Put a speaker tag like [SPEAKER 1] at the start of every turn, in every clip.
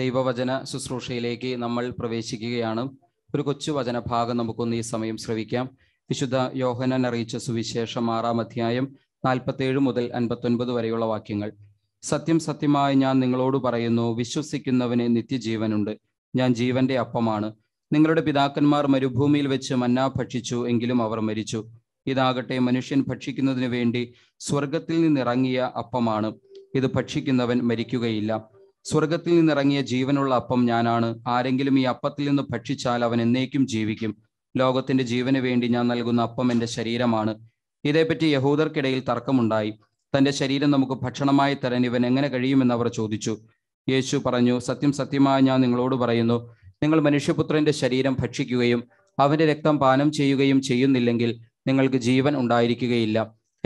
[SPEAKER 1] ദൈവവചന ശുശ്രൂഷയിലേക്ക് നമ്മൾ പ്രവേശിക്കുകയാണ് ഒരു കൊച്ചു വചനഭാഗം നമുക്കൊന്ന് ഈ സമയം ശ്രവിക്കാം വിശുദ്ധ യോഹനൻ അറിയിച്ച സുവിശേഷം ആറാം അധ്യായം നാൽപ്പത്തേഴ് മുതൽ അൻപത്തൊൻപത് വരെയുള്ള വാക്യങ്ങൾ സത്യം സത്യമായി ഞാൻ നിങ്ങളോട് പറയുന്നു വിശ്വസിക്കുന്നവന് നിത്യജീവനുണ്ട് ഞാൻ ജീവന്റെ അപ്പമാണ് നിങ്ങളുടെ പിതാക്കന്മാർ മരുഭൂമിയിൽ വെച്ച് മന്നാ ഭക്ഷിച്ചു എങ്കിലും അവർ മരിച്ചു ഇതാകട്ടെ മനുഷ്യൻ ഭക്ഷിക്കുന്നതിന് വേണ്ടി സ്വർഗത്തിൽ നിന്നിറങ്ങിയ അപ്പമാണ് ഇത് ഭക്ഷിക്കുന്നവൻ മരിക്കുകയില്ല സ്വർഗത്തിൽ നിന്നിറങ്ങിയ ജീവനുള്ള അപ്പം ഞാനാണ് ആരെങ്കിലും ഈ അപ്പത്തിൽ നിന്ന് ഭക്ഷിച്ചാൽ അവൻ എന്നേക്കും ജീവിക്കും ലോകത്തിന്റെ ജീവന് വേണ്ടി ഞാൻ നൽകുന്ന അപ്പം എൻ്റെ ശരീരമാണ് ഇതേപ്പറ്റി യഹൂദർക്കിടയിൽ തർക്കമുണ്ടായി തന്റെ ശരീരം നമുക്ക് ഭക്ഷണമായി തരാൻ ഇവൻ എങ്ങനെ കഴിയുമെന്ന് അവർ ചോദിച്ചു യേശു പറഞ്ഞു സത്യം സത്യമായി ഞാൻ നിങ്ങളോട് പറയുന്നു നിങ്ങൾ മനുഷ്യപുത്രന്റെ ശരീരം ഭക്ഷിക്കുകയും അവന്റെ രക്തം പാനം ചെയ്യുകയും ചെയ്യുന്നില്ലെങ്കിൽ നിങ്ങൾക്ക് ജീവൻ ഉണ്ടായിരിക്കുകയില്ല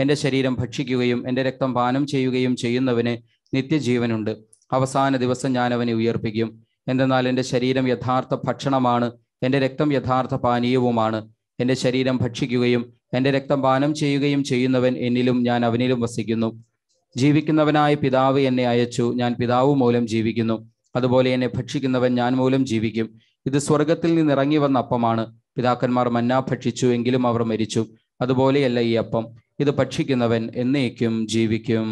[SPEAKER 1] എൻ്റെ ശരീരം ഭക്ഷിക്കുകയും എൻ്റെ രക്തം പാനം ചെയ്യുകയും ചെയ്യുന്നവന് നിത്യജീവനുണ്ട് അവസാന ദിവസം ഞാൻ അവനെ ഉയർപ്പിക്കും എന്തെന്നാൽ എൻ്റെ ശരീരം യഥാർത്ഥ ഭക്ഷണമാണ് എൻ്റെ രക്തം യഥാർത്ഥ പാനീയവുമാണ് എൻ്റെ ശരീരം ഭക്ഷിക്കുകയും എൻ്റെ രക്തം പാനം ചെയ്യുകയും ചെയ്യുന്നവൻ എന്നിലും ഞാൻ അവനിലും വസിക്കുന്നു ജീവിക്കുന്നവനായ പിതാവ് എന്നെ അയച്ചു ഞാൻ പിതാവ് മൂലം ജീവിക്കുന്നു അതുപോലെ എന്നെ ഭക്ഷിക്കുന്നവൻ ഞാൻ മൂലം ജീവിക്കും ഇത് സ്വർഗത്തിൽ നിന്ന് ഇറങ്ങി വന്ന അപ്പമാണ് പിതാക്കന്മാർ മന്നാ ഭക്ഷിച്ചു എങ്കിലും അവർ മരിച്ചു അതുപോലെയല്ല ഈ അപ്പം ഇത് ഭക്ഷിക്കുന്നവൻ എന്നേക്കും
[SPEAKER 2] ജീവിക്കും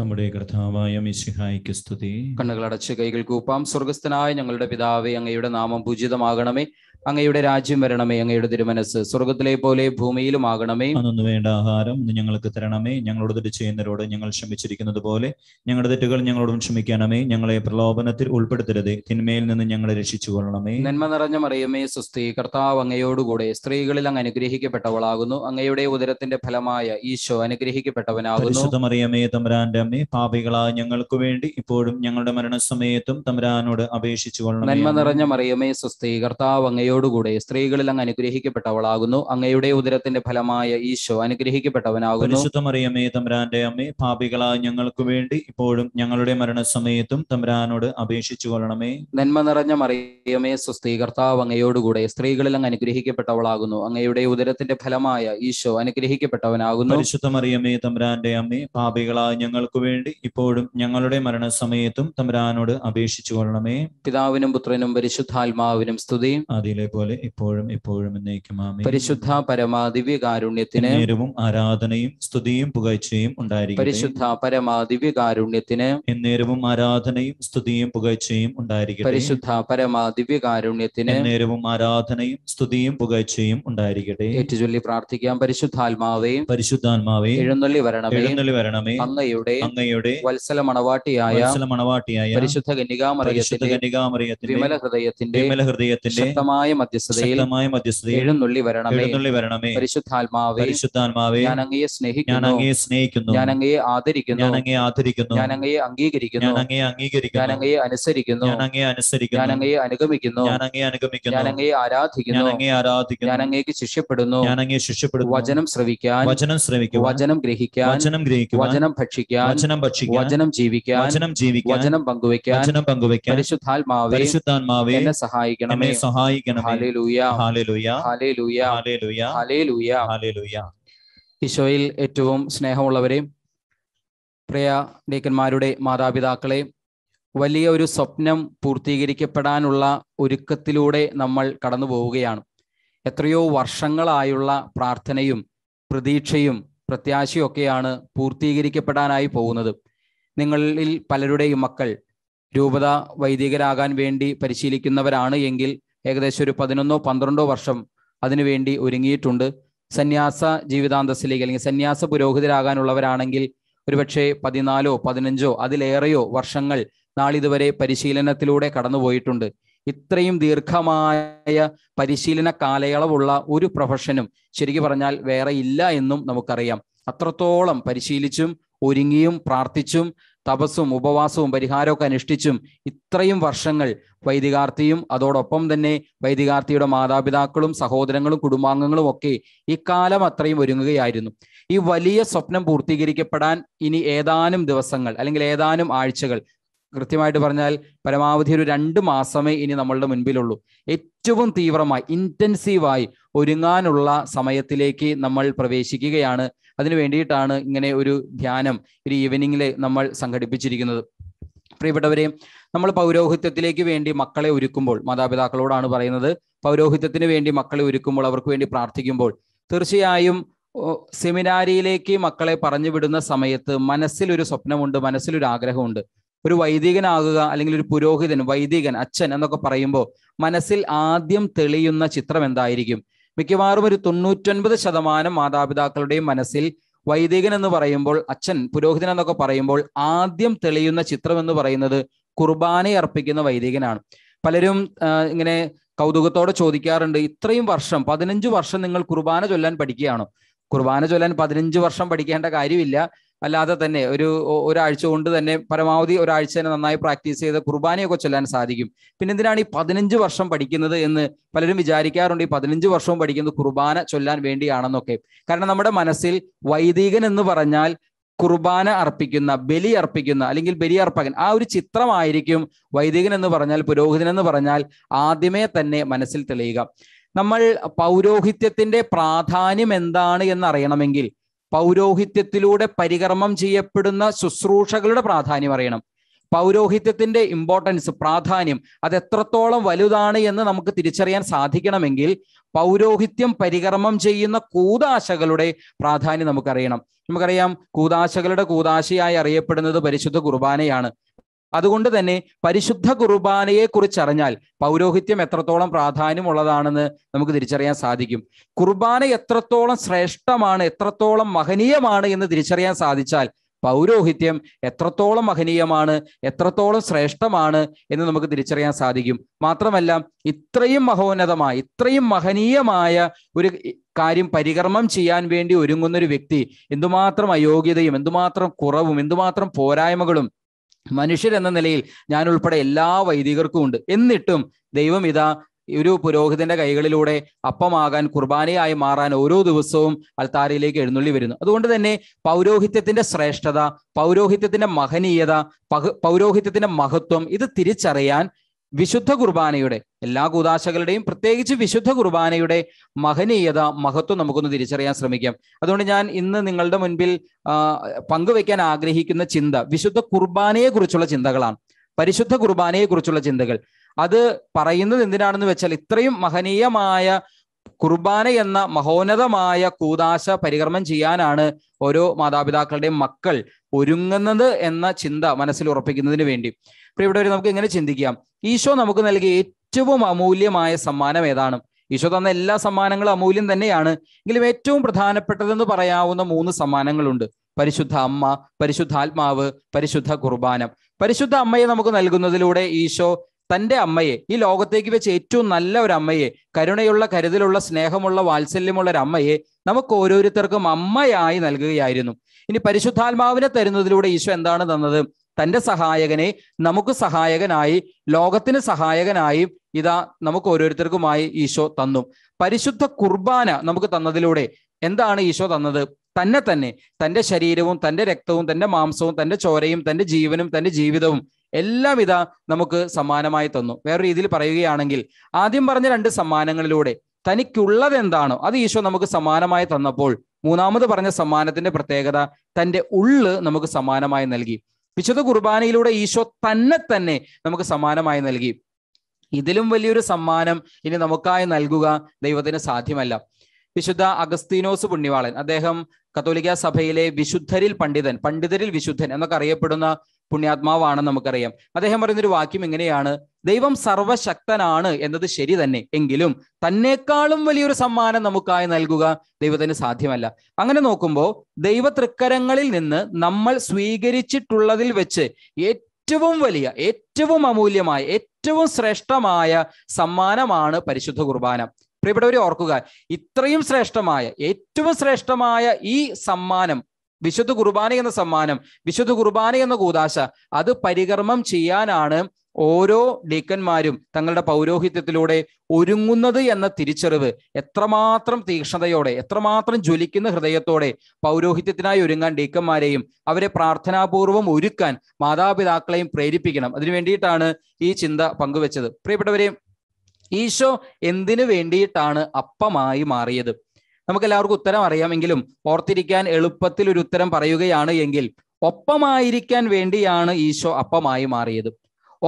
[SPEAKER 2] നമ്മുടെ കർത്താവായ മിശിഹായിക്ക് സ്തുതി കണ്ണുകളടച്ച്
[SPEAKER 1] കൈകൾ കൂപ്പാം സ്വർഗസ്ഥനായ ഞങ്ങളുടെ പിതാവേ അങ്ങയുടെ നാമം പൂജിതമാകണമേ അങ്ങയുടെ രാജ്യം വരണമേ അങ്ങയുടെ തിരുമനസ്
[SPEAKER 2] സ്വർഗത്തിലെ പോലെ ഭൂമിയിലും ആകണമേ അതൊന്നു വേണ്ട ആഹാരം ഞങ്ങൾക്ക് തരണമേ ഞങ്ങളോട് തെറ്റ് ചെയ്യുന്നവരോട് ഞങ്ങൾ ക്ഷമിച്ചിരിക്കുന്നത് പോലെ ഞങ്ങളുടെ തെറ്റുകൾ ഞങ്ങളോടും ക്ഷമിക്കണമേ ഞങ്ങളെ പ്രലോഭനത്തിൽ ഉൾപ്പെടുത്തരുതേ തിന്മയിൽ നിന്ന് ഞങ്ങളെ രക്ഷിച്ചു കൊള്ളണമേ
[SPEAKER 1] നന്മ നിറഞ്ഞ മറിയമേ സുസ്തി കർത്താവ് അങ്ങയോടുകൂടെ സ്ത്രീകളിൽ അങ്ങ് അനുഗ്രഹിക്കപ്പെട്ടവളാകുന്നു അങ്ങയുടെ ഉദരത്തിന്റെ ഫലമായ ഈശോ അനുഗ്രഹിക്കപ്പെട്ടവനാകുന്നു
[SPEAKER 2] മറിയമേ തമ്പരാന്റെ അമ്മേ പാപികളായ ഞങ്ങൾക്ക് വേണ്ടി ഇപ്പോഴും ഞങ്ങളുടെ മരണസമയത്തും തമരാനോട് അപേക്ഷിച്ചു കൊള്ളണം നന്മ നിറഞ്ഞ
[SPEAKER 1] മറിയമേ സുസ്തി കർത്താവ് അങ്ങയോട് കൃപയോടുകൂടെ സ്ത്രീകളിൽ അങ്ങ് അനുഗ്രഹിക്കപ്പെട്ടവളാകുന്നു അങ്ങയുടെ ഉദരത്തിന്റെ ഫലമായ ഈശോ അനുഗ്രഹിക്കപ്പെട്ടവനാകുന്നു
[SPEAKER 2] പരിശുദ്ധമറിയമേ തമ്പ്രാന്റെ അമ്മേ പാപികളായ ഞങ്ങൾക്ക് വേണ്ടി ഇപ്പോഴും ഞങ്ങളുടെ മരണസമയത്തും തമ്പ്രാനോട് അപേക്ഷിച്ചു കൊള്ളണമേ
[SPEAKER 1] നന്മ നിറഞ്ഞ മറിയമേ സ്വസ്തി അങ്ങയോടുകൂടെ സ്ത്രീകളിൽ അങ്ങ് അനുഗ്രഹിക്കപ്പെട്ടവളാകുന്നു അങ്ങയുടെ ഉദരത്തിന്റെ ഫലമായ ഈശോ അനുഗ്രഹിക്കപ്പെട്ടവനാകുന്നു
[SPEAKER 2] മറിയമേ തമ്പ്രാന്റെ അമ്മേ പാപികളായ ഞങ്ങൾക്ക് വേണ്ടി ഇപ്പോഴും ഞങ്ങളുടെ മരണസമയത്തും തമ്പ്രാനോട് അപേക്ഷിച്ചു കൊള്ളണമേ
[SPEAKER 1] പിതാവിനും പുത്രനും പരിശുദ്ധാത്മാവിനും സ്തുതി ആദിയിലെ പോലെ ഇപ്പോഴും ഇപ്പോഴും എന്നേക്കും ആമേൻ
[SPEAKER 2] പരിശുദ്ധ പരമാദിവ്യ കാരുണ്യത്തിന് നേരവും ആരാധനയും സ്തുതിയും പുകഴ്ചയും ഉണ്ടായിരിക്കും പരിശുദ്ധ പരമാദിവ്യ കാരുണ്യത്തിന് എന്നേരവും ആരാധനയും സ്തുതിയും പുകഴ്ചയും ഉണ്ടായിരിക്കും പരിശുദ്ധ പരമാദിവ്യ കാരുണ്യത്തിന് എന്നേരവും ആരാധനയും സ്തുതിയും പുകഴ്ചയും ഉണ്ടായിരിക്കട്ടെ ഏറ്റുചൊല്ലി പ്രാർത്ഥിക്കാം പരിശുദ്ധാത്മാവേ പരിശുദ്ധാത്മാവേ എഴുന്നള്ളി വരണമേ എഴുന്നള്ളി
[SPEAKER 1] വരണമേ അങ്ങയുടെ അങ്ങയുടെ വത്സല മണവാട്ടിയായ വത്സല
[SPEAKER 2] മണവാട്ടിയായ പരിശുദ്ധ
[SPEAKER 1] കന്യകാമറിയത്തിന്റെ
[SPEAKER 2] കന്യകാമറിയത്തിന്റെ വിമല ഹൃദയത്തിന്റെ വിമല ഹൃദയത്തിന്റെ ശക്തമായ ശക്തമായ മധ്യസ്ഥതയിൽ ശക്തമായ മധ്യസ്ഥതയിൽ എഴുന്നള്ളി വരണമേ എഴുന്നള്ളി വരണമേ പരിശുദ്ധാത്മാവേ പരിശുദ്ധാത്മാവേ ഞാൻ അങ്ങയെ സ്നേഹിക്കുന്നു ഞാൻ അങ്ങയെ സ്നേഹിക്കുന്നു ഞാൻ അങ്ങയെ ആദരിക്കുന്നു ഞാൻ അങ്ങയെ ആദരിക്കുന്നു ഞാൻ അങ്ങയെ അംഗീകരിക്കുന്നു ഞാൻ അങ്ങയെ അംഗീകരിക്കുന്നു ഞാൻ അങ്ങയെ അനുസരിക്കുന്നു ഞാൻ അങ്ങയെ അനുസരിക്കുന്നു ഞാൻ അങ്ങയെ അനുഗമിക്കുന്നു ഞാൻ അങ്ങയെ അനുഗമിക്കുന്നു ഞാൻ അങ്ങയെ ആരാധിക്കുന്നു ഞാൻ അങ്ങയെ ആരാധിക്കുന്നു ഞാൻ അങ്ങേക്ക് ശിഷ്യപ്പെടുന്നു ഞാൻ അങ്ങയെ ശിഷ്യപ്പെടുന്നു വചനം ശ്രവിക്കാൻ വചനം ശ്രവിക്കുക വചനം ഗ്രഹിക്കാൻ വചനം ഗ്രഹിക്കുക
[SPEAKER 1] വചനം ഭക്ഷിക്കാൻ വചനം ഭക്ഷിക്കുക വചനം ജീവിക്കാൻ വചനം ജീവിക്കുക വചനം പങ്കുവെക്കാൻ വചനം പങ്കുവെക്കാൻ പരിശുദ്ധാത്മാവേ പരിശുദ്ധാത്മാവേ എന്നെ സഹായിക്കണം എന്നെ സഹായിക്കണം ഈശോയിൽ ഏറ്റവും സ്നേഹമുള്ളവരെയും പ്രിയ ഡീക്കന്മാരുടെ മാതാപിതാക്കളെ വലിയ ഒരു സ്വപ്നം പൂർത്തീകരിക്കപ്പെടാനുള്ള ഒരുക്കത്തിലൂടെ നമ്മൾ കടന്നു പോവുകയാണ് എത്രയോ വർഷങ്ങളായുള്ള പ്രാർത്ഥനയും പ്രതീക്ഷയും പ്രത്യാശയൊക്കെയാണ് പൂർത്തീകരിക്കപ്പെടാനായി പോകുന്നത് നിങ്ങളിൽ പലരുടെയും മക്കൾ രൂപത വൈദികരാകാൻ വേണ്ടി പരിശീലിക്കുന്നവരാണ് എങ്കിൽ ഏകദേശം ഒരു പതിനൊന്നോ പന്ത്രണ്ടോ വർഷം അതിനുവേണ്ടി ഒരുങ്ങിയിട്ടുണ്ട് സന്യാസ ജീവിതാന്തസ്സിലേക്ക് അല്ലെങ്കിൽ സന്യാസ പുരോഹിതരാകാനുള്ളവരാണെങ്കിൽ ഒരുപക്ഷെ പതിനാലോ പതിനഞ്ചോ അതിലേറെയോ വർഷങ്ങൾ നാളിതുവരെ പരിശീലനത്തിലൂടെ കടന്നുപോയിട്ടുണ്ട് ഇത്രയും ദീർഘമായ പരിശീലന കാലയളവുള്ള ഒരു പ്രൊഫഷനും ശരിക്കു പറഞ്ഞാൽ വേറെ ഇല്ല എന്നും നമുക്കറിയാം അത്രത്തോളം പരിശീലിച്ചും ഒരുങ്ങിയും പ്രാർത്ഥിച്ചും തപസ്സും ഉപവാസവും പരിഹാരമൊക്കെ അനുഷ്ഠിച്ചും ഇത്രയും വർഷങ്ങൾ വൈദികാർത്തിയും അതോടൊപ്പം തന്നെ വൈദികാർത്തിയുടെ മാതാപിതാക്കളും സഹോദരങ്ങളും കുടുംബാംഗങ്ങളും ഒക്കെ ഇക്കാലം അത്രയും ഒരുങ്ങുകയായിരുന്നു ഈ വലിയ സ്വപ്നം പൂർത്തീകരിക്കപ്പെടാൻ ഇനി ഏതാനും ദിവസങ്ങൾ അല്ലെങ്കിൽ ഏതാനും ആഴ്ചകൾ കൃത്യമായിട്ട് പറഞ്ഞാൽ പരമാവധി ഒരു രണ്ട് മാസമേ ഇനി നമ്മളുടെ മുൻപിലുള്ളൂ ഏറ്റവും തീവ്രമായി ഇൻറ്റൻസീവായി ഒരുങ്ങാനുള്ള സമയത്തിലേക്ക് നമ്മൾ പ്രവേശിക്കുകയാണ് അതിനു വേണ്ടിയിട്ടാണ് ഇങ്ങനെ ഒരു ധ്യാനം ഒരു ഈവനിങ്ങിൽ നമ്മൾ സംഘടിപ്പിച്ചിരിക്കുന്നത് പ്രിയപ്പെട്ടവരെ നമ്മൾ പൗരോഹിത്യത്തിലേക്ക് വേണ്ടി മക്കളെ ഒരുക്കുമ്പോൾ മാതാപിതാക്കളോടാണ് പറയുന്നത് പൗരോഹിത്യത്തിന് വേണ്ടി മക്കളെ ഒരുക്കുമ്പോൾ അവർക്ക് വേണ്ടി പ്രാർത്ഥിക്കുമ്പോൾ തീർച്ചയായും സെമിനാരിയിലേക്ക് മക്കളെ പറഞ്ഞു വിടുന്ന സമയത്ത് മനസ്സിലൊരു സ്വപ്നമുണ്ട് മനസ്സിലൊരു ആഗ്രഹമുണ്ട് ഒരു വൈദികനാകുക അല്ലെങ്കിൽ ഒരു പുരോഹിതൻ വൈദികൻ അച്ഛൻ എന്നൊക്കെ പറയുമ്പോൾ മനസ്സിൽ ആദ്യം തെളിയുന്ന ചിത്രം എന്തായിരിക്കും മിക്കവാറും ഒരു തൊണ്ണൂറ്റൊൻപത് ശതമാനം മാതാപിതാക്കളുടെയും മനസ്സിൽ വൈദികൻ എന്ന് പറയുമ്പോൾ അച്ഛൻ പുരോഹിതൻ എന്നൊക്കെ പറയുമ്പോൾ ആദ്യം തെളിയുന്ന ചിത്രം എന്ന് പറയുന്നത് കുർബാന അർപ്പിക്കുന്ന വൈദികനാണ് പലരും ഇങ്ങനെ കൗതുകത്തോടെ ചോദിക്കാറുണ്ട് ഇത്രയും വർഷം പതിനഞ്ച് വർഷം നിങ്ങൾ കുർബാന ചൊല്ലാൻ പഠിക്കുകയാണോ കുർബാന ചൊല്ലാൻ പതിനഞ്ച് വർഷം പഠിക്കേണ്ട കാര്യമില്ല അല്ലാതെ തന്നെ ഒരു ഒരാഴ്ച കൊണ്ട് തന്നെ പരമാവധി ഒരാഴ്ച തന്നെ നന്നായി പ്രാക്ടീസ് ചെയ്ത് കുർബാനയൊക്കെ ചൊല്ലാൻ സാധിക്കും പിന്നെ എന്തിനാണ് ഈ പതിനഞ്ച് വർഷം പഠിക്കുന്നത് എന്ന് പലരും വിചാരിക്കാറുണ്ട് ഈ പതിനഞ്ച് വർഷവും പഠിക്കുന്നത് കുർബാന ചൊല്ലാൻ വേണ്ടിയാണെന്നൊക്കെ കാരണം നമ്മുടെ മനസ്സിൽ വൈദികൻ എന്ന് പറഞ്ഞാൽ കുർബാന അർപ്പിക്കുന്ന ബലി അർപ്പിക്കുന്ന അല്ലെങ്കിൽ ബലി അർപ്പകൻ ആ ഒരു ചിത്രമായിരിക്കും വൈദികൻ എന്ന് പറഞ്ഞാൽ പുരോഹിതൻ എന്ന് പറഞ്ഞാൽ ആദ്യമേ തന്നെ മനസ്സിൽ തെളിയുക നമ്മൾ പൗരോഹിത്യത്തിന്റെ പ്രാധാന്യം എന്താണ് എന്നറിയണമെങ്കിൽ പൗരോഹിത്യത്തിലൂടെ പരികർമ്മം ചെയ്യപ്പെടുന്ന ശുശ്രൂഷകളുടെ പ്രാധാന്യം അറിയണം പൗരോഹിത്യത്തിന്റെ ഇമ്പോർട്ടൻസ് പ്രാധാന്യം അത് എത്രത്തോളം വലുതാണ് എന്ന് നമുക്ക് തിരിച്ചറിയാൻ സാധിക്കണമെങ്കിൽ പൗരോഹിത്യം പരികർമ്മം ചെയ്യുന്ന കൂതാശകളുടെ പ്രാധാന്യം നമുക്കറിയണം നമുക്കറിയാം കൂതാശകളുടെ കൂതാശയായി അറിയപ്പെടുന്നത് പരിശുദ്ധ കുർബാനയാണ് അതുകൊണ്ട് തന്നെ പരിശുദ്ധ കുർബാനയെ കുറിച്ച് അറിഞ്ഞാൽ പൗരോഹിത്യം എത്രത്തോളം പ്രാധാന്യമുള്ളതാണെന്ന് നമുക്ക് തിരിച്ചറിയാൻ സാധിക്കും കുർബാന എത്രത്തോളം ശ്രേഷ്ഠമാണ് എത്രത്തോളം മഹനീയമാണ് എന്ന് തിരിച്ചറിയാൻ സാധിച്ചാൽ പൗരോഹിത്യം എത്രത്തോളം മഹനീയമാണ് എത്രത്തോളം ശ്രേഷ്ഠമാണ് എന്ന് നമുക്ക് തിരിച്ചറിയാൻ സാധിക്കും മാത്രമല്ല ഇത്രയും മഹോന്നതമായ ഇത്രയും മഹനീയമായ ഒരു കാര്യം പരികർമ്മം ചെയ്യാൻ വേണ്ടി ഒരുങ്ങുന്ന ഒരു വ്യക്തി എന്തുമാത്രം അയോഗ്യതയും എന്തുമാത്രം കുറവും എന്തുമാത്രം പോരായ്മകളും മനുഷ്യരെന്ന നിലയിൽ ഞാൻ ഉൾപ്പെടെ എല്ലാ വൈദികർക്കും ഉണ്ട് എന്നിട്ടും ദൈവം ഇതാ ഒരു പുരോഹിതന്റെ കൈകളിലൂടെ അപ്പമാകാൻ കുർബാനയായി മാറാൻ ഓരോ ദിവസവും അൽത്താരയിലേക്ക് എഴുന്നള്ളി വരുന്നു അതുകൊണ്ട് തന്നെ പൗരോഹിത്യത്തിന്റെ ശ്രേഷ്ഠത പൗരോഹിത്യത്തിന്റെ മഹനീയത പൗരോഹിത്യത്തിന്റെ മഹത്വം ഇത് തിരിച്ചറിയാൻ വിശുദ്ധ കുർബാനയുടെ എല്ലാ കൂതാശകളുടെയും പ്രത്യേകിച്ച് വിശുദ്ധ കുർബാനയുടെ മഹനീയത മഹത്വം നമുക്കൊന്ന് തിരിച്ചറിയാൻ ശ്രമിക്കാം അതുകൊണ്ട് ഞാൻ ഇന്ന് നിങ്ങളുടെ മുൻപിൽ പങ്കുവെക്കാൻ ആഗ്രഹിക്കുന്ന ചിന്ത വിശുദ്ധ കുർബാനയെക്കുറിച്ചുള്ള ചിന്തകളാണ് പരിശുദ്ധ കുർബാനയെക്കുറിച്ചുള്ള ചിന്തകൾ അത് പറയുന്നത് എന്തിനാണെന്ന് വെച്ചാൽ ഇത്രയും മഹനീയമായ കുർബാന എന്ന മഹോന്നതമായ കൂതാശ പരികർമ്മം ചെയ്യാനാണ് ഓരോ മാതാപിതാക്കളുടെയും മക്കൾ ഒരുങ്ങുന്നത് എന്ന ചിന്ത മനസ്സിൽ ഉറപ്പിക്കുന്നതിന് വേണ്ടി പ്രിയപ്പെട്ടവർ നമുക്ക് ഇങ്ങനെ ചിന്തിക്കാം ഈശോ നമുക്ക് നൽകിയ ഏറ്റവും അമൂല്യമായ സമ്മാനം ഏതാണ് ഈശോ തന്ന എല്ലാ സമ്മാനങ്ങളും അമൂല്യം തന്നെയാണ് എങ്കിലും ഏറ്റവും പ്രധാനപ്പെട്ടതെന്ന് പറയാവുന്ന മൂന്ന് സമ്മാനങ്ങളുണ്ട് പരിശുദ്ധ അമ്മ പരിശുദ്ധാത്മാവ് പരിശുദ്ധ കുർബാനം പരിശുദ്ധ അമ്മയെ നമുക്ക് നൽകുന്നതിലൂടെ ഈശോ തൻ്റെ അമ്മയെ ഈ ലോകത്തേക്ക് വെച്ച് ഏറ്റവും നല്ല ഒരു അമ്മയെ കരുണയുള്ള കരുതലുള്ള സ്നേഹമുള്ള വാത്സല്യമുള്ള ഒരു അമ്മയെ നമുക്ക് ഓരോരുത്തർക്കും അമ്മയായി നൽകുകയായിരുന്നു ഇനി പരിശുദ്ധാത്മാവിനെ തരുന്നതിലൂടെ ഈശോ എന്താണ് തന്നത് തൻ്റെ സഹായകനെ നമുക്ക് സഹായകനായി ലോകത്തിന് സഹായകനായി ഇതാ നമുക്ക് ഓരോരുത്തർക്കുമായി ഈശോ തന്നു പരിശുദ്ധ കുർബാന നമുക്ക് തന്നതിലൂടെ എന്താണ് ഈശോ തന്നത് തന്നെ തന്നെ തൻ്റെ ശരീരവും തൻ്റെ രക്തവും തൻ്റെ മാംസവും തൻ്റെ ചോരയും തൻ്റെ ജീവനും തൻ്റെ ജീവിതവും എല്ലാം ഇതാ നമുക്ക് സമ്മാനമായി തന്നു വേറെ രീതിയിൽ പറയുകയാണെങ്കിൽ ആദ്യം പറഞ്ഞ രണ്ട് സമ്മാനങ്ങളിലൂടെ തനിക്കുള്ളത് എന്താണോ അത് ഈശോ നമുക്ക് സമ്മാനമായി തന്നപ്പോൾ മൂന്നാമത് പറഞ്ഞ സമ്മാനത്തിന്റെ പ്രത്യേകത തൻ്റെ ഉള്ള് നമുക്ക് സമ്മാനമായി നൽകി വിശുദ്ധ കുർബാനയിലൂടെ ഈശോ തന്നെ തന്നെ നമുക്ക് സമ്മാനമായി നൽകി ഇതിലും വലിയൊരു സമ്മാനം ഇനി നമുക്കായി നൽകുക ദൈവത്തിന് സാധ്യമല്ല വിശുദ്ധ അഗസ്തീനോസ് പുണ്യവാളൻ അദ്ദേഹം കത്തോലിക്ക സഭയിലെ വിശുദ്ധരിൽ പണ്ഡിതൻ പണ്ഡിതരിൽ വിശുദ്ധൻ എന്നൊക്കെ അറിയപ്പെടുന്ന പുണ്യാത്മാവാണ് നമുക്കറിയാം അദ്ദേഹം പറയുന്നൊരു വാക്യം എങ്ങനെയാണ് ദൈവം സർവശക്തനാണ് എന്നത് ശരി തന്നെ എങ്കിലും തന്നെക്കാളും വലിയൊരു സമ്മാനം നമുക്കായി നൽകുക ദൈവത്തിന് സാധ്യമല്ല അങ്ങനെ നോക്കുമ്പോൾ ദൈവ നിന്ന് നമ്മൾ സ്വീകരിച്ചിട്ടുള്ളതിൽ വെച്ച് ഏറ്റവും വലിയ ഏറ്റവും അമൂല്യമായ ഏറ്റവും ശ്രേഷ്ഠമായ സമ്മാനമാണ് പരിശുദ്ധ കുർബാന പ്രിയപ്പെട്ടവർ ഓർക്കുക ഇത്രയും ശ്രേഷ്ഠമായ ഏറ്റവും ശ്രേഷ്ഠമായ ഈ സമ്മാനം വിശുദ്ധ കുർബാന എന്ന സമ്മാനം വിശുദ്ധ കുർബാന എന്ന കൂതാശ അത് പരികർമ്മം ചെയ്യാനാണ് ഓരോ ലീക്കന്മാരും തങ്ങളുടെ പൗരോഹിത്യത്തിലൂടെ ഒരുങ്ങുന്നത് എന്ന തിരിച്ചറിവ് എത്രമാത്രം തീക്ഷ്ണതയോടെ എത്രമാത്രം ജ്വലിക്കുന്ന ഹൃദയത്തോടെ പൗരോഹിത്യത്തിനായി ഒരുങ്ങാൻ ഡീക്കന്മാരെയും അവരെ പ്രാർത്ഥനാപൂർവം ഒരുക്കാൻ മാതാപിതാക്കളെയും പ്രേരിപ്പിക്കണം അതിനു വേണ്ടിയിട്ടാണ് ഈ ചിന്ത പങ്കുവെച്ചത് പ്രിയപ്പെട്ടവരെയും ഈശോ എന്തിനു വേണ്ടിയിട്ടാണ് അപ്പമായി മാറിയത് നമുക്ക് എല്ലാവർക്കും ഉത്തരം അറിയാമെങ്കിലും ഓർത്തിരിക്കാൻ എളുപ്പത്തിൽ ഒരു ഉത്തരം പറയുകയാണ് എങ്കിൽ ഒപ്പമായിരിക്കാൻ വേണ്ടിയാണ് ഈശോ അപ്പമായി മാറിയത്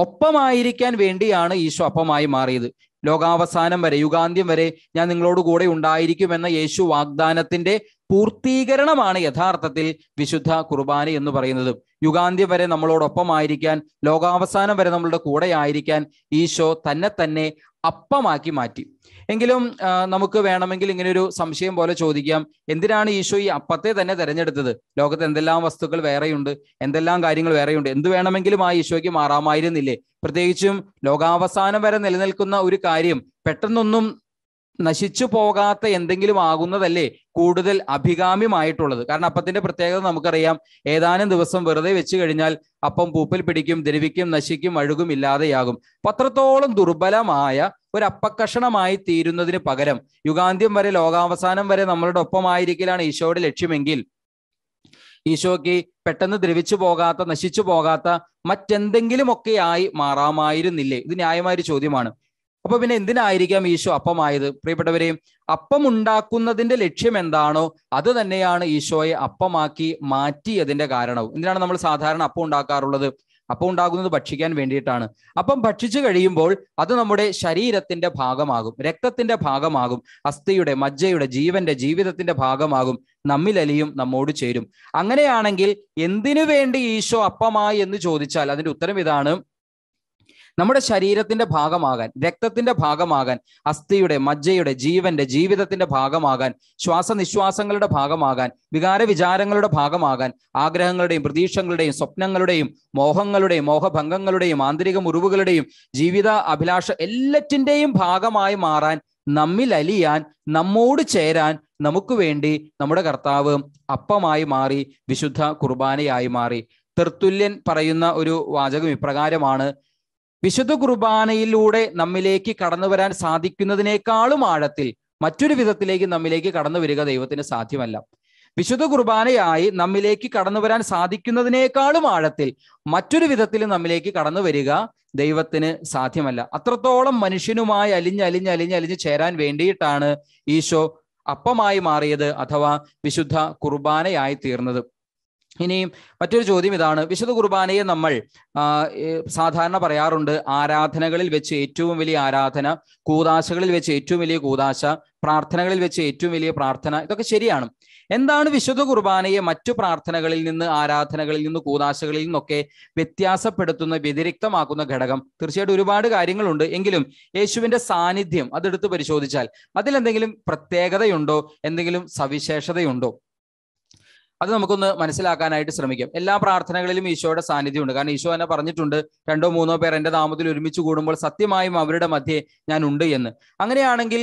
[SPEAKER 1] ഒപ്പമായിരിക്കാൻ വേണ്ടിയാണ് ഈശോ അപ്പമായി മാറിയത് ലോകാവസാനം വരെ യുഗാന്ത്യം വരെ ഞാൻ നിങ്ങളോട് കൂടെ ഉണ്ടായിരിക്കുമെന്ന യേശു വാഗ്ദാനത്തിന്റെ പൂർത്തീകരണമാണ് യഥാർത്ഥത്തിൽ വിശുദ്ധ കുർബാന എന്ന് പറയുന്നത് യുഗാന്ത്യം വരെ ആയിരിക്കാൻ ലോകാവസാനം വരെ നമ്മളുടെ കൂടെ ആയിരിക്കാൻ ഈശോ തന്നെ തന്നെ അപ്പമാക്കി മാറ്റി എങ്കിലും നമുക്ക് വേണമെങ്കിൽ ഇങ്ങനെ ഒരു സംശയം പോലെ ചോദിക്കാം എന്തിനാണ് ഈശോ ഈ അപ്പത്തെ തന്നെ തിരഞ്ഞെടുത്തത് ലോകത്ത് എന്തെല്ലാം വസ്തുക്കൾ വേറെയുണ്ട് എന്തെല്ലാം കാര്യങ്ങൾ വേറെയുണ്ട് എന്ത് വേണമെങ്കിലും ആ ഈശോയ്ക്ക് മാറാമായിരുന്നില്ലേ പ്രത്യേകിച്ചും ലോകാവസാനം വരെ നിലനിൽക്കുന്ന ഒരു കാര്യം പെട്ടെന്നൊന്നും നശിച്ചു പോകാത്ത എന്തെങ്കിലും ആകുന്നതല്ലേ കൂടുതൽ അഭികാമ്യമായിട്ടുള്ളത് കാരണം അപ്പത്തിന്റെ പ്രത്യേകത നമുക്കറിയാം ഏതാനും ദിവസം വെറുതെ വെച്ച് കഴിഞ്ഞാൽ അപ്പം പൂപ്പൽ പിടിക്കും ദ്രവിക്കും നശിക്കും അഴുകും ഇല്ലാതെയാകും പത്രത്തോളം ദുർബലമായ ഒരു അപ്പക്കഷണമായി തീരുന്നതിന് പകരം യുഗാന്ത്യം വരെ ലോകാവസാനം വരെ നമ്മളുടെ ഒപ്പമായിരിക്കലാണ് ഈശോയുടെ ലക്ഷ്യമെങ്കിൽ ഈശോയ്ക്ക് പെട്ടെന്ന് ദ്രവിച്ചു പോകാത്ത നശിച്ചു പോകാത്ത മറ്റെന്തെങ്കിലുമൊക്കെയായി മാറാമായിരുന്നില്ലേ ഇത് ന്യായമായൊരു ചോദ്യമാണ് അപ്പൊ പിന്നെ എന്തിനായിരിക്കാം ഈശോ അപ്പമായത് പ്രിയപ്പെട്ടവരെ അപ്പം ഉണ്ടാക്കുന്നതിന്റെ ലക്ഷ്യം എന്താണോ അത് തന്നെയാണ് ഈശോയെ അപ്പമാക്കി മാറ്റിയതിന്റെ കാരണവും എന്തിനാണ് നമ്മൾ സാധാരണ അപ്പം ഉണ്ടാക്കാറുള്ളത് അപ്പം ഉണ്ടാകുന്നത് ഭക്ഷിക്കാൻ വേണ്ടിയിട്ടാണ് അപ്പം ഭക്ഷിച്ചു കഴിയുമ്പോൾ അത് നമ്മുടെ ശരീരത്തിന്റെ ഭാഗമാകും രക്തത്തിന്റെ ഭാഗമാകും അസ്ഥിയുടെ മജ്ജയുടെ ജീവന്റെ ജീവിതത്തിന്റെ ഭാഗമാകും നമ്മിലലിയും നമ്മോട് ചേരും അങ്ങനെയാണെങ്കിൽ എന്തിനു വേണ്ടി ഈശോ അപ്പമായി എന്ന് ചോദിച്ചാൽ അതിന്റെ ഉത്തരം ഇതാണ് നമ്മുടെ ശരീരത്തിന്റെ ഭാഗമാകാൻ രക്തത്തിന്റെ ഭാഗമാകാൻ അസ്ഥിയുടെ മജ്ജയുടെ ജീവന്റെ ജീവിതത്തിന്റെ ഭാഗമാകാൻ ശ്വാസനിശ്വാസങ്ങളുടെ ഭാഗമാകാൻ വികാര വിചാരങ്ങളുടെ ഭാഗമാകാൻ ആഗ്രഹങ്ങളുടെയും പ്രതീക്ഷകളുടെയും സ്വപ്നങ്ങളുടെയും മോഹങ്ങളുടെയും മോഹഭംഗങ്ങളുടെയും ആന്തരിക മുറിവുകളുടെയും ജീവിത അഭിലാഷ എല്ലാറ്റിൻ്റെയും ഭാഗമായി മാറാൻ നമ്മിൽ അലിയാൻ നമ്മോട് ചേരാൻ നമുക്ക് വേണ്ടി നമ്മുടെ കർത്താവ് അപ്പമായി മാറി വിശുദ്ധ കുർബാനയായി മാറി തെർത്തുല്യൻ പറയുന്ന ഒരു വാചകം ഇപ്രകാരമാണ് വിശുദ്ധ കുർബാനയിലൂടെ നമ്മിലേക്ക് കടന്നു വരാൻ സാധിക്കുന്നതിനേക്കാളും ആഴത്തിൽ മറ്റൊരു വിധത്തിലേക്ക് നമ്മിലേക്ക് കടന്നു വരിക ദൈവത്തിന് സാധ്യമല്ല വിശുദ്ധ കുർബാനയായി നമ്മിലേക്ക് കടന്നു വരാൻ സാധിക്കുന്നതിനേക്കാളും ആഴത്തിൽ മറ്റൊരു വിധത്തിൽ നമ്മിലേക്ക് കടന്നു വരിക ദൈവത്തിന് സാധ്യമല്ല അത്രത്തോളം മനുഷ്യനുമായി അലിഞ്ഞ് അലിഞ്ഞ് അലിഞ്ഞ് അലിഞ്ഞ് ചേരാൻ വേണ്ടിയിട്ടാണ് ഈശോ അപ്പമായി മാറിയത് അഥവാ വിശുദ്ധ കുർബാനയായി തീർന്നത് ഇനി മറ്റൊരു ചോദ്യം ഇതാണ് വിശുദ്ധ കുർബാനയെ നമ്മൾ സാധാരണ പറയാറുണ്ട് ആരാധനകളിൽ വെച്ച് ഏറ്റവും വലിയ ആരാധന കൂതാശകളിൽ വെച്ച് ഏറ്റവും വലിയ കൂതാശ പ്രാർത്ഥനകളിൽ വെച്ച് ഏറ്റവും വലിയ പ്രാർത്ഥന ഇതൊക്കെ ശരിയാണ് എന്താണ് വിശുദ്ധ കുർബാനയെ മറ്റു പ്രാർത്ഥനകളിൽ നിന്ന് ആരാധനകളിൽ നിന്ന് കൂതാശകളിൽ നിന്നൊക്കെ വ്യത്യാസപ്പെടുത്തുന്ന വ്യതിരിക്തമാക്കുന്ന ഘടകം തീർച്ചയായിട്ടും ഒരുപാട് കാര്യങ്ങളുണ്ട് എങ്കിലും യേശുവിന്റെ സാന്നിധ്യം അതെടുത്ത് പരിശോധിച്ചാൽ അതിലെന്തെങ്കിലും പ്രത്യേകതയുണ്ടോ എന്തെങ്കിലും സവിശേഷതയുണ്ടോ അത് നമുക്കൊന്ന് മനസ്സിലാക്കാനായിട്ട് ശ്രമിക്കാം എല്ലാ പ്രാർത്ഥനകളിലും ഈശോയുടെ സാന്നിധ്യമുണ്ട് കാരണം ഈശോ തന്നെ പറഞ്ഞിട്ടുണ്ട് രണ്ടോ മൂന്നോ പേർ എൻ്റെ നാമത്തിൽ ഒരുമിച്ച് കൂടുമ്പോൾ സത്യമായും അവരുടെ മധ്യേ ഞാൻ ഉണ്ട് എന്ന് അങ്ങനെയാണെങ്കിൽ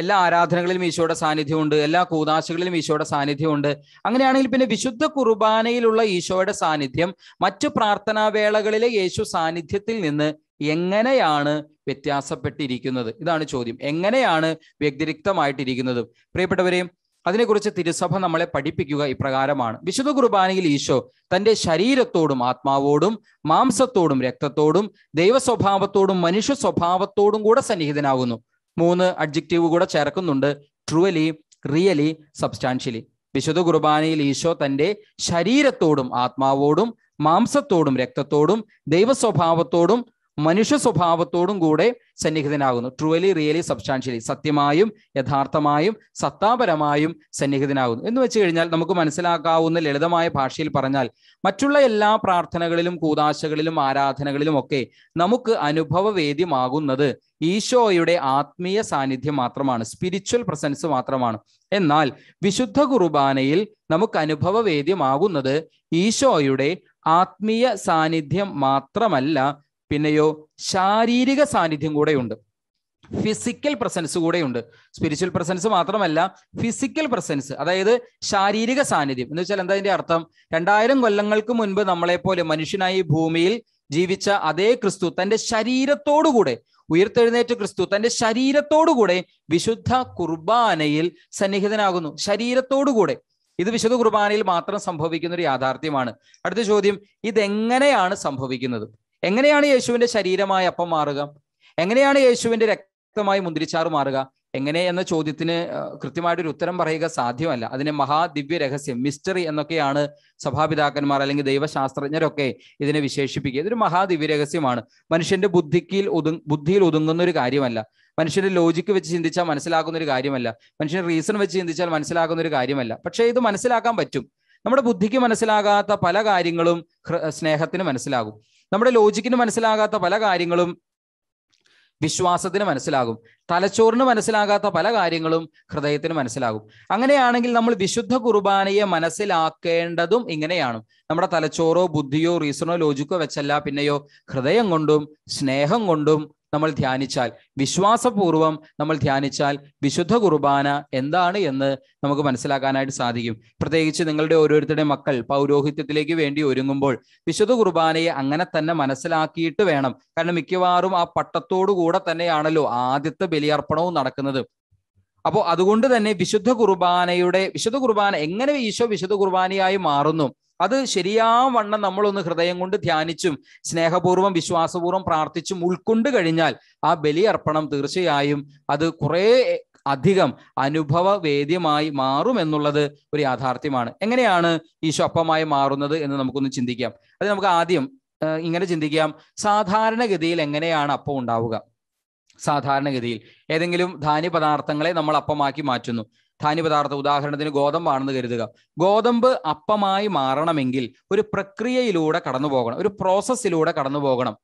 [SPEAKER 1] എല്ലാ ആരാധനകളിലും ഈശോയുടെ സാന്നിധ്യമുണ്ട് എല്ലാ കൂതാശകളിലും ഈശോയുടെ സാന്നിധ്യമുണ്ട് അങ്ങനെയാണെങ്കിൽ പിന്നെ വിശുദ്ധ കുർബാനയിലുള്ള ഈശോയുടെ സാന്നിധ്യം മറ്റു പ്രാർത്ഥനാവേളകളിലെ യേശു സാന്നിധ്യത്തിൽ നിന്ന് എങ്ങനെയാണ് വ്യത്യാസപ്പെട്ടിരിക്കുന്നത് ഇതാണ് ചോദ്യം എങ്ങനെയാണ് വ്യതിരിക്തമായിട്ടിരിക്കുന്നത് പ്രിയപ്പെട്ടവരെയും അതിനെക്കുറിച്ച് തിരുസഭ നമ്മളെ പഠിപ്പിക്കുക ഇപ്രകാരമാണ് വിശുദ്ധ കുർബാനയിൽ ഈശോ തൻ്റെ ശരീരത്തോടും ആത്മാവോടും മാംസത്തോടും രക്തത്തോടും ദൈവസ്വഭാവത്തോടും മനുഷ്യ സ്വഭാവത്തോടും കൂടെ സന്നിഹിതനാകുന്നു മൂന്ന് അഡ്ജക്റ്റീവ് കൂടെ ചേർക്കുന്നുണ്ട് ട്രുവലി റിയലി സബ്സ്റ്റാൻഷ്യലി വിശുദ്ധ കുർബാനയിൽ ഈശോ തൻ്റെ ശരീരത്തോടും ആത്മാവോടും മാംസത്തോടും രക്തത്തോടും ദൈവസ്വഭാവത്തോടും മനുഷ്യ സ്വഭാവത്തോടും കൂടെ സന്നിഹിതനാകുന്നു ട്രുവലി റിയലി സബ്സ്റ്റാൻഷ്യലി സത്യമായും യഥാർത്ഥമായും സത്താപരമായും സന്നിഹിതനാകുന്നു എന്ന് വെച്ച് കഴിഞ്ഞാൽ നമുക്ക് മനസ്സിലാക്കാവുന്ന ലളിതമായ ഭാഷയിൽ പറഞ്ഞാൽ മറ്റുള്ള എല്ലാ പ്രാർത്ഥനകളിലും കൂതാശകളിലും ആരാധനകളിലും ഒക്കെ നമുക്ക് വേദ്യമാകുന്നത് ഈശോയുടെ ആത്മീയ സാന്നിധ്യം മാത്രമാണ് സ്പിരിച്വൽ പ്രസൻസ് മാത്രമാണ് എന്നാൽ വിശുദ്ധ കുർബാനയിൽ നമുക്ക് വേദ്യമാകുന്നത് ഈശോയുടെ ആത്മീയ സാന്നിധ്യം മാത്രമല്ല പിന്നെയോ ശാരീരിക സാന്നിധ്യം ഉണ്ട് ഫിസിക്കൽ പ്രസൻസ് ഉണ്ട് സ്പിരിച്വൽ പ്രസൻസ് മാത്രമല്ല ഫിസിക്കൽ പ്രസൻസ് അതായത് ശാരീരിക സാന്നിധ്യം എന്ന് വെച്ചാൽ എന്താ അതിന്റെ അർത്ഥം രണ്ടായിരം കൊല്ലങ്ങൾക്ക് മുൻപ് നമ്മളെപ്പോലെ മനുഷ്യനായി ഭൂമിയിൽ ജീവിച്ച അതേ ക്രിസ്തു തന്റെ ശരീരത്തോടുകൂടെ ഉയർത്തെഴുന്നേറ്റ ക്രിസ്തു തന്റെ ശരീരത്തോടുകൂടെ വിശുദ്ധ കുർബാനയിൽ സന്നിഹിതനാകുന്നു ശരീരത്തോടുകൂടെ ഇത് വിശുദ്ധ കുർബാനയിൽ മാത്രം സംഭവിക്കുന്ന ഒരു യാഥാർത്ഥ്യമാണ് അടുത്ത ചോദ്യം ഇതെങ്ങനെയാണ് സംഭവിക്കുന്നത് എങ്ങനെയാണ് യേശുവിന്റെ ശരീരമായി അപ്പം മാറുക എങ്ങനെയാണ് യേശുവിന്റെ രക്തമായി മുന്തിരിച്ചാറ് മാറുക എങ്ങനെ എന്ന ചോദ്യത്തിന് കൃത്യമായിട്ടൊരു ഉത്തരം പറയുക സാധ്യമല്ല അതിനെ മഹാദിവ്യ രഹസ്യം മിസ്റ്ററി എന്നൊക്കെയാണ് സഭാപിതാക്കന്മാർ അല്ലെങ്കിൽ ദൈവശാസ്ത്രജ്ഞരൊക്കെ ഇതിനെ വിശേഷിപ്പിക്കുക ഇതൊരു മഹാദിവ്യ രഹസ്യമാണ് മനുഷ്യന്റെ ബുദ്ധിക്കിൽ ഒതു ബുദ്ധിയിൽ ഒതുങ്ങുന്ന ഒരു കാര്യമല്ല മനുഷ്യന്റെ ലോജിക്ക് വെച്ച് ചിന്തിച്ചാൽ മനസ്സിലാക്കുന്ന ഒരു കാര്യമല്ല മനുഷ്യന്റെ റീസൺ വെച്ച് ചിന്തിച്ചാൽ മനസ്സിലാക്കുന്ന ഒരു കാര്യമല്ല പക്ഷേ ഇത് മനസ്സിലാക്കാൻ പറ്റും നമ്മുടെ ബുദ്ധിക്ക് മനസ്സിലാകാത്ത പല കാര്യങ്ങളും സ്നേഹത്തിന് മനസ്സിലാകും നമ്മുടെ ലോജിക്കിന് മനസ്സിലാകാത്ത പല കാര്യങ്ങളും വിശ്വാസത്തിന് മനസ്സിലാകും തലച്ചോറിന് മനസ്സിലാകാത്ത പല കാര്യങ്ങളും ഹൃദയത്തിന് മനസ്സിലാകും അങ്ങനെയാണെങ്കിൽ നമ്മൾ വിശുദ്ധ കുർബാനയെ മനസ്സിലാക്കേണ്ടതും ഇങ്ങനെയാണ് നമ്മുടെ തലച്ചോറോ ബുദ്ധിയോ റീസണോ ലോജിക്കോ വെച്ചല്ല പിന്നെയോ ഹൃദയം കൊണ്ടും സ്നേഹം കൊണ്ടും നമ്മൾ ധ്യാനിച്ചാൽ വിശ്വാസപൂർവം നമ്മൾ ധ്യാനിച്ചാൽ വിശുദ്ധ കുർബാന എന്താണ് എന്ന് നമുക്ക് മനസ്സിലാക്കാനായിട്ട് സാധിക്കും പ്രത്യേകിച്ച് നിങ്ങളുടെ ഓരോരുത്തരുടെ മക്കൾ പൗരോഹിത്യത്തിലേക്ക് വേണ്ടി ഒരുങ്ങുമ്പോൾ വിശുദ്ധ കുർബാനയെ അങ്ങനെ തന്നെ മനസ്സിലാക്കിയിട്ട് വേണം കാരണം മിക്കവാറും ആ പട്ടത്തോടു കൂടെ തന്നെയാണല്ലോ ആദ്യത്തെ ബലിയർപ്പണവും നടക്കുന്നത് അപ്പോൾ അതുകൊണ്ട് തന്നെ വിശുദ്ധ കുർബാനയുടെ വിശുദ്ധ കുർബാന എങ്ങനെ ഈശോ വിശുദ്ധ കുർബാനയായി മാറുന്നു അത് വണ്ണം നമ്മളൊന്ന് ഹൃദയം കൊണ്ട് ധ്യാനിച്ചും സ്നേഹപൂർവ്വം വിശ്വാസപൂർവ്വം പ്രാർത്ഥിച്ചും ഉൾക്കൊണ്ട് കഴിഞ്ഞാൽ ആ ബലിയർപ്പണം തീർച്ചയായും അത് കുറേ അധികം അനുഭവവേദ്യമായി മാറുമെന്നുള്ളത് ഒരു യാഥാർത്ഥ്യമാണ് എങ്ങനെയാണ് ഈ അപ്പമായി മാറുന്നത് എന്ന് നമുക്കൊന്ന് ചിന്തിക്കാം അത് നമുക്ക് ആദ്യം ഇങ്ങനെ ചിന്തിക്കാം സാധാരണഗതിയിൽ എങ്ങനെയാണ് അപ്പം ഉണ്ടാവുക സാധാരണഗതിയിൽ ഏതെങ്കിലും ധാന്യ പദാർത്ഥങ്ങളെ നമ്മൾ അപ്പമാക്കി മാറ്റുന്നു ധാന്യപദാർത്ഥ ഉദാഹരണത്തിന് ഗോതമ്പാണെന്ന് കരുതുക ഗോതമ്പ് അപ്പമായി മാറണമെങ്കിൽ ഒരു പ്രക്രിയയിലൂടെ കടന്നു പോകണം ഒരു പ്രോസസ്സിലൂടെ കടന്നു പോകണം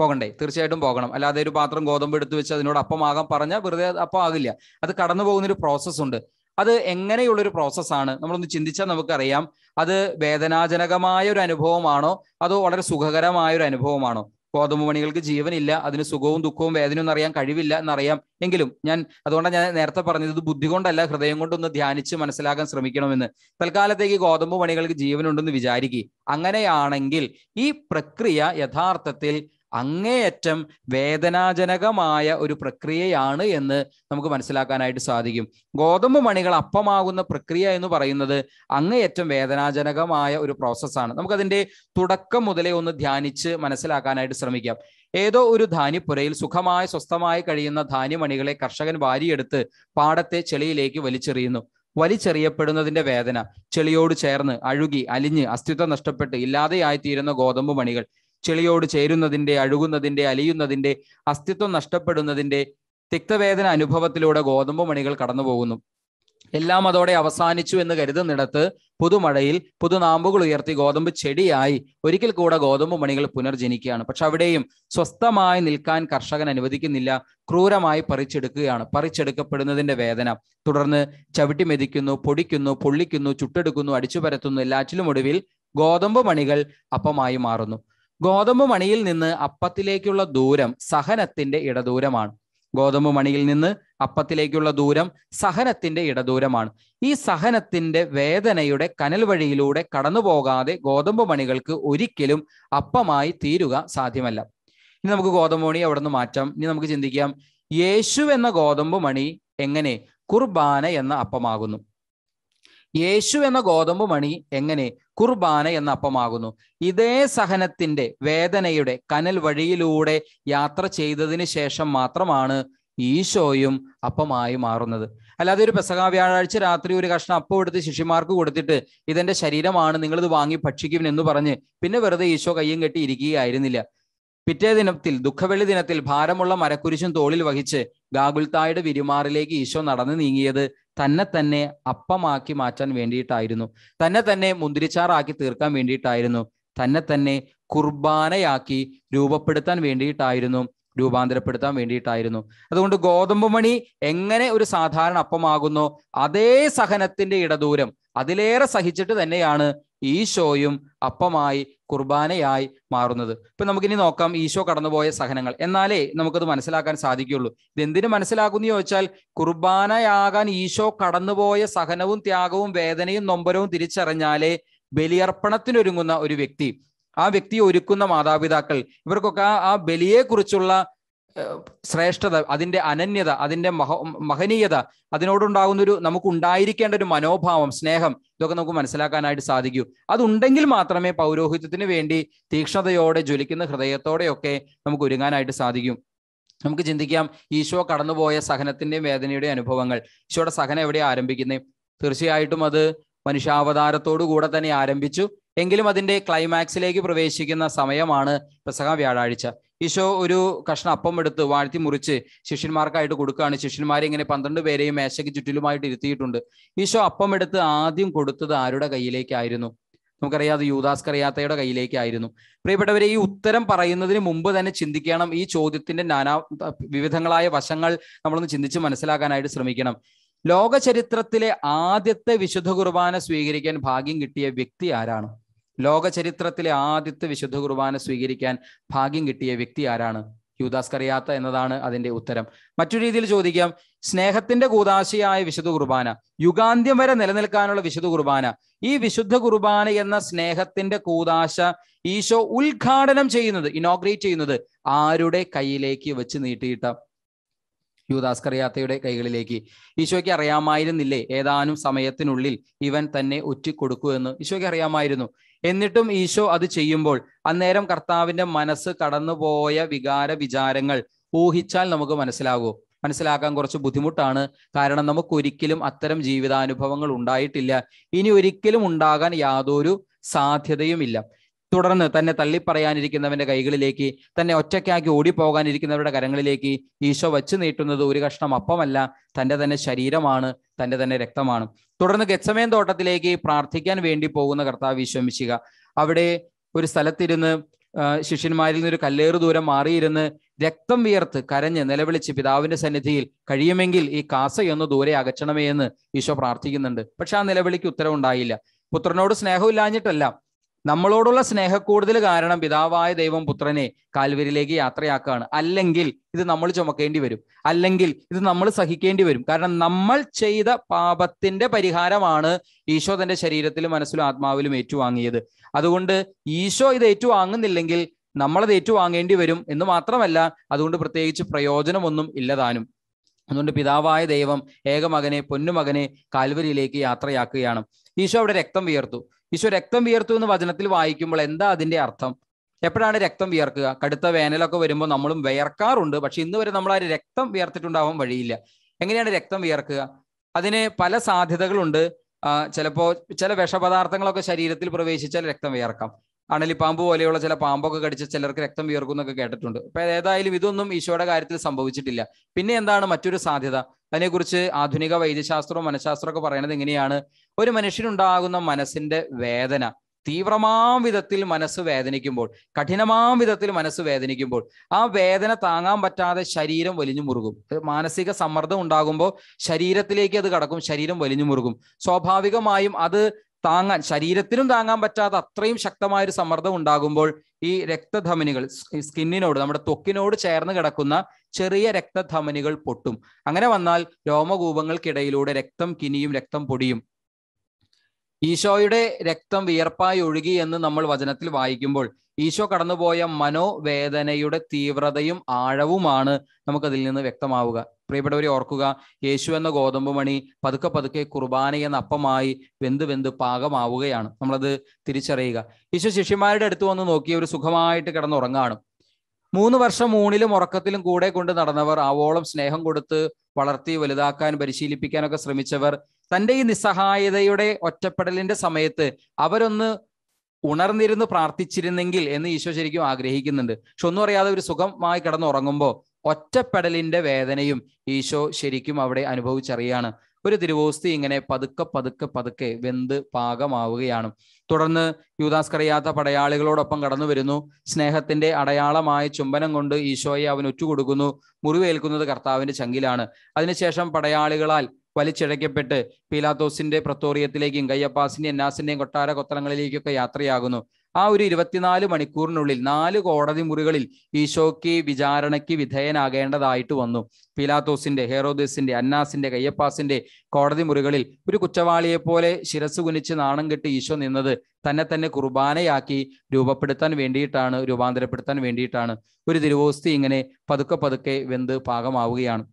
[SPEAKER 1] പോകണ്ടേ തീർച്ചയായിട്ടും പോകണം അല്ലാതെ ഒരു പാത്രം ഗോതമ്പ് എടുത്തു വെച്ച് അതിനോട് അപ്പമാകാൻ പറഞ്ഞാൽ വെറുതെ അപ്പം ആകില്ല അത് കടന്നു പോകുന്നൊരു പ്രോസസ്സുണ്ട് അത് എങ്ങനെയുള്ളൊരു പ്രോസസ്സാണ് നമ്മളൊന്ന് ചിന്തിച്ചാൽ നമുക്കറിയാം അത് വേദനാജനകമായ ഒരു അനുഭവമാണോ അതോ വളരെ സുഖകരമായ ഒരു അനുഭവമാണോ കോതമ്പ് മണികൾക്ക് ജീവനില്ല അതിന് സുഖവും ദുഃഖവും വേദനയും അറിയാൻ കഴിവില്ല എന്നറിയാം എങ്കിലും ഞാൻ അതുകൊണ്ടാണ് ഞാൻ നേരത്തെ പറഞ്ഞത് ഇത് ബുദ്ധി കൊണ്ടല്ല ഹൃദയം കൊണ്ടൊന്ന് ധ്യാനിച്ച് മനസ്സിലാക്കാൻ ശ്രമിക്കണമെന്ന് തൽക്കാലത്തേക്ക് കോതമ്പ് മണികൾക്ക് ജീവനുണ്ടെന്ന് വിചാരിക്കുക അങ്ങനെയാണെങ്കിൽ ഈ പ്രക്രിയ യഥാർത്ഥത്തിൽ അങ്ങേയറ്റം വേദനാജനകമായ ഒരു പ്രക്രിയയാണ് എന്ന് നമുക്ക് മനസ്സിലാക്കാനായിട്ട് സാധിക്കും ഗോതമ്പ് മണികൾ അപ്പമാകുന്ന പ്രക്രിയ എന്ന് പറയുന്നത് അങ്ങേയറ്റം വേദനാജനകമായ ഒരു പ്രോസസ്സാണ് നമുക്കതിൻ്റെ തുടക്കം മുതലേ ഒന്ന് ധ്യാനിച്ച് മനസ്സിലാക്കാനായിട്ട് ശ്രമിക്കാം ഏതോ ഒരു ധാന്യപ്പുരയിൽ സുഖമായി സ്വസ്ഥമായി കഴിയുന്ന ധാന്യമണികളെ കർഷകൻ വാരിയെടുത്ത് പാടത്തെ ചെളിയിലേക്ക് വലിച്ചെറിയുന്നു വലിച്ചെറിയപ്പെടുന്നതിന്റെ വേദന ചെളിയോട് ചേർന്ന് അഴുകി അലിഞ്ഞ് അസ്തിത്വം നഷ്ടപ്പെട്ട് ഇല്ലാതെയായിത്തീരുന്ന ഗോതമ്പ് മണികൾ ചെളിയോട് ചേരുന്നതിൻ്റെ അഴുകുന്നതിൻ്റെ അലിയുന്നതിൻ്റെ അസ്തിത്വം നഷ്ടപ്പെടുന്നതിൻ്റെ തിക്തവേദന അനുഭവത്തിലൂടെ ഗോതമ്പ് മണികൾ കടന്നുപോകുന്നു എല്ലാം അതോടെ അവസാനിച്ചു എന്ന് കരുതുന്നിടത്ത് പുതുമഴയിൽ പുതുനാമ്പുകൾ ഉയർത്തി ഗോതമ്പ് ചെടിയായി ഒരിക്കൽ കൂടെ ഗോതമ്പ് മണികൾ പുനർജനിക്കുകയാണ് പക്ഷെ അവിടെയും സ്വസ്ഥമായി നിൽക്കാൻ കർഷകൻ അനുവദിക്കുന്നില്ല ക്രൂരമായി പറിച്ചെടുക്കുകയാണ് പറിച്ചെടുക്കപ്പെടുന്നതിന്റെ വേദന തുടർന്ന് ചവിട്ടി മെതിക്കുന്നു പൊടിക്കുന്നു പൊള്ളിക്കുന്നു ചുട്ടെടുക്കുന്നു അടിച്ചു പരത്തുന്നു എല്ലാറ്റിലും ഒടുവിൽ ഗോതമ്പ് മണികൾ അപ്പമായി മാറുന്നു ഗോതമ്പ് മണിയിൽ നിന്ന് അപ്പത്തിലേക്കുള്ള ദൂരം സഹനത്തിന്റെ ഇടദൂരമാണ് ഗോതമ്പ് മണിയിൽ നിന്ന് അപ്പത്തിലേക്കുള്ള ദൂരം സഹനത്തിന്റെ ഇടദൂരമാണ് ഈ സഹനത്തിന്റെ വേദനയുടെ കനൽ വഴിയിലൂടെ കടന്നു പോകാതെ ഗോതമ്പ് മണികൾക്ക് ഒരിക്കലും അപ്പമായി തീരുക സാധ്യമല്ല ഇനി നമുക്ക് ഗോതമ്പ് മണി അവിടെ നിന്ന് മാറ്റാം ഇനി നമുക്ക് ചിന്തിക്കാം യേശു എന്ന ഗോതമ്പ് മണി എങ്ങനെ കുർബാന എന്ന അപ്പമാകുന്നു യേശു എന്ന ഗോതമ്പ് മണി എങ്ങനെ കുർബാന എന്ന അപ്പമാകുന്നു ഇതേ സഹനത്തിന്റെ വേദനയുടെ കനൽ വഴിയിലൂടെ യാത്ര ചെയ്തതിന് ശേഷം മാത്രമാണ് ഈശോയും അപ്പമായി മാറുന്നത് അല്ലാതെ ഒരു പെസക വ്യാഴാഴ്ച രാത്രി ഒരു കഷ്ണം അപ്പം എടുത്ത് ശിഷ്യമാർക്ക് കൊടുത്തിട്ട് ഇതെന്റെ ശരീരമാണ് നിങ്ങളിത് വാങ്ങി ഭക്ഷിക്കും എന്ന് പറഞ്ഞ് പിന്നെ വെറുതെ ഈശോ കയ്യും കെട്ടി ഇരിക്കുകയായിരുന്നില്ല പിറ്റേ ദിനത്തിൽ ദുഃഖവെള്ളി ദിനത്തിൽ ഭാരമുള്ള മരക്കുരിശും തോളിൽ വഹിച്ച് ഗാഗുൽത്തായുടെ വിരിമാറിലേക്ക് ഈശോ നടന്നു നീങ്ങിയത് തന്നെ തന്നെ അപ്പമാക്കി മാറ്റാൻ വേണ്ടിയിട്ടായിരുന്നു തന്നെ തന്നെ മുന്തിരിച്ചാറാക്കി തീർക്കാൻ വേണ്ടിയിട്ടായിരുന്നു തന്നെ തന്നെ കുർബാനയാക്കി രൂപപ്പെടുത്താൻ വേണ്ടിയിട്ടായിരുന്നു രൂപാന്തരപ്പെടുത്താൻ വേണ്ടിയിട്ടായിരുന്നു അതുകൊണ്ട് ഗോതമ്പ് മണി എങ്ങനെ ഒരു സാധാരണ അപ്പമാകുന്നോ അതേ സഹനത്തിന്റെ ഇടദൂരം അതിലേറെ സഹിച്ചിട്ട് തന്നെയാണ് ഈശോയും അപ്പമായി കുർബാനയായി മാറുന്നത് ഇപ്പൊ നമുക്കിനി നോക്കാം ഈശോ കടന്നുപോയ സഹനങ്ങൾ എന്നാലേ നമുക്കത് മനസ്സിലാക്കാൻ സാധിക്കുള്ളൂ ഇതെന്തിനു മനസ്സിലാക്കുന്നു ചോദിച്ചാൽ കുർബാനയാകാൻ ഈശോ കടന്നുപോയ സഹനവും ത്യാഗവും വേദനയും നൊമ്പരവും തിരിച്ചറിഞ്ഞാലേ ബലിയർപ്പണത്തിനൊരുങ്ങുന്ന ഒരു വ്യക്തി ആ വ്യക്തിയെ ഒരുക്കുന്ന മാതാപിതാക്കൾ ഇവർക്കൊക്കെ ആ ബലിയെക്കുറിച്ചുള്ള ശ്രേഷ്ഠത അതിന്റെ അനന്യത അതിന്റെ മഹ മഹനീയത നമുക്ക് ഉണ്ടായിരിക്കേണ്ട ഒരു മനോഭാവം സ്നേഹം ഇതൊക്കെ നമുക്ക് മനസ്സിലാക്കാനായിട്ട് സാധിക്കൂ അതുണ്ടെങ്കിൽ മാത്രമേ പൗരോഹിത്യത്തിന് വേണ്ടി തീക്ഷ്ണതയോടെ ജ്വലിക്കുന്ന ഹൃദയത്തോടെയൊക്കെ നമുക്ക് ഒരുങ്ങാനായിട്ട് സാധിക്കും നമുക്ക് ചിന്തിക്കാം ഈശോ കടന്നുപോയ സഹനത്തിന്റെയും വേദനയുടെയും അനുഭവങ്ങൾ ഈശോയുടെ സഹനം എവിടെ ആരംഭിക്കുന്നത് തീർച്ചയായിട്ടും അത് മനുഷ്യാവതാരത്തോടുകൂടെ തന്നെ ആരംഭിച്ചു എങ്കിലും അതിന്റെ ക്ലൈമാക്സിലേക്ക് പ്രവേശിക്കുന്ന സമയമാണ് പ്രസംഗ വ്യാഴാഴ്ച ഈശോ ഒരു കഷ്ണം അപ്പം എടുത്ത് വാഴ്ത്തി മുറിച്ച് ശിഷ്യന്മാർക്കായിട്ട് കൊടുക്കുകയാണ് ശിഷ്യന്മാരെ ഇങ്ങനെ പന്ത്രണ്ട് പേരെയും മേശയ്ക്ക് ചുറ്റിലുമായിട്ട് ഇരുത്തിയിട്ടുണ്ട് ഈശോ അപ്പം എടുത്ത് ആദ്യം കൊടുത്തത് ആരുടെ കയ്യിലേക്കായിരുന്നു നമുക്കറിയാം അത് യൂദാസ് കറിയാത്തയുടെ കയ്യിലേക്കായിരുന്നു പ്രിയപ്പെട്ടവരെ ഈ ഉത്തരം പറയുന്നതിന് മുമ്പ് തന്നെ ചിന്തിക്കണം ഈ ചോദ്യത്തിന്റെ നാനാ വിവിധങ്ങളായ വശങ്ങൾ നമ്മളൊന്ന് ചിന്തിച്ച് മനസ്സിലാക്കാനായിട്ട് ശ്രമിക്കണം ലോക ചരിത്രത്തിലെ ആദ്യത്തെ വിശുദ്ധ കുർബാന സ്വീകരിക്കാൻ ഭാഗ്യം കിട്ടിയ വ്യക്തി ആരാണ് ലോക ചരിത്രത്തിലെ ആദ്യത്തെ വിശുദ്ധ കുർബാന സ്വീകരിക്കാൻ ഭാഗ്യം കിട്ടിയ വ്യക്തി ആരാണ് യൂദാസ് കറിയാത്ത എന്നതാണ് അതിന്റെ ഉത്തരം മറ്റു രീതിയിൽ ചോദിക്കാം സ്നേഹത്തിന്റെ കൂതാശയായ വിശുദ്ധ കുർബാന യുഗാന്ത്യം വരെ നിലനിൽക്കാനുള്ള വിശുദ്ധ കുർബാന ഈ വിശുദ്ധ കുർബാന എന്ന സ്നേഹത്തിന്റെ കൂതാശ ഈശോ ഉദ്ഘാടനം ചെയ്യുന്നത് ഇനോഗ്രേറ്റ് ചെയ്യുന്നത് ആരുടെ കയ്യിലേക്ക് വെച്ച് നീട്ടിയിട്ട യൂദാസ് കറിയാത്തയുടെ കൈകളിലേക്ക് ഈശോയ്ക്ക് അറിയാമായിരുന്നില്ലേ ഏതാനും സമയത്തിനുള്ളിൽ ഇവൻ തന്നെ എന്ന് ഈശോയ്ക്ക് അറിയാമായിരുന്നു എന്നിട്ടും ഈശോ അത് ചെയ്യുമ്പോൾ അന്നേരം കർത്താവിന്റെ മനസ്സ് കടന്നുപോയ വികാര വിചാരങ്ങൾ ഊഹിച്ചാൽ നമുക്ക് മനസ്സിലാകൂ മനസ്സിലാക്കാൻ കുറച്ച് ബുദ്ധിമുട്ടാണ് കാരണം നമുക്ക് ഒരിക്കലും അത്തരം ജീവിതാനുഭവങ്ങൾ ഉണ്ടായിട്ടില്ല ഇനി ഒരിക്കലും ഉണ്ടാകാൻ യാതൊരു സാധ്യതയുമില്ല തുടർന്ന് തന്നെ തള്ളിപ്പറയാനിരിക്കുന്നവന്റെ കൈകളിലേക്ക് തന്നെ ഒറ്റയ്ക്കാക്കി ഓടിപ്പോകാനിരിക്കുന്നവരുടെ കരങ്ങളിലേക്ക് ഈശോ വച്ചു നീട്ടുന്നത് ഒരു കഷ്ണം അപ്പമല്ല തൻ്റെ തന്നെ ശരീരമാണ് തൻ്റെ തന്നെ രക്തമാണ് തുടർന്ന് ഗച്ചമേൻ തോട്ടത്തിലേക്ക് പ്രാർത്ഥിക്കാൻ വേണ്ടി പോകുന്ന കർത്താവ് വിശ്വമിശിക അവിടെ ഒരു സ്ഥലത്തിരുന്ന് ശിഷ്യന്മാരിൽ നിന്നൊരു കല്ലേറു ദൂരം മാറിയിരുന്ന് രക്തം വിയർത്ത് കരഞ്ഞ് നിലവിളിച്ച് പിതാവിന്റെ സന്നിധിയിൽ കഴിയുമെങ്കിൽ ഈ കാസയൊന്ന് ദൂരെ അകറ്റണമേ എന്ന് ഈശോ പ്രാർത്ഥിക്കുന്നുണ്ട് പക്ഷെ ആ നിലവിളിക്ക് ഉത്തരവുണ്ടായില്ല പുത്രനോട് സ്നേഹമില്ലാഞ്ഞിട്ടല്ല നമ്മളോടുള്ള സ്നേഹക്കൂടുതൽ കാരണം പിതാവായ ദൈവം പുത്രനെ കാൽവരിലേക്ക് യാത്രയാക്കുകയാണ് അല്ലെങ്കിൽ ഇത് നമ്മൾ ചുമക്കേണ്ടി വരും അല്ലെങ്കിൽ ഇത് നമ്മൾ സഹിക്കേണ്ടി വരും കാരണം നമ്മൾ ചെയ്ത പാപത്തിന്റെ പരിഹാരമാണ് ഈശോ തന്റെ ശരീരത്തിലും മനസ്സിലും ആത്മാവിലും ഏറ്റുവാങ്ങിയത് അതുകൊണ്ട് ഈശോ ഇത് ഏറ്റുവാങ്ങുന്നില്ലെങ്കിൽ നമ്മളത് ഏറ്റുവാങ്ങേണ്ടി വരും എന്ന് മാത്രമല്ല അതുകൊണ്ട് പ്രത്യേകിച്ച് പ്രയോജനമൊന്നും ഇല്ലതാനും അതുകൊണ്ട് പിതാവായ ദൈവം ഏകമകനെ പൊന്നുമകനെ കാൽവരിയിലേക്ക് യാത്രയാക്കുകയാണ് ഈശോ അവിടെ രക്തം വിയർത്തു ഈശോ രക്തം വിയർത്തു എന്ന് വചനത്തിൽ വായിക്കുമ്പോൾ എന്താ അതിന്റെ അർത്ഥം എപ്പോഴാണ് രക്തം വിയർക്കുക കടുത്ത വേനലൊക്കെ വരുമ്പോൾ നമ്മളും വിയർക്കാറുണ്ട് പക്ഷെ ഇന്ന് വരെ നമ്മൾ ആ രക്തം വിയർത്തിട്ടുണ്ടാവാൻ വഴിയില്ല എങ്ങനെയാണ് രക്തം വിയർക്കുക അതിന് പല സാധ്യതകളുണ്ട് ചിലപ്പോൾ ചില വിഷപദാർത്ഥങ്ങളൊക്കെ ശരീരത്തിൽ പ്രവേശിച്ചാൽ രക്തം വിയർക്കാം അണലിപ്പാമ്പ് പോലെയുള്ള ചില പാമ്പൊക്കെ കടിച്ച ചിലർക്ക് രക്തം വിയർക്കും എന്നൊക്കെ കേട്ടിട്ടുണ്ട് അപ്പൊ ഏതായാലും ഇതൊന്നും ഈശോയുടെ കാര്യത്തിൽ സംഭവിച്ചിട്ടില്ല പിന്നെ എന്താണ് മറ്റൊരു സാധ്യത അതിനെക്കുറിച്ച് ആധുനിക വൈദ്യശാസ്ത്രവും മനഃശാസ്ത്രമൊക്കെ പറയുന്നത് എങ്ങനെയാണ് ഒരു മനുഷ്യനുണ്ടാകുന്ന മനസ്സിന്റെ വേദന തീവ്രമാം വിധത്തിൽ മനസ്സ് വേദനിക്കുമ്പോൾ കഠിനമാം വിധത്തിൽ മനസ്സ് വേദനിക്കുമ്പോൾ ആ വേദന താങ്ങാൻ പറ്റാതെ ശരീരം വലിഞ്ഞു മുറുകും മാനസിക സമ്മർദ്ദം ഉണ്ടാകുമ്പോൾ ശരീരത്തിലേക്ക് അത് കടക്കും ശരീരം വലിഞ്ഞു മുറുകും സ്വാഭാവികമായും അത് താങ്ങാൻ ശരീരത്തിനും താങ്ങാൻ പറ്റാത്ത അത്രയും ശക്തമായ ഒരു സമ്മർദ്ദം ഉണ്ടാകുമ്പോൾ ഈ രക്തധമനികൾ സ്കിന്നിനോട് നമ്മുടെ ത്വക്കിനോട് ചേർന്ന് കിടക്കുന്ന ചെറിയ രക്തധമനികൾ പൊട്ടും അങ്ങനെ വന്നാൽ രോമകൂപങ്ങൾക്കിടയിലൂടെ രക്തം കിനിയും രക്തം പൊടിയും ഈശോയുടെ രക്തം വിയർപ്പായി ഒഴുകി എന്ന് നമ്മൾ വചനത്തിൽ വായിക്കുമ്പോൾ ഈശോ കടന്നുപോയ മനോവേദനയുടെ തീവ്രതയും ആഴവുമാണ് നമുക്കതിൽ നിന്ന് വ്യക്തമാവുക പ്രിയപ്പെട്ടവരെ ഓർക്കുക യേശു എന്ന ഗോതമ്പ് മണി പതുക്കെ പതുക്കെ കുർബാന എന്ന അപ്പമായി വെന്ത് വെന്ത് പാകമാവുകയാണ് നമ്മളത് തിരിച്ചറിയുക ഈശോ ശിഷ്യന്മാരുടെ അടുത്ത് വന്ന് നോക്കി ഒരു സുഖമായിട്ട് കിടന്നുറങ്ങാണ് മൂന്ന് വർഷം ഊണിലും ഉറക്കത്തിലും കൂടെ കൊണ്ട് നടന്നവർ ആവോളം സ്നേഹം കൊടുത്ത് വളർത്തി വലുതാക്കാൻ പരിശീലിപ്പിക്കാനൊക്കെ ശ്രമിച്ചവർ തൻ്റെ ഈ നിസ്സഹായതയുടെ ഒറ്റപ്പെടലിന്റെ സമയത്ത് അവരൊന്ന് ഉണർന്നിരുന്ന് പ്രാർത്ഥിച്ചിരുന്നെങ്കിൽ എന്ന് ഈശോ ശരിക്കും ആഗ്രഹിക്കുന്നുണ്ട് പക്ഷെ ഒന്നും അറിയാതെ ഒരു സുഖമായി കിടന്നുറങ്ങുമ്പോൾ ഒറ്റപ്പെടലിന്റെ വേദനയും ഈശോ ശരിക്കും അവിടെ അനുഭവിച്ചറിയാണ് ഒരു തിരുവോസ്തി ഇങ്ങനെ പതുക്കെ പതുക്കെ പതുക്കെ വെന്ത് പാകമാവുകയാണ് തുടർന്ന് യൂദാസ്കറിയാത്ത പടയാളികളോടൊപ്പം കടന്നു വരുന്നു സ്നേഹത്തിന്റെ അടയാളമായ ചുംബനം കൊണ്ട് ഈശോയെ അവൻ ഉറ്റുകൊടുക്കുന്നു മുറിവേൽക്കുന്നത് കർത്താവിന്റെ ചങ്കിലാണ് അതിനുശേഷം പടയാളികളാൽ വലിച്ചിഴയ്ക്കപ്പെട്ട് പീലാത്തോസിന്റെ പ്രത്തോറിയത്തിലേക്കും കയ്യപ്പാസിന്റെയും എന്നാസിന്റെയും കൊട്ടാര കൊത്തളങ്ങളിലേക്കൊക്കെ യാത്രയാകുന്നു ആ ഒരു ഇരുപത്തിനാല് മണിക്കൂറിനുള്ളിൽ നാല് കോടതി മുറികളിൽ ഈശോയ്ക്ക് വിചാരണയ്ക്ക് വിധേയനാകേണ്ടതായിട്ട് വന്നു പിലാത്തോസിന്റെ ഹെറോദസിന്റെ അന്നാസിന്റെ കയ്യപ്പാസിന്റെ കോടതി മുറികളിൽ ഒരു കുറ്റവാളിയെ പോലെ ശിരസ് കുനിച്ച് നാണം കെട്ട് ഈശോ നിന്നത് തന്നെ തന്നെ കുർബാനയാക്കി രൂപപ്പെടുത്താൻ വേണ്ടിയിട്ടാണ് രൂപാന്തരപ്പെടുത്താൻ വേണ്ടിയിട്ടാണ് ഒരു തിരുവോസ്തി ഇങ്ങനെ പതുക്കെ പതുക്കെ വെന്ത് പാകമാവുകയാണ്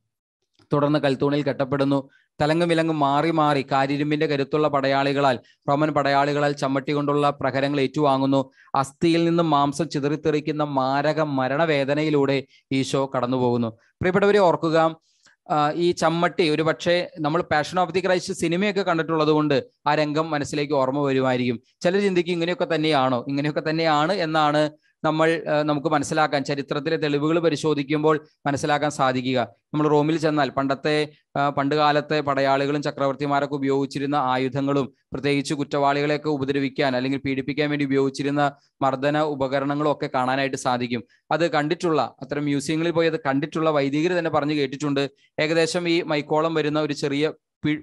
[SPEAKER 1] തുടർന്ന് കൽത്തൂണിൽ കെട്ടപ്പെടുന്നു തലങ്ങും വിലങ്ങും മാറി മാറി കാരിരുമ്പിന്റെ കരുത്തുള്ള പടയാളികളാൽ റോമൻ പടയാളികളാൽ ചമ്മട്ടി കൊണ്ടുള്ള പ്രഹരങ്ങൾ ഏറ്റുവാങ്ങുന്നു അസ്ഥിയിൽ നിന്നും മാംസം ചിതറിത്തെറിക്കുന്ന മാരക മരണവേദനയിലൂടെ ഈശോ കടന്നുപോകുന്നു പ്രിയപ്പെട്ടവരെ ഓർക്കുക ഈ ചമ്മട്ടി ഒരു പക്ഷേ നമ്മൾ പാഷൻ ഓഫ് ദി ക്രൈസ്റ്റ് സിനിമയൊക്കെ കണ്ടിട്ടുള്ളത് കൊണ്ട് ആ രംഗം മനസ്സിലേക്ക് ഓർമ്മ വരുമായിരിക്കും ചിലർ ചിന്തിക്കും ഇങ്ങനെയൊക്കെ തന്നെയാണോ ഇങ്ങനെയൊക്കെ തന്നെയാണ് എന്നാണ് നമ്മൾ നമുക്ക് മനസ്സിലാക്കാൻ ചരിത്രത്തിലെ തെളിവുകൾ പരിശോധിക്കുമ്പോൾ മനസ്സിലാക്കാൻ സാധിക്കുക നമ്മൾ റോമിൽ ചെന്നാൽ പണ്ടത്തെ പണ്ടുകാലത്തെ പടയാളികളും ചക്രവർത്തിമാരൊക്കെ ഉപയോഗിച്ചിരുന്ന ആയുധങ്ങളും പ്രത്യേകിച്ച് കുറ്റവാളികളെയൊക്കെ ഉപദ്രവിക്കാൻ അല്ലെങ്കിൽ പീഡിപ്പിക്കാൻ വേണ്ടി ഉപയോഗിച്ചിരുന്ന മർദ്ദന ഉപകരണങ്ങളും ഒക്കെ കാണാനായിട്ട് സാധിക്കും അത് കണ്ടിട്ടുള്ള അത്തരം മ്യൂസിയങ്ങളിൽ പോയി അത് കണ്ടിട്ടുള്ള വൈദികർ തന്നെ പറഞ്ഞു കേട്ടിട്ടുണ്ട് ഏകദേശം ഈ മൈക്കോളം വരുന്ന ഒരു ചെറിയ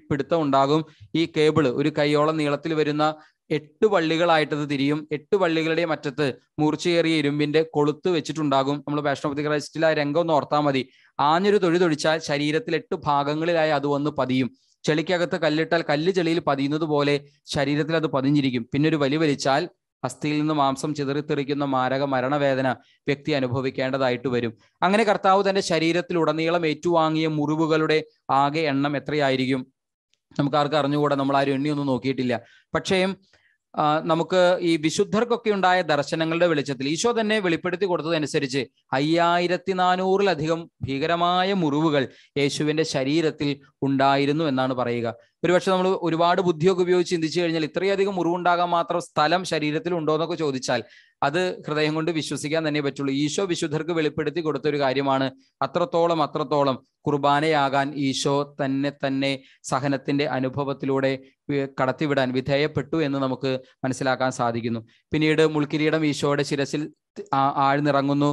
[SPEAKER 1] പിടുത്തം ഉണ്ടാകും ഈ കേബിള് ഒരു കൈയോളം നീളത്തിൽ വരുന്ന എട്ട് വള്ളികളായിട്ടത് തിരിയും എട്ട് വള്ളികളുടെയും അറ്റത്ത് മൂർച്ചയേറിയ ഇരുമ്പിന്റെ കൊളുത്ത് വെച്ചിട്ടുണ്ടാകും നമ്മൾ പാഷൻ ക്രൈസ്റ്റിൽ ആ രംഗം ഒന്ന് ഓർത്താൽ മതി ആഞ്ഞൊരു തൊഴിതൊഴിച്ചാൽ ശരീരത്തിൽ എട്ട് ഭാഗങ്ങളിലായി അത് വന്ന് പതിയും ചെളിക്കകത്ത് കല്ലിട്ടാൽ കല്ല് ചെളിയിൽ പതിയുന്നത് പോലെ ശരീരത്തിൽ അത് പതിഞ്ഞിരിക്കും പിന്നെ ഒരു വലി വലിച്ചാൽ അസ്ഥിയിൽ നിന്ന് മാംസം ചിതറിത്തെറിക്കുന്ന മാരക മരണവേദന വ്യക്തി അനുഭവിക്കേണ്ടതായിട്ട് വരും അങ്ങനെ കർത്താവ് തന്റെ ശരീരത്തിൽ ഉടനീളം ഏറ്റുവാങ്ങിയ മുറിവുകളുടെ ആകെ എണ്ണം എത്രയായിരിക്കും ആർക്കും അറിഞ്ഞുകൂടാ നമ്മൾ ആരും എണ്ണിയൊന്നും നോക്കിയിട്ടില്ല പക്ഷേ നമുക്ക് ഈ വിശുദ്ധർക്കൊക്കെ ഉണ്ടായ ദർശനങ്ങളുടെ വെളിച്ചത്തിൽ ഈശോ തന്നെ വെളിപ്പെടുത്തി കൊടുത്തതനുസരിച്ച് അയ്യായിരത്തി നാനൂറിലധികം ഭീകരമായ മുറിവുകൾ യേശുവിന്റെ ശരീരത്തിൽ ഉണ്ടായിരുന്നു എന്നാണ് പറയുക ഒരുപക്ഷെ നമ്മൾ ഒരുപാട് ബുദ്ധിയൊക്കെ ഉപയോഗിച്ച് ചിന്തിച്ചു കഴിഞ്ഞാൽ ഇത്രയധികം മുറിവുണ്ടാകാൻ മാത്രം സ്ഥലം ശരീരത്തിൽ ഉണ്ടോ എന്നൊക്കെ ചോദിച്ചാൽ അത് ഹൃദയം കൊണ്ട് വിശ്വസിക്കാൻ തന്നെ പറ്റുള്ളൂ ഈശോ വിശുദ്ധർക്ക് വെളിപ്പെടുത്തി കൊടുത്ത ഒരു കാര്യമാണ് അത്രത്തോളം അത്രത്തോളം കുർബാനയാകാൻ ഈശോ തന്നെ തന്നെ സഹനത്തിന്റെ അനുഭവത്തിലൂടെ കടത്തിവിടാൻ വിധേയപ്പെട്ടു എന്ന് നമുക്ക് മനസ്സിലാക്കാൻ സാധിക്കുന്നു പിന്നീട് മുൾക്കിരീടം ഈശോയുടെ ശിരസിൽ ആഴ്ന്നിറങ്ങുന്നു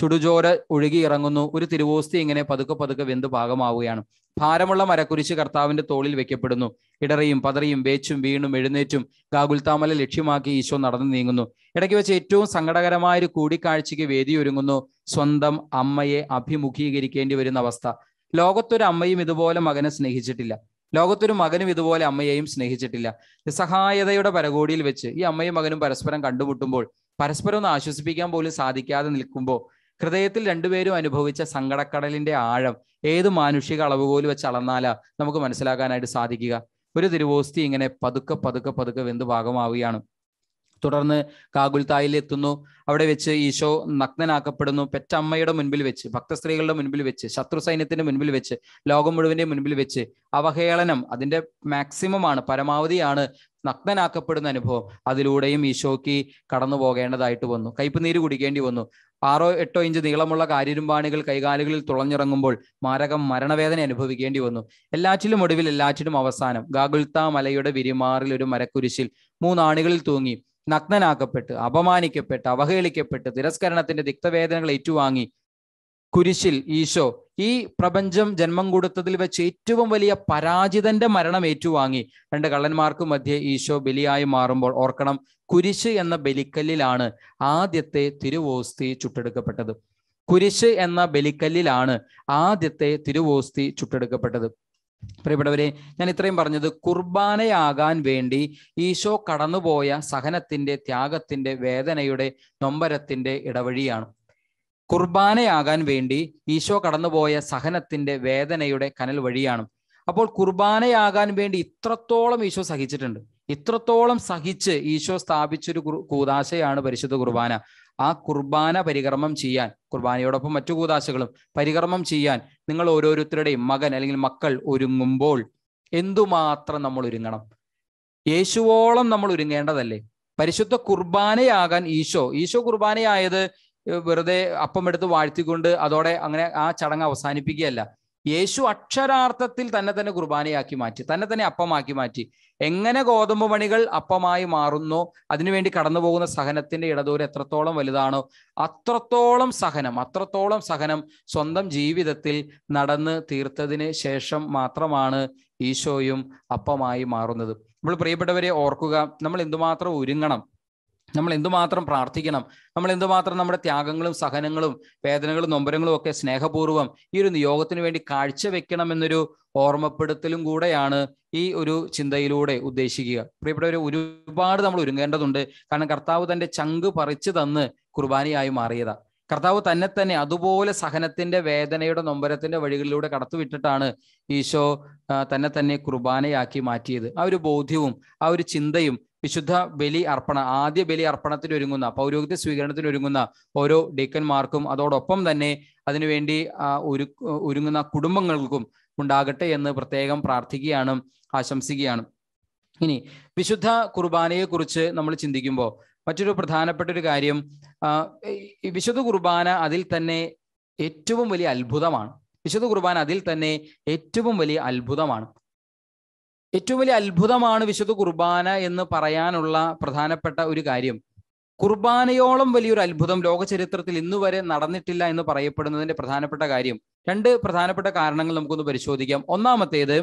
[SPEAKER 1] ചുടുചോര ഒഴുകി ഇറങ്ങുന്നു ഒരു തിരുവോസ്തി ഇങ്ങനെ പതുക്കെ പതുക്കെ വെന്ത് ഭാഗമാവുകയാണ് ഭാരമുള്ള മരക്കുരിശ് കർത്താവിന്റെ തോളിൽ വെക്കപ്പെടുന്നു ഇടറിയും പതറിയും വേച്ചും വീണും എഴുന്നേറ്റും ഗാഗുൽത്താമല ലക്ഷ്യമാക്കി ഈശോ നടന്നു നീങ്ങുന്നു ഇടയ്ക്ക് വെച്ച് ഏറ്റവും സങ്കടകരമായ ഒരു കൂടിക്കാഴ്ചയ്ക്ക് വേദിയൊരുങ്ങുന്നു സ്വന്തം അമ്മയെ അഭിമുഖീകരിക്കേണ്ടി വരുന്ന അവസ്ഥ ലോകത്തൊരു അമ്മയും ഇതുപോലെ മകനെ സ്നേഹിച്ചിട്ടില്ല ലോകത്തൊരു മകനും ഇതുപോലെ അമ്മയെയും സ്നേഹിച്ചിട്ടില്ല നിസ്സഹായതയുടെ പരകോടിയിൽ വെച്ച് ഈ അമ്മയും മകനും പരസ്പരം കണ്ടുമുട്ടുമ്പോൾ പരസ്പരം ഒന്ന് ആശ്വസിപ്പിക്കാൻ പോലും സാധിക്കാതെ നിൽക്കുമ്പോൾ ഹൃദയത്തിൽ രണ്ടുപേരും അനുഭവിച്ച സങ്കടക്കടലിന്റെ ആഴം ഏത് മാനുഷിക അളവുകോൽ വെച്ച് അളന്നാലാ നമുക്ക് മനസ്സിലാക്കാനായിട്ട് സാധിക്കുക ഒരു തിരുവോസ്തി ഇങ്ങനെ പതുക്കെ പതുക്കെ പതുക്കെ വെന്ത് ഭാഗമാവുകയാണ് തുടർന്ന് കാകുൽത്തായിൽ എത്തുന്നു അവിടെ വെച്ച് ഈശോ നഗ്നനാക്കപ്പെടുന്നു പെറ്റമ്മയുടെ മുൻപിൽ വെച്ച് ഭക്തസ്ത്രീകളുടെ മുൻപിൽ വെച്ച് ശത്രു സൈന്യത്തിന്റെ മുൻപിൽ വെച്ച് ലോകം മുഴുവന്റെ മുൻപിൽ വെച്ച് അവഹേളനം അതിന്റെ മാക്സിമം ആണ് പരമാവധിയാണ് നഗ്നനാക്കപ്പെടുന്ന അനുഭവം അതിലൂടെയും ഈശോയ്ക്ക് കടന്നു പോകേണ്ടതായിട്ട് വന്നു കയ്പ് നീര് കുടിക്കേണ്ടി വന്നു ആറോ എട്ടോ ഇഞ്ച് നീളമുള്ള കാര്യരുമ്പാണികൾ കൈകാലുകളിൽ തുളഞ്ഞിറങ്ങുമ്പോൾ മാരകം മരണവേദന അനുഭവിക്കേണ്ടി വന്നു എല്ലാറ്റിലും ഒടുവിൽ എല്ലാറ്റിലും അവസാനം ഗാഗുൽത്ത മലയുടെ വിരിമാറിൽ ഒരു മരക്കുരിശിൽ മൂന്നാണികളിൽ തൂങ്ങി നഗ്നനാക്കപ്പെട്ട് അപമാനിക്കപ്പെട്ട് അവഹേളിക്കപ്പെട്ട് തിരസ്കരണത്തിന്റെ ദിക്തവേദനകൾ ഏറ്റുവാങ്ങി കുരിശിൽ ഈശോ ഈ പ്രപഞ്ചം ജന്മം കൊടുത്തതിൽ വെച്ച് ഏറ്റവും വലിയ പരാജിതന്റെ മരണം ഏറ്റുവാങ്ങി രണ്ട് കള്ളന്മാർക്ക് മധ്യേ ഈശോ ബലിയായി മാറുമ്പോൾ ഓർക്കണം കുരിശ് എന്ന ബലിക്കല്ലിലാണ് ആദ്യത്തെ തിരുവോസ്തി ചുട്ടെടുക്കപ്പെട്ടത് കുരിശ് എന്ന ബലിക്കല്ലിലാണ് ആദ്യത്തെ തിരുവോസ്തി ചുട്ടെടുക്കപ്പെട്ടത് പ്രിയപ്പെട്ടവരെ ഞാൻ ഇത്രയും പറഞ്ഞത് കുർബാനയാകാൻ വേണ്ടി ഈശോ കടന്നുപോയ സഹനത്തിന്റെ ത്യാഗത്തിന്റെ വേദനയുടെ നൊമ്പരത്തിന്റെ ഇടവഴിയാണ് കുർബാനയാകാൻ വേണ്ടി ഈശോ കടന്നുപോയ സഹനത്തിന്റെ വേദനയുടെ കനൽ വഴിയാണ് അപ്പോൾ കുർബാനയാകാൻ വേണ്ടി ഇത്രത്തോളം ഈശോ സഹിച്ചിട്ടുണ്ട് ഇത്രത്തോളം സഹിച്ച് ഈശോ സ്ഥാപിച്ചൊരു കൂതാശയാണ് പരിശുദ്ധ കുർബാന ആ കുർബാന പരികർമ്മം ചെയ്യാൻ കുർബാനയോടൊപ്പം മറ്റു കൂതാശകളും പരികർമ്മം ചെയ്യാൻ നിങ്ങൾ ഓരോരുത്തരുടെയും മകൻ അല്ലെങ്കിൽ മക്കൾ ഒരുങ്ങുമ്പോൾ എന്തുമാത്രം നമ്മൾ ഒരുങ്ങണം യേശുവോളം നമ്മൾ ഒരുങ്ങേണ്ടതല്ലേ പരിശുദ്ധ കുർബാനയാകാൻ ഈശോ ഈശോ കുർബാനയായത് വെറുതെ അപ്പം എടുത്ത് വാഴ്ത്തിക്കൊണ്ട് അതോടെ അങ്ങനെ ആ ചടങ്ങ് അവസാനിപ്പിക്കുകയല്ല യേശു അക്ഷരാർത്ഥത്തിൽ തന്നെ തന്നെ കുർബാനയാക്കി മാറ്റി തന്നെ തന്നെ അപ്പമാക്കി മാറ്റി എങ്ങനെ ഗോതമ്പ് മണികൾ അപ്പമായി മാറുന്നോ അതിനുവേണ്ടി കടന്നു പോകുന്ന സഹനത്തിന്റെ ഇടതൂരം എത്രത്തോളം വലുതാണോ അത്രത്തോളം സഹനം അത്രത്തോളം സഹനം സ്വന്തം ജീവിതത്തിൽ നടന്ന് തീർത്തതിന് ശേഷം മാത്രമാണ് ഈശോയും അപ്പമായി മാറുന്നത് നമ്മൾ പ്രിയപ്പെട്ടവരെ ഓർക്കുക നമ്മൾ എന്തുമാത്രം ഒരുങ്ങണം നമ്മൾ എന്തുമാത്രം പ്രാർത്ഥിക്കണം നമ്മൾ എന്തുമാത്രം നമ്മുടെ ത്യാഗങ്ങളും സഹനങ്ങളും വേദനകളും നൊമ്പരങ്ങളും ഒക്കെ സ്നേഹപൂർവ്വം ഈ ഒരു നിയോഗത്തിന് വേണ്ടി കാഴ്ചവെക്കണം എന്നൊരു ഓർമ്മപ്പെടുത്തലും കൂടെയാണ് ഈ ഒരു ചിന്തയിലൂടെ ഉദ്ദേശിക്കുക പ്രിയപ്പെട്ടവർ ഒരുപാട് നമ്മൾ ഒരുങ്ങേണ്ടതുണ്ട് കാരണം കർത്താവ് തന്റെ ചങ്ക് പറിച്ചു തന്ന് കുർബാനയായി മാറിയതാ കർത്താവ് തന്നെ തന്നെ അതുപോലെ സഹനത്തിന്റെ വേദനയുടെ നൊമ്പരത്തിന്റെ വഴികളിലൂടെ കടത്തുവിട്ടിട്ടാണ് ഈശോ തന്നെ തന്നെ കുർബാനയാക്കി മാറ്റിയത് ആ ഒരു ബോധ്യവും ആ ഒരു ചിന്തയും വിശുദ്ധ ബലി അർപ്പണ ആദ്യ ബലി അർപ്പണത്തിന് ഒരുങ്ങുന്ന പൗരോഹിത്യ സ്വീകരണത്തിന് ഒരുങ്ങുന്ന ഓരോ ഡീക്കന്മാർക്കും അതോടൊപ്പം തന്നെ അതിനുവേണ്ടി ഒരു ഒരുങ്ങുന്ന കുടുംബങ്ങൾക്കും ഉണ്ടാകട്ടെ എന്ന് പ്രത്യേകം പ്രാർത്ഥിക്കുകയാണ് ആശംസിക്കുകയാണ് ഇനി വിശുദ്ധ കുർബാനയെ കുറിച്ച് നമ്മൾ ചിന്തിക്കുമ്പോൾ മറ്റൊരു പ്രധാനപ്പെട്ട ഒരു കാര്യം വിശുദ്ധ കുർബാന അതിൽ തന്നെ ഏറ്റവും വലിയ അത്ഭുതമാണ് വിശുദ്ധ കുർബാന അതിൽ തന്നെ ഏറ്റവും വലിയ അത്ഭുതമാണ് ഏറ്റവും വലിയ അത്ഭുതമാണ് വിശുദ്ധ കുർബാന എന്ന് പറയാനുള്ള പ്രധാനപ്പെട്ട ഒരു കാര്യം കുർബാനയോളം വലിയൊരു അത്ഭുതം ലോക ചരിത്രത്തിൽ വരെ നടന്നിട്ടില്ല എന്ന് പറയപ്പെടുന്നതിന്റെ പ്രധാനപ്പെട്ട കാര്യം രണ്ട് പ്രധാനപ്പെട്ട കാരണങ്ങൾ നമുക്കൊന്ന് പരിശോധിക്കാം ഒന്നാമത്തേത്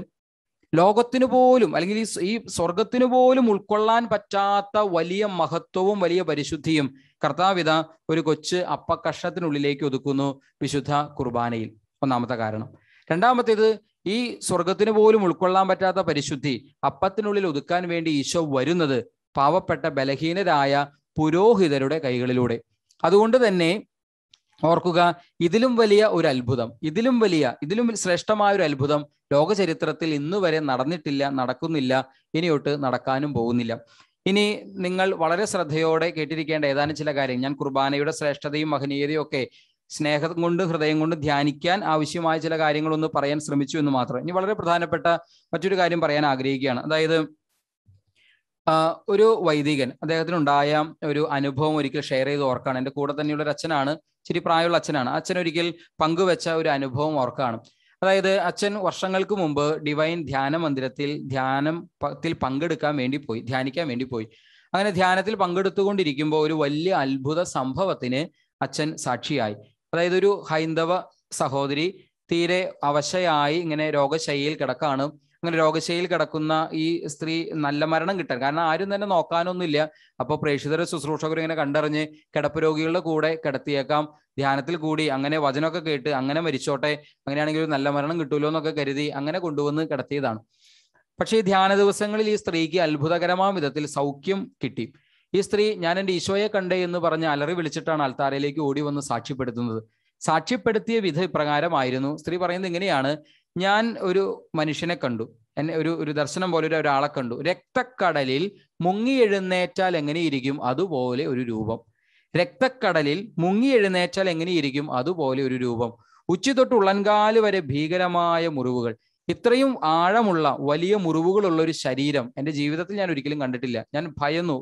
[SPEAKER 1] ലോകത്തിനു പോലും അല്ലെങ്കിൽ ഈ സ്വർഗത്തിനു പോലും ഉൾക്കൊള്ളാൻ പറ്റാത്ത വലിയ മഹത്വവും വലിയ പരിശുദ്ധിയും കർത്താവിത ഒരു കൊച്ച് അപ്പക്കഷ്ണത്തിനുള്ളിലേക്ക് ഒതുക്കുന്നു വിശുദ്ധ കുർബാനയിൽ ഒന്നാമത്തെ കാരണം രണ്ടാമത്തേത് ഈ സ്വർഗത്തിന് പോലും ഉൾക്കൊള്ളാൻ പറ്റാത്ത പരിശുദ്ധി അപ്പത്തിനുള്ളിൽ ഒതുക്കാൻ വേണ്ടി ഈശോ വരുന്നത് പാവപ്പെട്ട ബലഹീനരായ പുരോഹിതരുടെ കൈകളിലൂടെ അതുകൊണ്ട് തന്നെ ഓർക്കുക ഇതിലും വലിയ ഒരു അത്ഭുതം ഇതിലും വലിയ ഇതിലും ശ്രേഷ്ഠമായ ഒരു അത്ഭുതം ലോകചരിത്രത്തിൽ ഇന്ന് വരെ നടന്നിട്ടില്ല നടക്കുന്നില്ല ഇനിയൊട്ട് നടക്കാനും പോകുന്നില്ല ഇനി നിങ്ങൾ വളരെ ശ്രദ്ധയോടെ കേട്ടിരിക്കേണ്ട ഏതാനും ചില കാര്യം ഞാൻ കുർബാനയുടെ ശ്രേഷ്ഠതയും മഹനീയതയും ഒക്കെ സ്നേഹം കൊണ്ട് ഹൃദയം കൊണ്ട് ധ്യാനിക്കാൻ ആവശ്യമായ ചില കാര്യങ്ങളൊന്ന് പറയാൻ ശ്രമിച്ചു എന്ന് മാത്രം ഇനി വളരെ പ്രധാനപ്പെട്ട മറ്റൊരു കാര്യം പറയാൻ ആഗ്രഹിക്കുകയാണ് അതായത് ഒരു വൈദികൻ അദ്ദേഹത്തിന് ഉണ്ടായ ഒരു അനുഭവം ഒരിക്കൽ ഷെയർ ചെയ്ത് ഓർക്കാണ് എൻ്റെ കൂടെ തന്നെയുള്ള ഒരു അച്ഛനാണ് ഇച്ചിരി പ്രായമുള്ള അച്ഛനാണ് അച്ഛൻ ഒരിക്കൽ പങ്കുവെച്ച ഒരു അനുഭവം ഓർക്കാണ് അതായത് അച്ഛൻ വർഷങ്ങൾക്ക് മുമ്പ് ഡിവൈൻ ധ്യാന മന്ദിരത്തിൽ ധ്യാനത്തിൽ പങ്കെടുക്കാൻ വേണ്ടി പോയി ധ്യാനിക്കാൻ വേണ്ടി പോയി അങ്ങനെ ധ്യാനത്തിൽ പങ്കെടുത്തുകൊണ്ടിരിക്കുമ്പോൾ ഒരു വലിയ അത്ഭുത സംഭവത്തിന് അച്ഛൻ സാക്ഷിയായി അതായത് ഒരു ഹൈന്ദവ സഹോദരി തീരെ അവശയായി ഇങ്ങനെ രോഗശൈലിയിൽ കിടക്കാണ് അങ്ങനെ രോഗശൈലിയിൽ കിടക്കുന്ന ഈ സ്ത്രീ നല്ല മരണം കിട്ടാൻ കാരണം ആരും തന്നെ നോക്കാനൊന്നുമില്ല അപ്പോൾ പ്രേക്ഷിതരെ ശുശ്രൂഷകർ ഇങ്ങനെ കണ്ടറിഞ്ഞ് കിടപ്പ് രോഗികളുടെ കൂടെ കിടത്തിയേക്കാം ധ്യാനത്തിൽ കൂടി അങ്ങനെ വചനമൊക്കെ കേട്ട് അങ്ങനെ മരിച്ചോട്ടെ അങ്ങനെയാണെങ്കിൽ നല്ല മരണം കിട്ടുമല്ലോ എന്നൊക്കെ കരുതി അങ്ങനെ കൊണ്ടുവന്ന് കിടത്തിയതാണ് പക്ഷേ ഈ ധ്യാന ദിവസങ്ങളിൽ ഈ സ്ത്രീക്ക് അത്ഭുതകരമായ വിധത്തിൽ സൗഖ്യം കിട്ടി ഈ സ്ത്രീ ഞാൻ എൻ്റെ ഈശോയെ കണ്ടേ എന്ന് പറഞ്ഞ് അലറി വിളിച്ചിട്ടാണ് അൽത്താരയിലേക്ക് ഓടി വന്ന് സാക്ഷ്യപ്പെടുത്തുന്നത് സാക്ഷ്യപ്പെടുത്തിയ വിധ പ്രകാരമായിരുന്നു സ്ത്രീ പറയുന്നത് ഇങ്ങനെയാണ് ഞാൻ ഒരു മനുഷ്യനെ കണ്ടു എന്നെ ഒരു ഒരു ദർശനം പോലെ ഒരു ഒരാളെ കണ്ടു രക്തക്കടലിൽ മുങ്ങി എഴുന്നേറ്റാൽ എങ്ങനെയിരിക്കും അതുപോലെ ഒരു രൂപം രക്തക്കടലിൽ മുങ്ങി എഴുന്നേറ്റാൽ എങ്ങനെയിരിക്കും അതുപോലെ ഒരു രൂപം തൊട്ട് ഉള്ളൻകാല് വരെ ഭീകരമായ മുറിവുകൾ ഇത്രയും ആഴമുള്ള വലിയ മുറിവുകളുള്ള ഒരു ശരീരം എൻ്റെ ജീവിതത്തിൽ ഞാൻ ഒരിക്കലും കണ്ടിട്ടില്ല ഞാൻ ഭയന്നു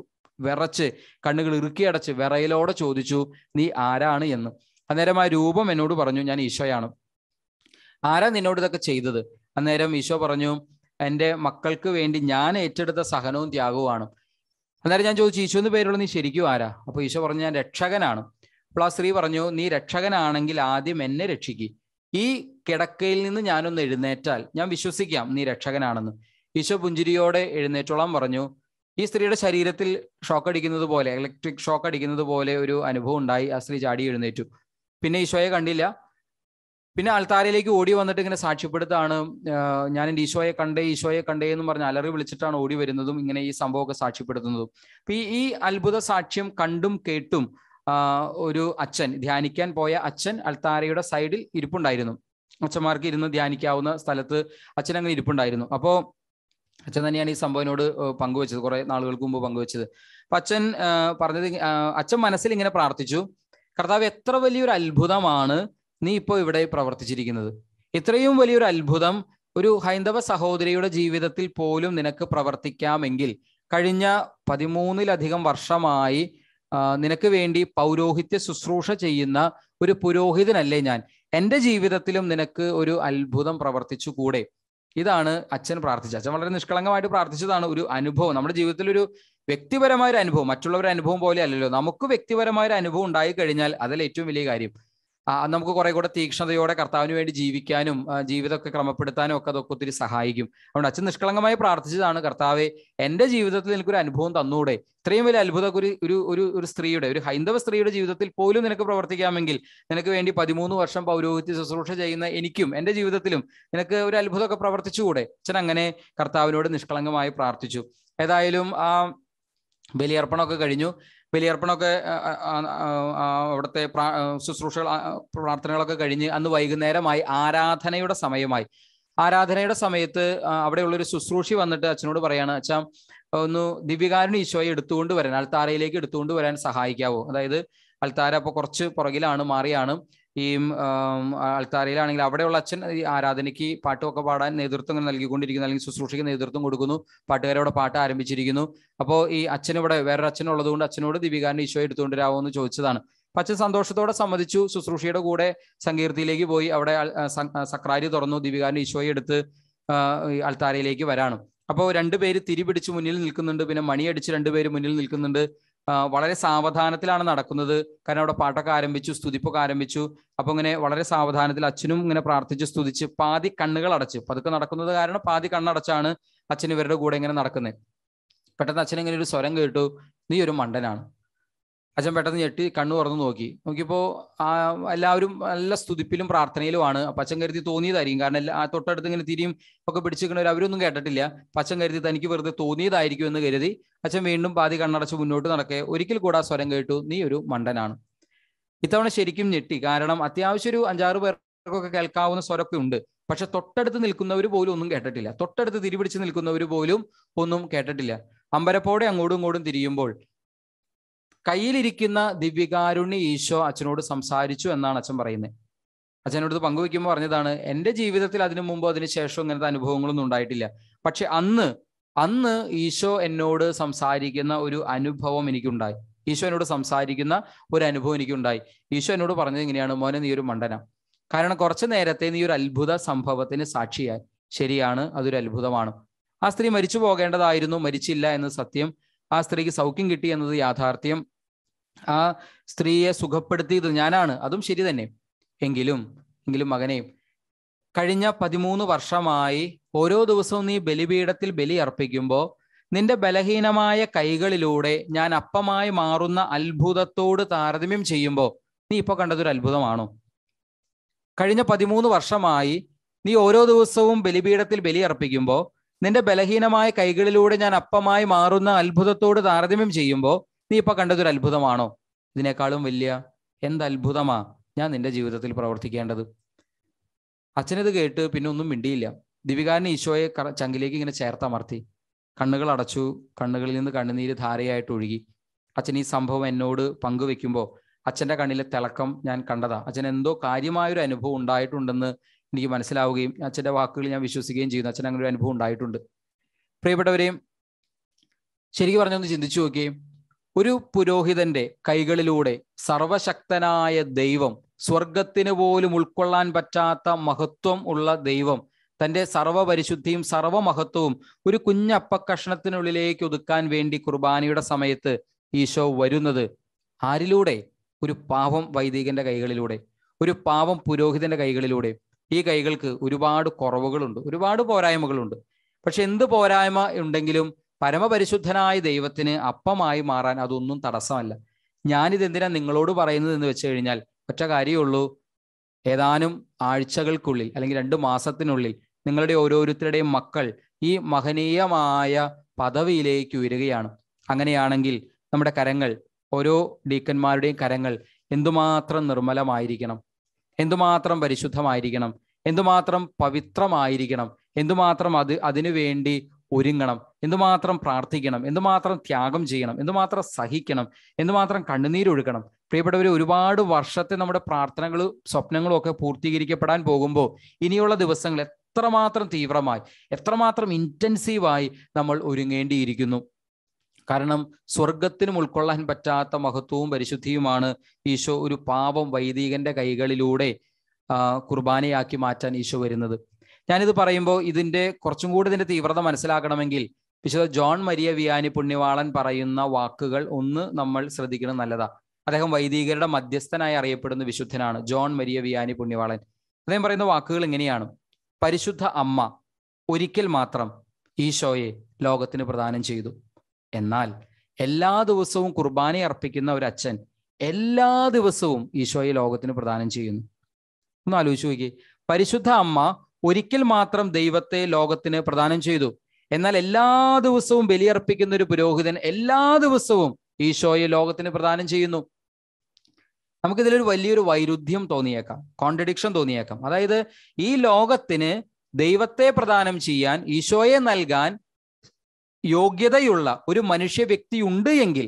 [SPEAKER 1] വിറച്ച് കണ്ണുകൾ ഇറുക്കി അടച്ച് വിറയിലോടെ ചോദിച്ചു നീ ആരാണ് എന്ന് അന്നേരം ആ രൂപം എന്നോട് പറഞ്ഞു ഞാൻ ഈശോയാണ് ആരാ നിന്നോട് ഇതൊക്കെ ചെയ്തത് അന്നേരം ഈശോ പറഞ്ഞു എൻ്റെ മക്കൾക്ക് വേണ്ടി ഞാൻ ഏറ്റെടുത്ത സഹനവും ത്യാഗവുമാണ് അന്നേരം ഞാൻ ചോദിച്ചു ഈശോ എന്ന് പേരുള്ള നീ ശരിക്കും ആരാ അപ്പോൾ ഈശോ പറഞ്ഞു ഞാൻ രക്ഷകനാണ് അപ്പോൾ ആ സ്ത്രീ പറഞ്ഞു നീ രക്ഷകനാണെങ്കിൽ ആദ്യം എന്നെ രക്ഷിക്കും ഈ കിടക്കയിൽ നിന്ന് ഞാനൊന്ന് എഴുന്നേറ്റാൽ ഞാൻ വിശ്വസിക്കാം നീ രക്ഷകനാണെന്ന് ഈശോ പുഞ്ചിരിയോടെ എഴുന്നേറ്റോളാം പറഞ്ഞു ഈ സ്ത്രീയുടെ ശരീരത്തിൽ ഷോക്ക് അടിക്കുന്നത് പോലെ ഇലക്ട്രിക് ഷോക്ക് അടിക്കുന്നത് പോലെ ഒരു അനുഭവം ഉണ്ടായി ആ സ്ത്രീ ചാടി എഴുന്നേറ്റു പിന്നെ ഈശോയെ കണ്ടില്ല പിന്നെ ആൾത്താരയിലേക്ക് ഓടി വന്നിട്ട് ഇങ്ങനെ സാക്ഷ്യപ്പെടുത്താണ് ഞാൻ എൻ്റെ ഈശോയെ കണ്ടേ ഈശോയെ കണ്ടേ എന്ന് പറഞ്ഞ് അലറി വിളിച്ചിട്ടാണ് ഓടി വരുന്നതും ഇങ്ങനെ ഈ സംഭവമൊക്കെ സാക്ഷ്യപ്പെടുത്തുന്നതും അപ്പൊ ഈ അത്ഭുത സാക്ഷ്യം കണ്ടും കേട്ടും ഒരു അച്ഛൻ ധ്യാനിക്കാൻ പോയ അച്ഛൻ അൽത്താരയുടെ സൈഡിൽ ഇരിപ്പുണ്ടായിരുന്നു അച്ഛന്മാർക്ക് ഇരുന്ന് ധ്യാനിക്കാവുന്ന സ്ഥലത്ത് അച്ഛൻ അങ്ങനെ ഇരിപ്പുണ്ടായിരുന്നു അപ്പോൾ അച്ഛൻ തന്നെയാണ് ഈ സംഭവനോട് പങ്കുവെച്ചത് കുറെ നാളുകൾക്ക് മുമ്പ് പങ്കുവെച്ചത് അപ്പൊ അച്ഛൻ പറഞ്ഞത് അച്ഛൻ മനസ്സിൽ ഇങ്ങനെ പ്രാർത്ഥിച്ചു കർത്താവ് എത്ര വലിയൊരു അത്ഭുതമാണ് നീ ഇപ്പോൾ ഇവിടെ പ്രവർത്തിച്ചിരിക്കുന്നത് ഇത്രയും വലിയൊരു അത്ഭുതം ഒരു ഹൈന്ദവ സഹോദരിയുടെ ജീവിതത്തിൽ പോലും നിനക്ക് പ്രവർത്തിക്കാമെങ്കിൽ കഴിഞ്ഞ പതിമൂന്നിലധികം വർഷമായി നിനക്ക് വേണ്ടി പൗരോഹിത്യ ശുശ്രൂഷ ചെയ്യുന്ന ഒരു പുരോഹിതനല്ലേ ഞാൻ എൻ്റെ ജീവിതത്തിലും നിനക്ക് ഒരു അത്ഭുതം പ്രവർത്തിച്ചു കൂടെ ഇതാണ് അച്ഛൻ പ്രാർത്ഥിച്ചത് അച്ഛൻ വളരെ നിഷ്കളങ്കമായിട്ട് പ്രാർത്ഥിച്ചതാണ് ഒരു അനുഭവം നമ്മുടെ ജീവിതത്തിൽ ഒരു വ്യക്തിപരമായ ഒരു അനുഭവം മറ്റുള്ളവരുടെ അനുഭവം പോലെ അല്ലല്ലോ നമുക്ക് വ്യക്തിപരമായ ഒരു അനുഭവം ഉണ്ടായി കഴിഞ്ഞാൽ അതിൽ ഏറ്റവും വലിയ കാര്യം നമുക്ക് കുറെ കൂടെ തീക്ഷ്ണതയോടെ കർത്താവിന് വേണ്ടി ജീവിക്കാനും ജീവിതമൊക്കെ ക്രമപ്പെടുത്താനും ഒക്കെ അതൊക്കെ ഒത്തിരി സഹായിക്കും അതുകൊണ്ട് അച്ഛൻ നിഷ്കളങ്കമായി പ്രാർത്ഥിച്ചതാണ് കർത്താവെ എൻ്റെ ജീവിതത്തിൽ എനിക്കൊരു അനുഭവം തന്നൂടെ ഇത്രയും വലിയ അത്ഭുത ഒരു ഒരു ഒരു ഒരു സ്ത്രീയുടെ ഒരു ഹൈന്ദവ സ്ത്രീയുടെ ജീവിതത്തിൽ പോലും നിനക്ക് പ്രവർത്തിക്കാമെങ്കിൽ നിനക്ക് വേണ്ടി പതിമൂന്ന് വർഷം പൗരോഹിത്യ ശുശ്രൂഷ ചെയ്യുന്ന എനിക്കും എൻ്റെ ജീവിതത്തിലും നിനക്ക് ഒരു അത്ഭുതമൊക്കെ പ്രവർത്തിച്ചുകൂടെ അച്ഛൻ അങ്ങനെ കർത്താവിനോട് നിഷ്കളങ്കമായി പ്രാർത്ഥിച്ചു ഏതായാലും ആ ബലിയർപ്പണമൊക്കെ കഴിഞ്ഞു ബലിയർപ്പണമൊക്കെ അവിടുത്തെ ശുശ്രൂഷ പ്രാർത്ഥനകളൊക്കെ കഴിഞ്ഞ് അന്ന് വൈകുന്നേരമായി ആരാധനയുടെ സമയമായി ആരാധനയുടെ സമയത്ത് ഒരു ശുശ്രൂഷി വന്നിട്ട് അച്ഛനോട് പറയാണ് അച്ഛാ ഒന്ന് ദിവ്യകാരുണി ഈശോയെ എടുത്തുകൊണ്ട് വരാൻ അൽത്താരയിലേക്ക് എടുത്തുകൊണ്ട് വരാൻ സഹായിക്കാവോ അതായത് അൽത്താര അപ്പോൾ കുറച്ച് പുറകിലാണ് മാറിയാണ് ഈ അൾത്താരയിലാണെങ്കിൽ അവിടെയുള്ള അച്ഛൻ ആരാധനയ്ക്ക് പാട്ടുമൊക്കെ പാടാൻ നേതൃത്വം നൽകിക്കൊണ്ടിരിക്കുന്നു അല്ലെങ്കിൽ ശുശ്രൂഷയ്ക്ക് നേതൃത്വം കൊടുക്കുന്നു പാട്ടുകാരോട് പാട്ട് ആരംഭിച്ചിരിക്കുന്നു അപ്പോൾ ഈ അച്ഛൻ വേറൊരു അച്ഛനുള്ളത് കൊണ്ട് അച്ഛനോട് ദീപികാരനെ ഈശോ എടുത്തുകൊണ്ടിരാവോ എന്ന് ചോദിച്ചതാണ് അച്ഛൻ സന്തോഷത്തോടെ സമ്മതിച്ചു ശുശ്രൂഷയുടെ കൂടെ സങ്കീർത്തിയിലേക്ക് പോയി അവിടെ സക്രാരി തുറന്നു ദീപികാരൻ ഈശോയെ എടുത്ത് അൾത്താരയിലേക്ക് വരാണ് അപ്പോൾ രണ്ടുപേര് തിരിപിടിച്ച് മുന്നിൽ നിൽക്കുന്നുണ്ട് പിന്നെ മണിയടിച്ച് രണ്ടുപേര് മുന്നിൽ നിൽക്കുന്നുണ്ട് വളരെ സാവധാനത്തിലാണ് നടക്കുന്നത് കാരണം അവിടെ പാട്ടൊക്കെ ആരംഭിച്ചു സ്തുതിപ്പൊക്കെ ആരംഭിച്ചു അപ്പൊ ഇങ്ങനെ വളരെ സാവധാനത്തിൽ അച്ഛനും ഇങ്ങനെ പ്രാർത്ഥിച്ച് സ്തുതിച്ച് പാതി കണ്ണുകൾ അടച്ച് പതുക്കെ നടക്കുന്നത് കാരണം പാതി കണ്ണടച്ചാണ് അച്ഛൻ ഇവരുടെ കൂടെ ഇങ്ങനെ നടക്കുന്നത് പെട്ടെന്ന് അച്ഛൻ ഇങ്ങനെ ഒരു സ്വരം കേട്ടു നീ ഒരു മണ്ടനാണ് അച്ഛൻ പെട്ടെന്ന് ഞെട്ടി കണ്ണു തുറന്നു നോക്കി ആ എല്ലാവരും നല്ല സ്തുതിപ്പിലും പ്രാർത്ഥനയിലുമാണ് പച്ചൻ കരുതി തോന്നിയതായിരിക്കും കാരണം ആ തൊട്ടടുത്ത് ഇങ്ങനെ തിരിയും ഒക്കെ പിടിച്ചിരിക്കുന്നവർ അവരൊന്നും കേട്ടിട്ടില്ല പച്ചൻ കരുതി തനിക്ക് വെറുതെ തോന്നിയതായിരിക്കും എന്ന് കരുതി അച്ഛൻ വീണ്ടും പാതി കണ്ണടച്ച് മുന്നോട്ട് നടക്കെ ഒരിക്കൽ കൂടെ ആ സ്വരം കേട്ടു നീ ഒരു മണ്ടനാണ് ഇത്തവണ ശരിക്കും ഞെട്ടി കാരണം അത്യാവശ്യം ഒരു അഞ്ചാറ് പേർക്കൊക്കെ കേൾക്കാവുന്ന സ്വരമൊക്കെ ഉണ്ട് പക്ഷെ തൊട്ടടുത്ത് നിൽക്കുന്നവർ പോലും ഒന്നും കേട്ടിട്ടില്ല തൊട്ടടുത്ത് പിടിച്ച് നിൽക്കുന്നവർ പോലും ഒന്നും കേട്ടിട്ടില്ല അമ്പരപ്പോടെ അങ്ങോട്ടും ഇങ്ങോട്ടും തിരിയുമ്പോൾ കയ്യിലിരിക്കുന്ന ദിവ്യകാരുണ്യ ഈശോ അച്ഛനോട് സംസാരിച്ചു എന്നാണ് അച്ഛൻ പറയുന്നത് അച്ഛനോട് പങ്കുവെക്കുമ്പോൾ പറഞ്ഞതാണ് എൻ്റെ ജീവിതത്തിൽ അതിനു മുമ്പോ അതിന് ശേഷം ഇങ്ങനത്തെ അനുഭവങ്ങളൊന്നും ഉണ്ടായിട്ടില്ല പക്ഷെ അന്ന് അന്ന് ഈശോ എന്നോട് സംസാരിക്കുന്ന ഒരു അനുഭവം എനിക്കുണ്ടായി ഈശോ എന്നോട് സംസാരിക്കുന്ന ഒരു അനുഭവം എനിക്കുണ്ടായി ഈശോ എന്നോട് പറഞ്ഞത് ഇങ്ങനെയാണ് മോനെ നീ ഒരു മണ്ഡനം കാരണം കുറച്ചു നേരത്തെ നീ ഒരു അത്ഭുത സംഭവത്തിന് സാക്ഷിയായി ശരിയാണ് അതൊരു അത്ഭുതമാണ് ആ സ്ത്രീ മരിച്ചു പോകേണ്ടതായിരുന്നു മരിച്ചില്ല എന്ന സത്യം ആ സ്ത്രീക്ക് സൗഖ്യം കിട്ടി എന്നത് യാഥാർത്ഥ്യം ആ സ്ത്രീയെ സുഖപ്പെടുത്തിയത് ഞാനാണ് അതും ശരി തന്നെ എങ്കിലും എങ്കിലും മകനെ കഴിഞ്ഞ പതിമൂന്ന് വർഷമായി ഓരോ ദിവസവും നീ ബലിപീഠത്തിൽ ബലി അർപ്പിക്കുമ്പോൾ നിന്റെ ബലഹീനമായ കൈകളിലൂടെ ഞാൻ അപ്പമായി മാറുന്ന അത്ഭുതത്തോട് താരതമ്യം ചെയ്യുമ്പോൾ നീ ഇപ്പൊ കണ്ടതൊരു അത്ഭുതമാണോ കഴിഞ്ഞ പതിമൂന്ന് വർഷമായി നീ ഓരോ ദിവസവും ബലിപീഠത്തിൽ ബലി അർപ്പിക്കുമ്പോൾ നിന്റെ ബലഹീനമായ കൈകളിലൂടെ ഞാൻ അപ്പമായി മാറുന്ന അത്ഭുതത്തോട് താരതമ്യം ചെയ്യുമ്പോൾ നീ ഇപ്പൊ കണ്ടതൊരു അത്ഭുതമാണോ ഇതിനേക്കാളും വലിയ എന്ത് അത്ഭുതമാ ഞാൻ നിന്റെ ജീവിതത്തിൽ പ്രവർത്തിക്കേണ്ടത് അച്ഛനത് കേട്ട് പിന്നെ ഒന്നും മിണ്ടിയില്ല ദിവികാരൻ ഈശോയെ ചങ്കിലേക്ക് ഇങ്ങനെ ചേർത്തമർത്തി കണ്ണുകൾ അടച്ചു കണ്ണുകളിൽ നിന്ന് കണ്ണുനീര് ധാരയായിട്ട് ഒഴുകി അച്ഛൻ ഈ സംഭവം എന്നോട് പങ്കുവെക്കുമ്പോൾ അച്ഛൻ്റെ കണ്ണിലെ തിളക്കം ഞാൻ കണ്ടതാ അച്ഛൻ എന്തോ കാര്യമായൊരു അനുഭവം ഉണ്ടായിട്ടുണ്ടെന്ന് എനിക്ക് മനസ്സിലാവുകയും അച്ഛൻ്റെ വാക്കുകൾ ഞാൻ വിശ്വസിക്കുകയും ചെയ്യുന്നു അച്ഛൻ അങ്ങനെ ഒരു അനുഭവം ഉണ്ടായിട്ടുണ്ട് പ്രിയപ്പെട്ടവരെയും ശരിക്കും പറഞ്ഞൊന്ന് ചിന്തിച്ചു നോക്കുകയും ഒരു പുരോഹിതന്റെ കൈകളിലൂടെ സർവശക്തനായ ദൈവം സ്വർഗത്തിന് പോലും ഉൾക്കൊള്ളാൻ പറ്റാത്ത മഹത്വം ഉള്ള ദൈവം തൻ്റെ സർവപരിശുദ്ധിയും സർവമഹത്വവും ഒരു കഷ്ണത്തിനുള്ളിലേക്ക് ഒതുക്കാൻ വേണ്ടി കുർബാനയുടെ സമയത്ത് ഈശോ വരുന്നത് ആരിലൂടെ ഒരു പാവം വൈദികന്റെ കൈകളിലൂടെ ഒരു പാവം പുരോഹിതന്റെ കൈകളിലൂടെ ഈ കൈകൾക്ക് ഒരുപാട് കുറവുകളുണ്ട് ഒരുപാട് പോരായ്മകളുണ്ട് പക്ഷെ എന്ത് പോരായ്മ ഉണ്ടെങ്കിലും പരമപരിശുദ്ധനായ ദൈവത്തിന് അപ്പമായി മാറാൻ അതൊന്നും തടസ്സമല്ല ഞാനിതെന്തിനാ നിങ്ങളോട് പറയുന്നത് എന്ന് വെച്ച് കഴിഞ്ഞാൽ ഒറ്റ കാര്യമുള്ളൂ ഏതാനും ആഴ്ചകൾക്കുള്ളിൽ അല്ലെങ്കിൽ രണ്ട് മാസത്തിനുള്ളിൽ നിങ്ങളുടെ ഓരോരുത്തരുടെയും മക്കൾ ഈ മഹനീയമായ പദവിയിലേക്ക് ഉയരുകയാണ് അങ്ങനെയാണെങ്കിൽ നമ്മുടെ കരങ്ങൾ ഓരോ ഡീക്കന്മാരുടെയും കരങ്ങൾ എന്തുമാത്രം നിർമ്മലമായിരിക്കണം എന്തുമാത്രം പരിശുദ്ധമായിരിക്കണം എന്തുമാത്രം പവിത്രമായിരിക്കണം എന്തുമാത്രം അത് അതിനു വേണ്ടി ഒരുങ്ങണം എന്തുമാത്രം പ്രാർത്ഥിക്കണം എന്തുമാത്രം ത്യാഗം ചെയ്യണം എന്തുമാത്രം സഹിക്കണം എന്തുമാത്രം കണ്ണുനീരൊഴുക്കണം പ്രിയപ്പെട്ടവർ ഒരുപാട് വർഷത്തെ നമ്മുടെ പ്രാർത്ഥനകളും സ്വപ്നങ്ങളും ഒക്കെ പൂർത്തീകരിക്കപ്പെടാൻ പോകുമ്പോൾ ഇനിയുള്ള ദിവസങ്ങൾ എത്രമാത്രം തീവ്രമായി എത്രമാത്രം ഇൻറ്റൻസീവായി നമ്മൾ ഒരുങ്ങേണ്ടിയിരിക്കുന്നു കാരണം സ്വർഗത്തിനും ഉൾക്കൊള്ളാൻ പറ്റാത്ത മഹത്വവും പരിശുദ്ധിയുമാണ് ഈശോ ഒരു പാപം വൈദികന്റെ കൈകളിലൂടെ കുർബാനയാക്കി മാറ്റാൻ ഈശോ വരുന്നത് ഞാനിത് പറയുമ്പോൾ ഇതിന്റെ കുറച്ചും കൂടി ഇതിന്റെ തീവ്രത മനസ്സിലാക്കണമെങ്കിൽ വിശുദ്ധ ജോൺ മരിയ വിയാനി പുണ്യവാളൻ പറയുന്ന വാക്കുകൾ ഒന്ന് നമ്മൾ ശ്രദ്ധിക്കണം നല്ലതാ അദ്ദേഹം വൈദികരുടെ മധ്യസ്ഥനായി അറിയപ്പെടുന്ന വിശുദ്ധനാണ് ജോൺ മരിയ വിയാനി പുണ്യവാളൻ അദ്ദേഹം പറയുന്ന വാക്കുകൾ ഇങ്ങനെയാണ് പരിശുദ്ധ അമ്മ ഒരിക്കൽ മാത്രം ഈശോയെ ലോകത്തിന് പ്രദാനം ചെയ്തു എന്നാൽ എല്ലാ ദിവസവും കുർബാന അർപ്പിക്കുന്ന ഒരു അച്ഛൻ എല്ലാ ദിവസവും ഈശോയെ ലോകത്തിന് പ്രദാനം ചെയ്യുന്നു ഒന്ന് ആലോചിച്ച് നോക്കി പരിശുദ്ധ അമ്മ ഒരിക്കൽ മാത്രം ദൈവത്തെ ലോകത്തിന് പ്രദാനം ചെയ്തു എന്നാൽ എല്ലാ ദിവസവും ബലിയർപ്പിക്കുന്ന ഒരു പുരോഹിതൻ എല്ലാ ദിവസവും ഈശോയെ ലോകത്തിന് പ്രദാനം ചെയ്യുന്നു നമുക്കിതിലൊരു വലിയൊരു വൈരുദ്ധ്യം തോന്നിയേക്കാം കോൺട്രഡിക്ഷൻ തോന്നിയേക്കാം അതായത് ഈ ലോകത്തിന് ദൈവത്തെ പ്രദാനം ചെയ്യാൻ ഈശോയെ നൽകാൻ യോഗ്യതയുള്ള ഒരു മനുഷ്യ വ്യക്തി ഉണ്ട് എങ്കിൽ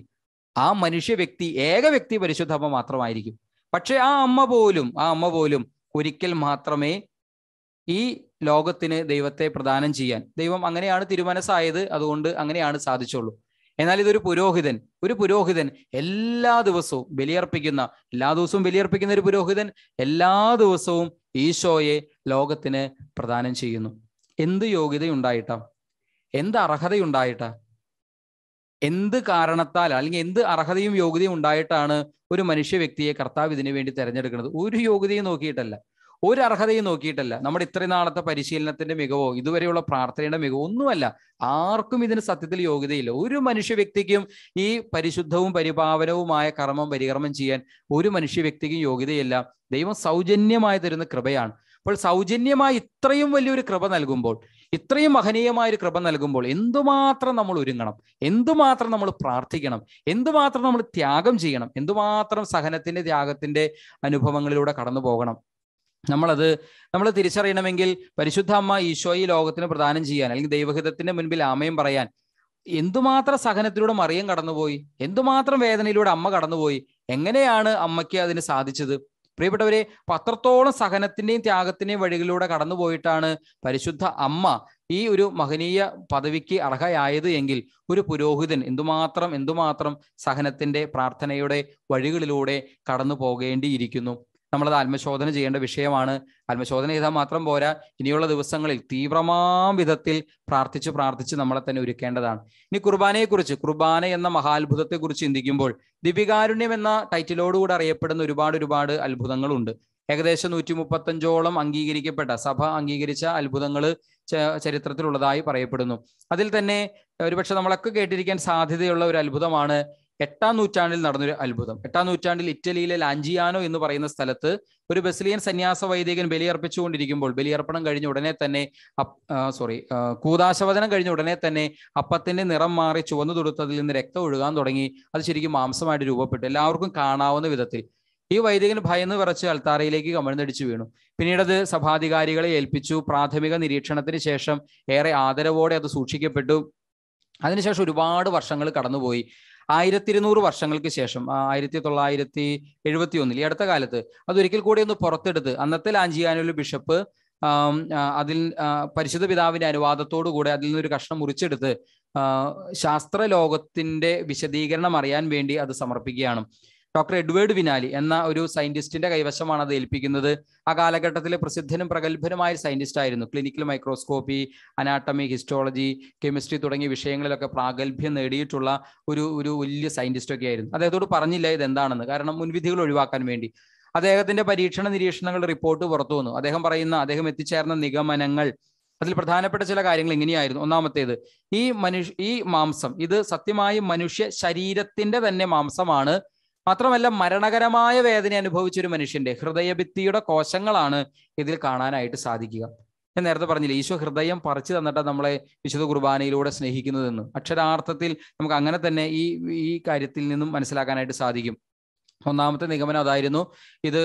[SPEAKER 1] ആ മനുഷ്യ വ്യക്തി ഏക വ്യക്തി പരിശുദ്ധ മാത്രമായിരിക്കും പക്ഷെ ആ അമ്മ പോലും ആ അമ്മ പോലും ഒരിക്കൽ മാത്രമേ ഈ ലോകത്തിന് ദൈവത്തെ പ്രദാനം ചെയ്യാൻ ദൈവം അങ്ങനെയാണ് തിരുമനസ്സായത് അതുകൊണ്ട് അങ്ങനെയാണ് സാധിച്ചുള്ളൂ എന്നാൽ ഇതൊരു പുരോഹിതൻ ഒരു പുരോഹിതൻ എല്ലാ ദിവസവും ബലിയർപ്പിക്കുന്ന എല്ലാ ദിവസവും ബലിയർപ്പിക്കുന്ന ഒരു പുരോഹിതൻ എല്ലാ ദിവസവും ഈശോയെ ലോകത്തിന് പ്രദാനം ചെയ്യുന്നു എന്ത് യോഗ്യതയുണ്ടായിട്ട എന്ത് അർഹതയുണ്ടായിട്ട എന്ത് കാരണത്താൽ അല്ലെങ്കിൽ എന്ത് അർഹതയും യോഗ്യതയും ഉണ്ടായിട്ടാണ് ഒരു മനുഷ്യ വ്യക്തിയെ കർത്താവ് ഇതിനു വേണ്ടി തിരഞ്ഞെടുക്കുന്നത് ഒരു യോഗ്യതയും നോക്കിയിട്ടല്ല ഒരു അർഹതയും നോക്കിയിട്ടല്ല നമ്മുടെ ഇത്രയും നാളത്തെ പരിശീലനത്തിന്റെ മികവോ ഇതുവരെയുള്ള പ്രാർത്ഥനയുടെ മികവോ ഒന്നുമല്ല ആർക്കും ഇതിന് സത്യത്തിൽ യോഗ്യതയില്ല ഒരു മനുഷ്യ വ്യക്തിക്കും ഈ പരിശുദ്ധവും പരിപാവനവുമായ കർമ്മം പരികർമ്മം ചെയ്യാൻ ഒരു മനുഷ്യ വ്യക്തിക്കും യോഗ്യതയില്ല ദൈവം സൗജന്യമായി തരുന്ന കൃപയാണ് അപ്പോൾ സൗജന്യമായി ഇത്രയും വലിയൊരു കൃപ നൽകുമ്പോൾ ഇത്രയും മഹനീയമായ ഒരു കൃപ നൽകുമ്പോൾ എന്തുമാത്രം നമ്മൾ ഒരുങ്ങണം എന്തുമാത്രം നമ്മൾ പ്രാർത്ഥിക്കണം എന്തുമാത്രം നമ്മൾ ത്യാഗം ചെയ്യണം എന്തുമാത്രം സഹനത്തിന്റെ ത്യാഗത്തിന്റെ അനുഭവങ്ങളിലൂടെ കടന്നു പോകണം നമ്മളത് നമ്മൾ തിരിച്ചറിയണമെങ്കിൽ പരിശുദ്ധ അമ്മ ഈ ലോകത്തിന് പ്രദാനം ചെയ്യാൻ അല്ലെങ്കിൽ ദൈവഹിതത്തിന്റെ മുൻപിൽ ആമയും പറയാൻ എന്തുമാത്രം സഹനത്തിലൂടെ മറിയം കടന്നുപോയി എന്തുമാത്രം വേദനയിലൂടെ അമ്മ കടന്നുപോയി എങ്ങനെയാണ് അമ്മയ്ക്ക് അതിന് സാധിച്ചത് പ്രിയപ്പെട്ടവരെ പത്രത്തോളം സഹനത്തിന്റെയും ത്യാഗത്തിന്റെയും വഴികളിലൂടെ കടന്നുപോയിട്ടാണ് പരിശുദ്ധ അമ്മ ഈ ഒരു മഹനീയ പദവിക്ക് അർഹയായത് എങ്കിൽ ഒരു പുരോഹിതൻ എന്തുമാത്രം എന്തുമാത്രം സഹനത്തിന്റെ പ്രാർത്ഥനയുടെ വഴികളിലൂടെ കടന്നു പോകേണ്ടിയിരിക്കുന്നു നമ്മളത് ആത്മശോധന ചെയ്യേണ്ട വിഷയമാണ് ആത്മശോധന ചെയ്താൽ മാത്രം പോരാ ഇനിയുള്ള ദിവസങ്ങളിൽ തീവ്രമാം വിധത്തിൽ പ്രാർത്ഥിച്ച് പ്രാർത്ഥിച്ച് നമ്മളെ തന്നെ ഒരുക്കേണ്ടതാണ് ഇനി കുർബാനയെക്കുറിച്ച് കുർബാന എന്ന മഹാത്ഭുതത്തെക്കുറിച്ച് ചിന്തിക്കുമ്പോൾ ദിവ്യകാരുണ്യം എന്ന ടൈറ്റിലോടുകൂടി അറിയപ്പെടുന്ന ഒരുപാട് ഒരുപാട് അത്ഭുതങ്ങളുണ്ട് ഏകദേശം നൂറ്റി മുപ്പത്തഞ്ചോളം അംഗീകരിക്കപ്പെട്ട സഭ അംഗീകരിച്ച അത്ഭുതങ്ങൾ ചരിത്രത്തിലുള്ളതായി പറയപ്പെടുന്നു അതിൽ തന്നെ ഒരുപക്ഷെ നമ്മളൊക്കെ കേട്ടിരിക്കാൻ സാധ്യതയുള്ള ഒരു അത്ഭുതമാണ് എട്ടാം നൂറ്റാണ്ടിൽ നടന്നൊരു അത്ഭുതം എട്ടാം നൂറ്റാണ്ടിൽ ഇറ്റലിയിലെ ലാഞ്ചിയാനോ എന്ന് പറയുന്ന സ്ഥലത്ത് ഒരു ബസിലിയൻ സന്യാസ വൈദികൻ ബലിയർപ്പിച്ചുകൊണ്ടിരിക്കുമ്പോൾ ബലിയർപ്പണം കഴിഞ്ഞ ഉടനെ തന്നെ സോറി കൂതാശവദനം കഴിഞ്ഞ ഉടനെ തന്നെ അപ്പത്തിന്റെ നിറം മാറി ചുവന്നു തൊടുത്തതിൽ നിന്ന് രക്തം ഒഴുകാൻ തുടങ്ങി അത് ശരിക്കും മാംസമായിട്ട് രൂപപ്പെട്ടു എല്ലാവർക്കും കാണാവുന്ന വിധത്തിൽ ഈ വൈദികൻ ഭയന്ന് വിറച്ച് അൽത്താറയിലേക്ക് കമഴ്ന്നടിച്ചു വീണു പിന്നീട് അത് സഭാധികാരികളെ ഏൽപ്പിച്ചു പ്രാഥമിക നിരീക്ഷണത്തിന് ശേഷം ഏറെ ആദരവോടെ അത് സൂക്ഷിക്കപ്പെട്ടു അതിനുശേഷം ഒരുപാട് വർഷങ്ങൾ കടന്നുപോയി ആയിരത്തി ഇരുന്നൂറ് വർഷങ്ങൾക്ക് ശേഷം ആയിരത്തി തൊള്ളായിരത്തി എഴുപത്തി ഒന്നിൽ ഈ അടുത്ത കാലത്ത് അതൊരിക്കൽ കൂടി ഒന്ന് പുറത്തെടുത്ത് അന്നത്തെ ലാഞ്ചിയാനൊരു ബിഷപ്പ് അതിൽ പരിശുദ്ധ പിതാവിന്റെ അനുവാദത്തോടു കൂടെ അതിൽ നിന്നൊരു കഷ്ണം മുറിച്ചെടുത്ത് ശാസ്ത്ര ലോകത്തിന്റെ വിശദീകരണം അറിയാൻ വേണ്ടി അത് സമർപ്പിക്കുകയാണ് ഡോക്ടർ എഡ്വേർഡ് വിനാലി എന്ന ഒരു സയന്റിസ്റ്റിന്റെ കൈവശമാണ് അത് ഏൽപ്പിക്കുന്നത് ആ കാലഘട്ടത്തിലെ പ്രസിദ്ധനും പ്രഗത്ഭനുമായ സയന്റിസ്റ്റ് ആയിരുന്നു clinical microscopy anatomy histology chemistry തുടങ്ങിയ വിഷയങ്ങളിലൊക്കെ പ്രാഗൽഭ്യം നേടിയിട്ടുള്ള ഒരു ഒരു വലിയ സയന്റിസ്റ്റ് ഒക്കെ ആയിരുന്നു അദ്ദേഹത്തോട് പറഞ്ഞില്ല ഇത് എന്താണെന്ന് കാരണം മുൻവിധികൾ ഒഴിവാക്കാൻ വേണ്ടി അദ്ദേഹത്തിന്റെ പരീക്ഷണ നിരീക്ഷണങ്ങളുടെ റിപ്പോർട്ട് പുറത്തു വന്നു അദ്ദേഹം പറയുന്ന അദ്ദേഹം എത്തിച്ചേർന്ന നിഗമനങ്ങൾ അതിൽ പ്രധാനപ്പെട്ട ചില കാര്യങ്ങൾ ഇങ്ങനെയായിരുന്നു ഒന്നാമത്തേത് ഈ മനുഷ്യ ഈ മാംസം ഇത് സത്യമായി മനുഷ്യ ശരീരത്തിന്റെ തന്നെ മാംസമാണ് മാത്രമല്ല മരണകരമായ വേദന അനുഭവിച്ച ഒരു മനുഷ്യന്റെ ഹൃദയഭിത്തിയുടെ കോശങ്ങളാണ് ഇതിൽ കാണാനായിട്ട് സാധിക്കുക ഞാൻ നേരത്തെ പറഞ്ഞില്ല ഈശോ ഹൃദയം പറിച്ചു തന്നിട്ടാണ് നമ്മളെ വിശുദ്ധ കുർബാനയിലൂടെ സ്നേഹിക്കുന്നതെന്ന് അക്ഷരാർത്ഥത്തിൽ നമുക്ക് അങ്ങനെ തന്നെ ഈ ഈ കാര്യത്തിൽ നിന്നും മനസ്സിലാക്കാനായിട്ട് സാധിക്കും ഒന്നാമത്തെ നിഗമനം അതായിരുന്നു ഇത്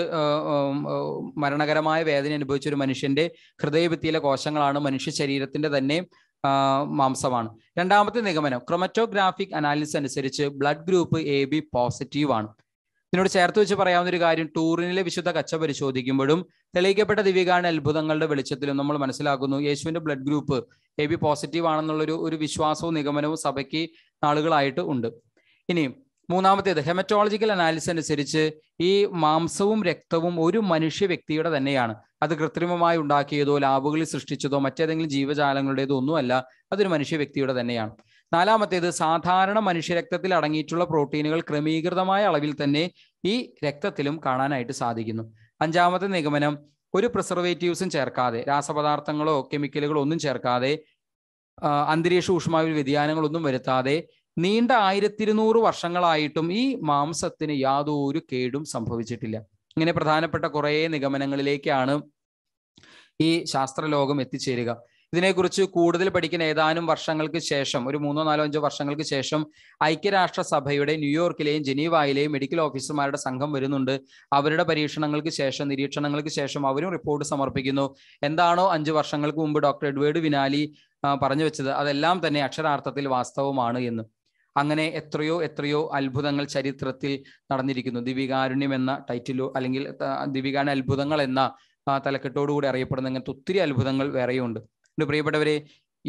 [SPEAKER 1] മരണകരമായ വേദന അനുഭവിച്ച ഒരു മനുഷ്യന്റെ ഹൃദയഭിത്തിയിലെ കോശങ്ങളാണ് മനുഷ്യ ശരീരത്തിന്റെ തന്നെ മാംസമാണ് രണ്ടാമത്തെ നിഗമനം ക്രൊമറ്റോഗ്രാഫിക് അനാലിസിസ് അനുസരിച്ച് blood group A B positive ആണ് ഇതിനോട് ചേർത്ത് വെച്ച് പറയാവുന്ന ഒരു കാര്യം ടൂറിനിലെ വിശുദ്ധ കച്ച പരിശോധിക്കുമ്പോഴും തെളിയിക്കപ്പെട്ട ദിവ്യകാരണ അത്ഭുതങ്ങളുടെ വെളിച്ചത്തിലും നമ്മൾ മനസ്സിലാക്കുന്നു യേശുവിന്റെ blood group A B positive ആണെന്നുള്ളൊരു ഒരു വിശ്വാസവും നിഗമനവും സഭയ്ക്ക് നാളുകളായിട്ട് ഉണ്ട് ഇനി മൂന്നാമത്തേത് ഹെമറ്റോളജിക്കൽ അനാലിസിസ് അനുസരിച്ച് ഈ മാംസവും രക്തവും ഒരു മനുഷ്യ വ്യക്തിയുടെ തന്നെയാണ് അത് കൃത്രിമമായി ഉണ്ടാക്കിയതോ ലാബുകളിൽ സൃഷ്ടിച്ചതോ മറ്റേതെങ്കിലും ജീവജാലങ്ങളുടേതോ ഒന്നുമല്ല അതൊരു മനുഷ്യ വ്യക്തിയുടെ തന്നെയാണ് നാലാമത്തേത് സാധാരണ മനുഷ്യരക്തത്തിൽ അടങ്ങിയിട്ടുള്ള പ്രോട്ടീനുകൾ ക്രമീകൃതമായ അളവിൽ തന്നെ ഈ രക്തത്തിലും കാണാനായിട്ട് സാധിക്കുന്നു അഞ്ചാമത്തെ നിഗമനം ഒരു പ്രിസർവേറ്റീവ്സും ചേർക്കാതെ രാസപദാർത്ഥങ്ങളോ കെമിക്കലുകളോ ഒന്നും ചേർക്കാതെ അന്തരീക്ഷ ഊഷ്മാവിൽ വ്യതിയാനങ്ങളൊന്നും വരുത്താതെ നീണ്ട ഇരുന്നൂറ് വർഷങ്ങളായിട്ടും ഈ മാംസത്തിന് യാതൊരു കേടും സംഭവിച്ചിട്ടില്ല ഇങ്ങനെ പ്രധാനപ്പെട്ട കുറേ നിഗമനങ്ങളിലേക്കാണ് ഈ ശാസ്ത്രലോകം എത്തിച്ചേരുക ഇതിനെക്കുറിച്ച് കൂടുതൽ പഠിക്കുന്ന ഏതാനും വർഷങ്ങൾക്ക് ശേഷം ഒരു മൂന്നോ നാലോ അഞ്ചോ വർഷങ്ങൾക്ക് ശേഷം ഐക്യരാഷ്ട്ര സഭയുടെ ന്യൂയോർക്കിലെയും ജനീവായിലെയും മെഡിക്കൽ ഓഫീസർമാരുടെ സംഘം വരുന്നുണ്ട് അവരുടെ പരീക്ഷണങ്ങൾക്ക് ശേഷം നിരീക്ഷണങ്ങൾക്ക് ശേഷം അവരും റിപ്പോർട്ട് സമർപ്പിക്കുന്നു എന്താണോ അഞ്ച് വർഷങ്ങൾക്ക് മുമ്പ് ഡോക്ടർ എഡ്വേർഡ് വിനാലി പറഞ്ഞു വെച്ചത് അതെല്ലാം തന്നെ അക്ഷരാർത്ഥത്തിൽ വാസ്തവമാണ് എന്ന് അങ്ങനെ എത്രയോ എത്രയോ അത്ഭുതങ്ങൾ ചരിത്രത്തിൽ നടന്നിരിക്കുന്നു ദിവികാരുണ്യം എന്ന ടൈറ്റിലോ അല്ലെങ്കിൽ ദിവികാരുണ്യ അത്ഭുതങ്ങൾ എന്ന തലക്കെട്ടോടുകൂടി അറിയപ്പെടുന്ന അങ്ങനത്തെ ഒത്തിരി അത്ഭുതങ്ങൾ വേറെയുമുണ്ട് എൻ്റെ പ്രിയപ്പെട്ടവരെ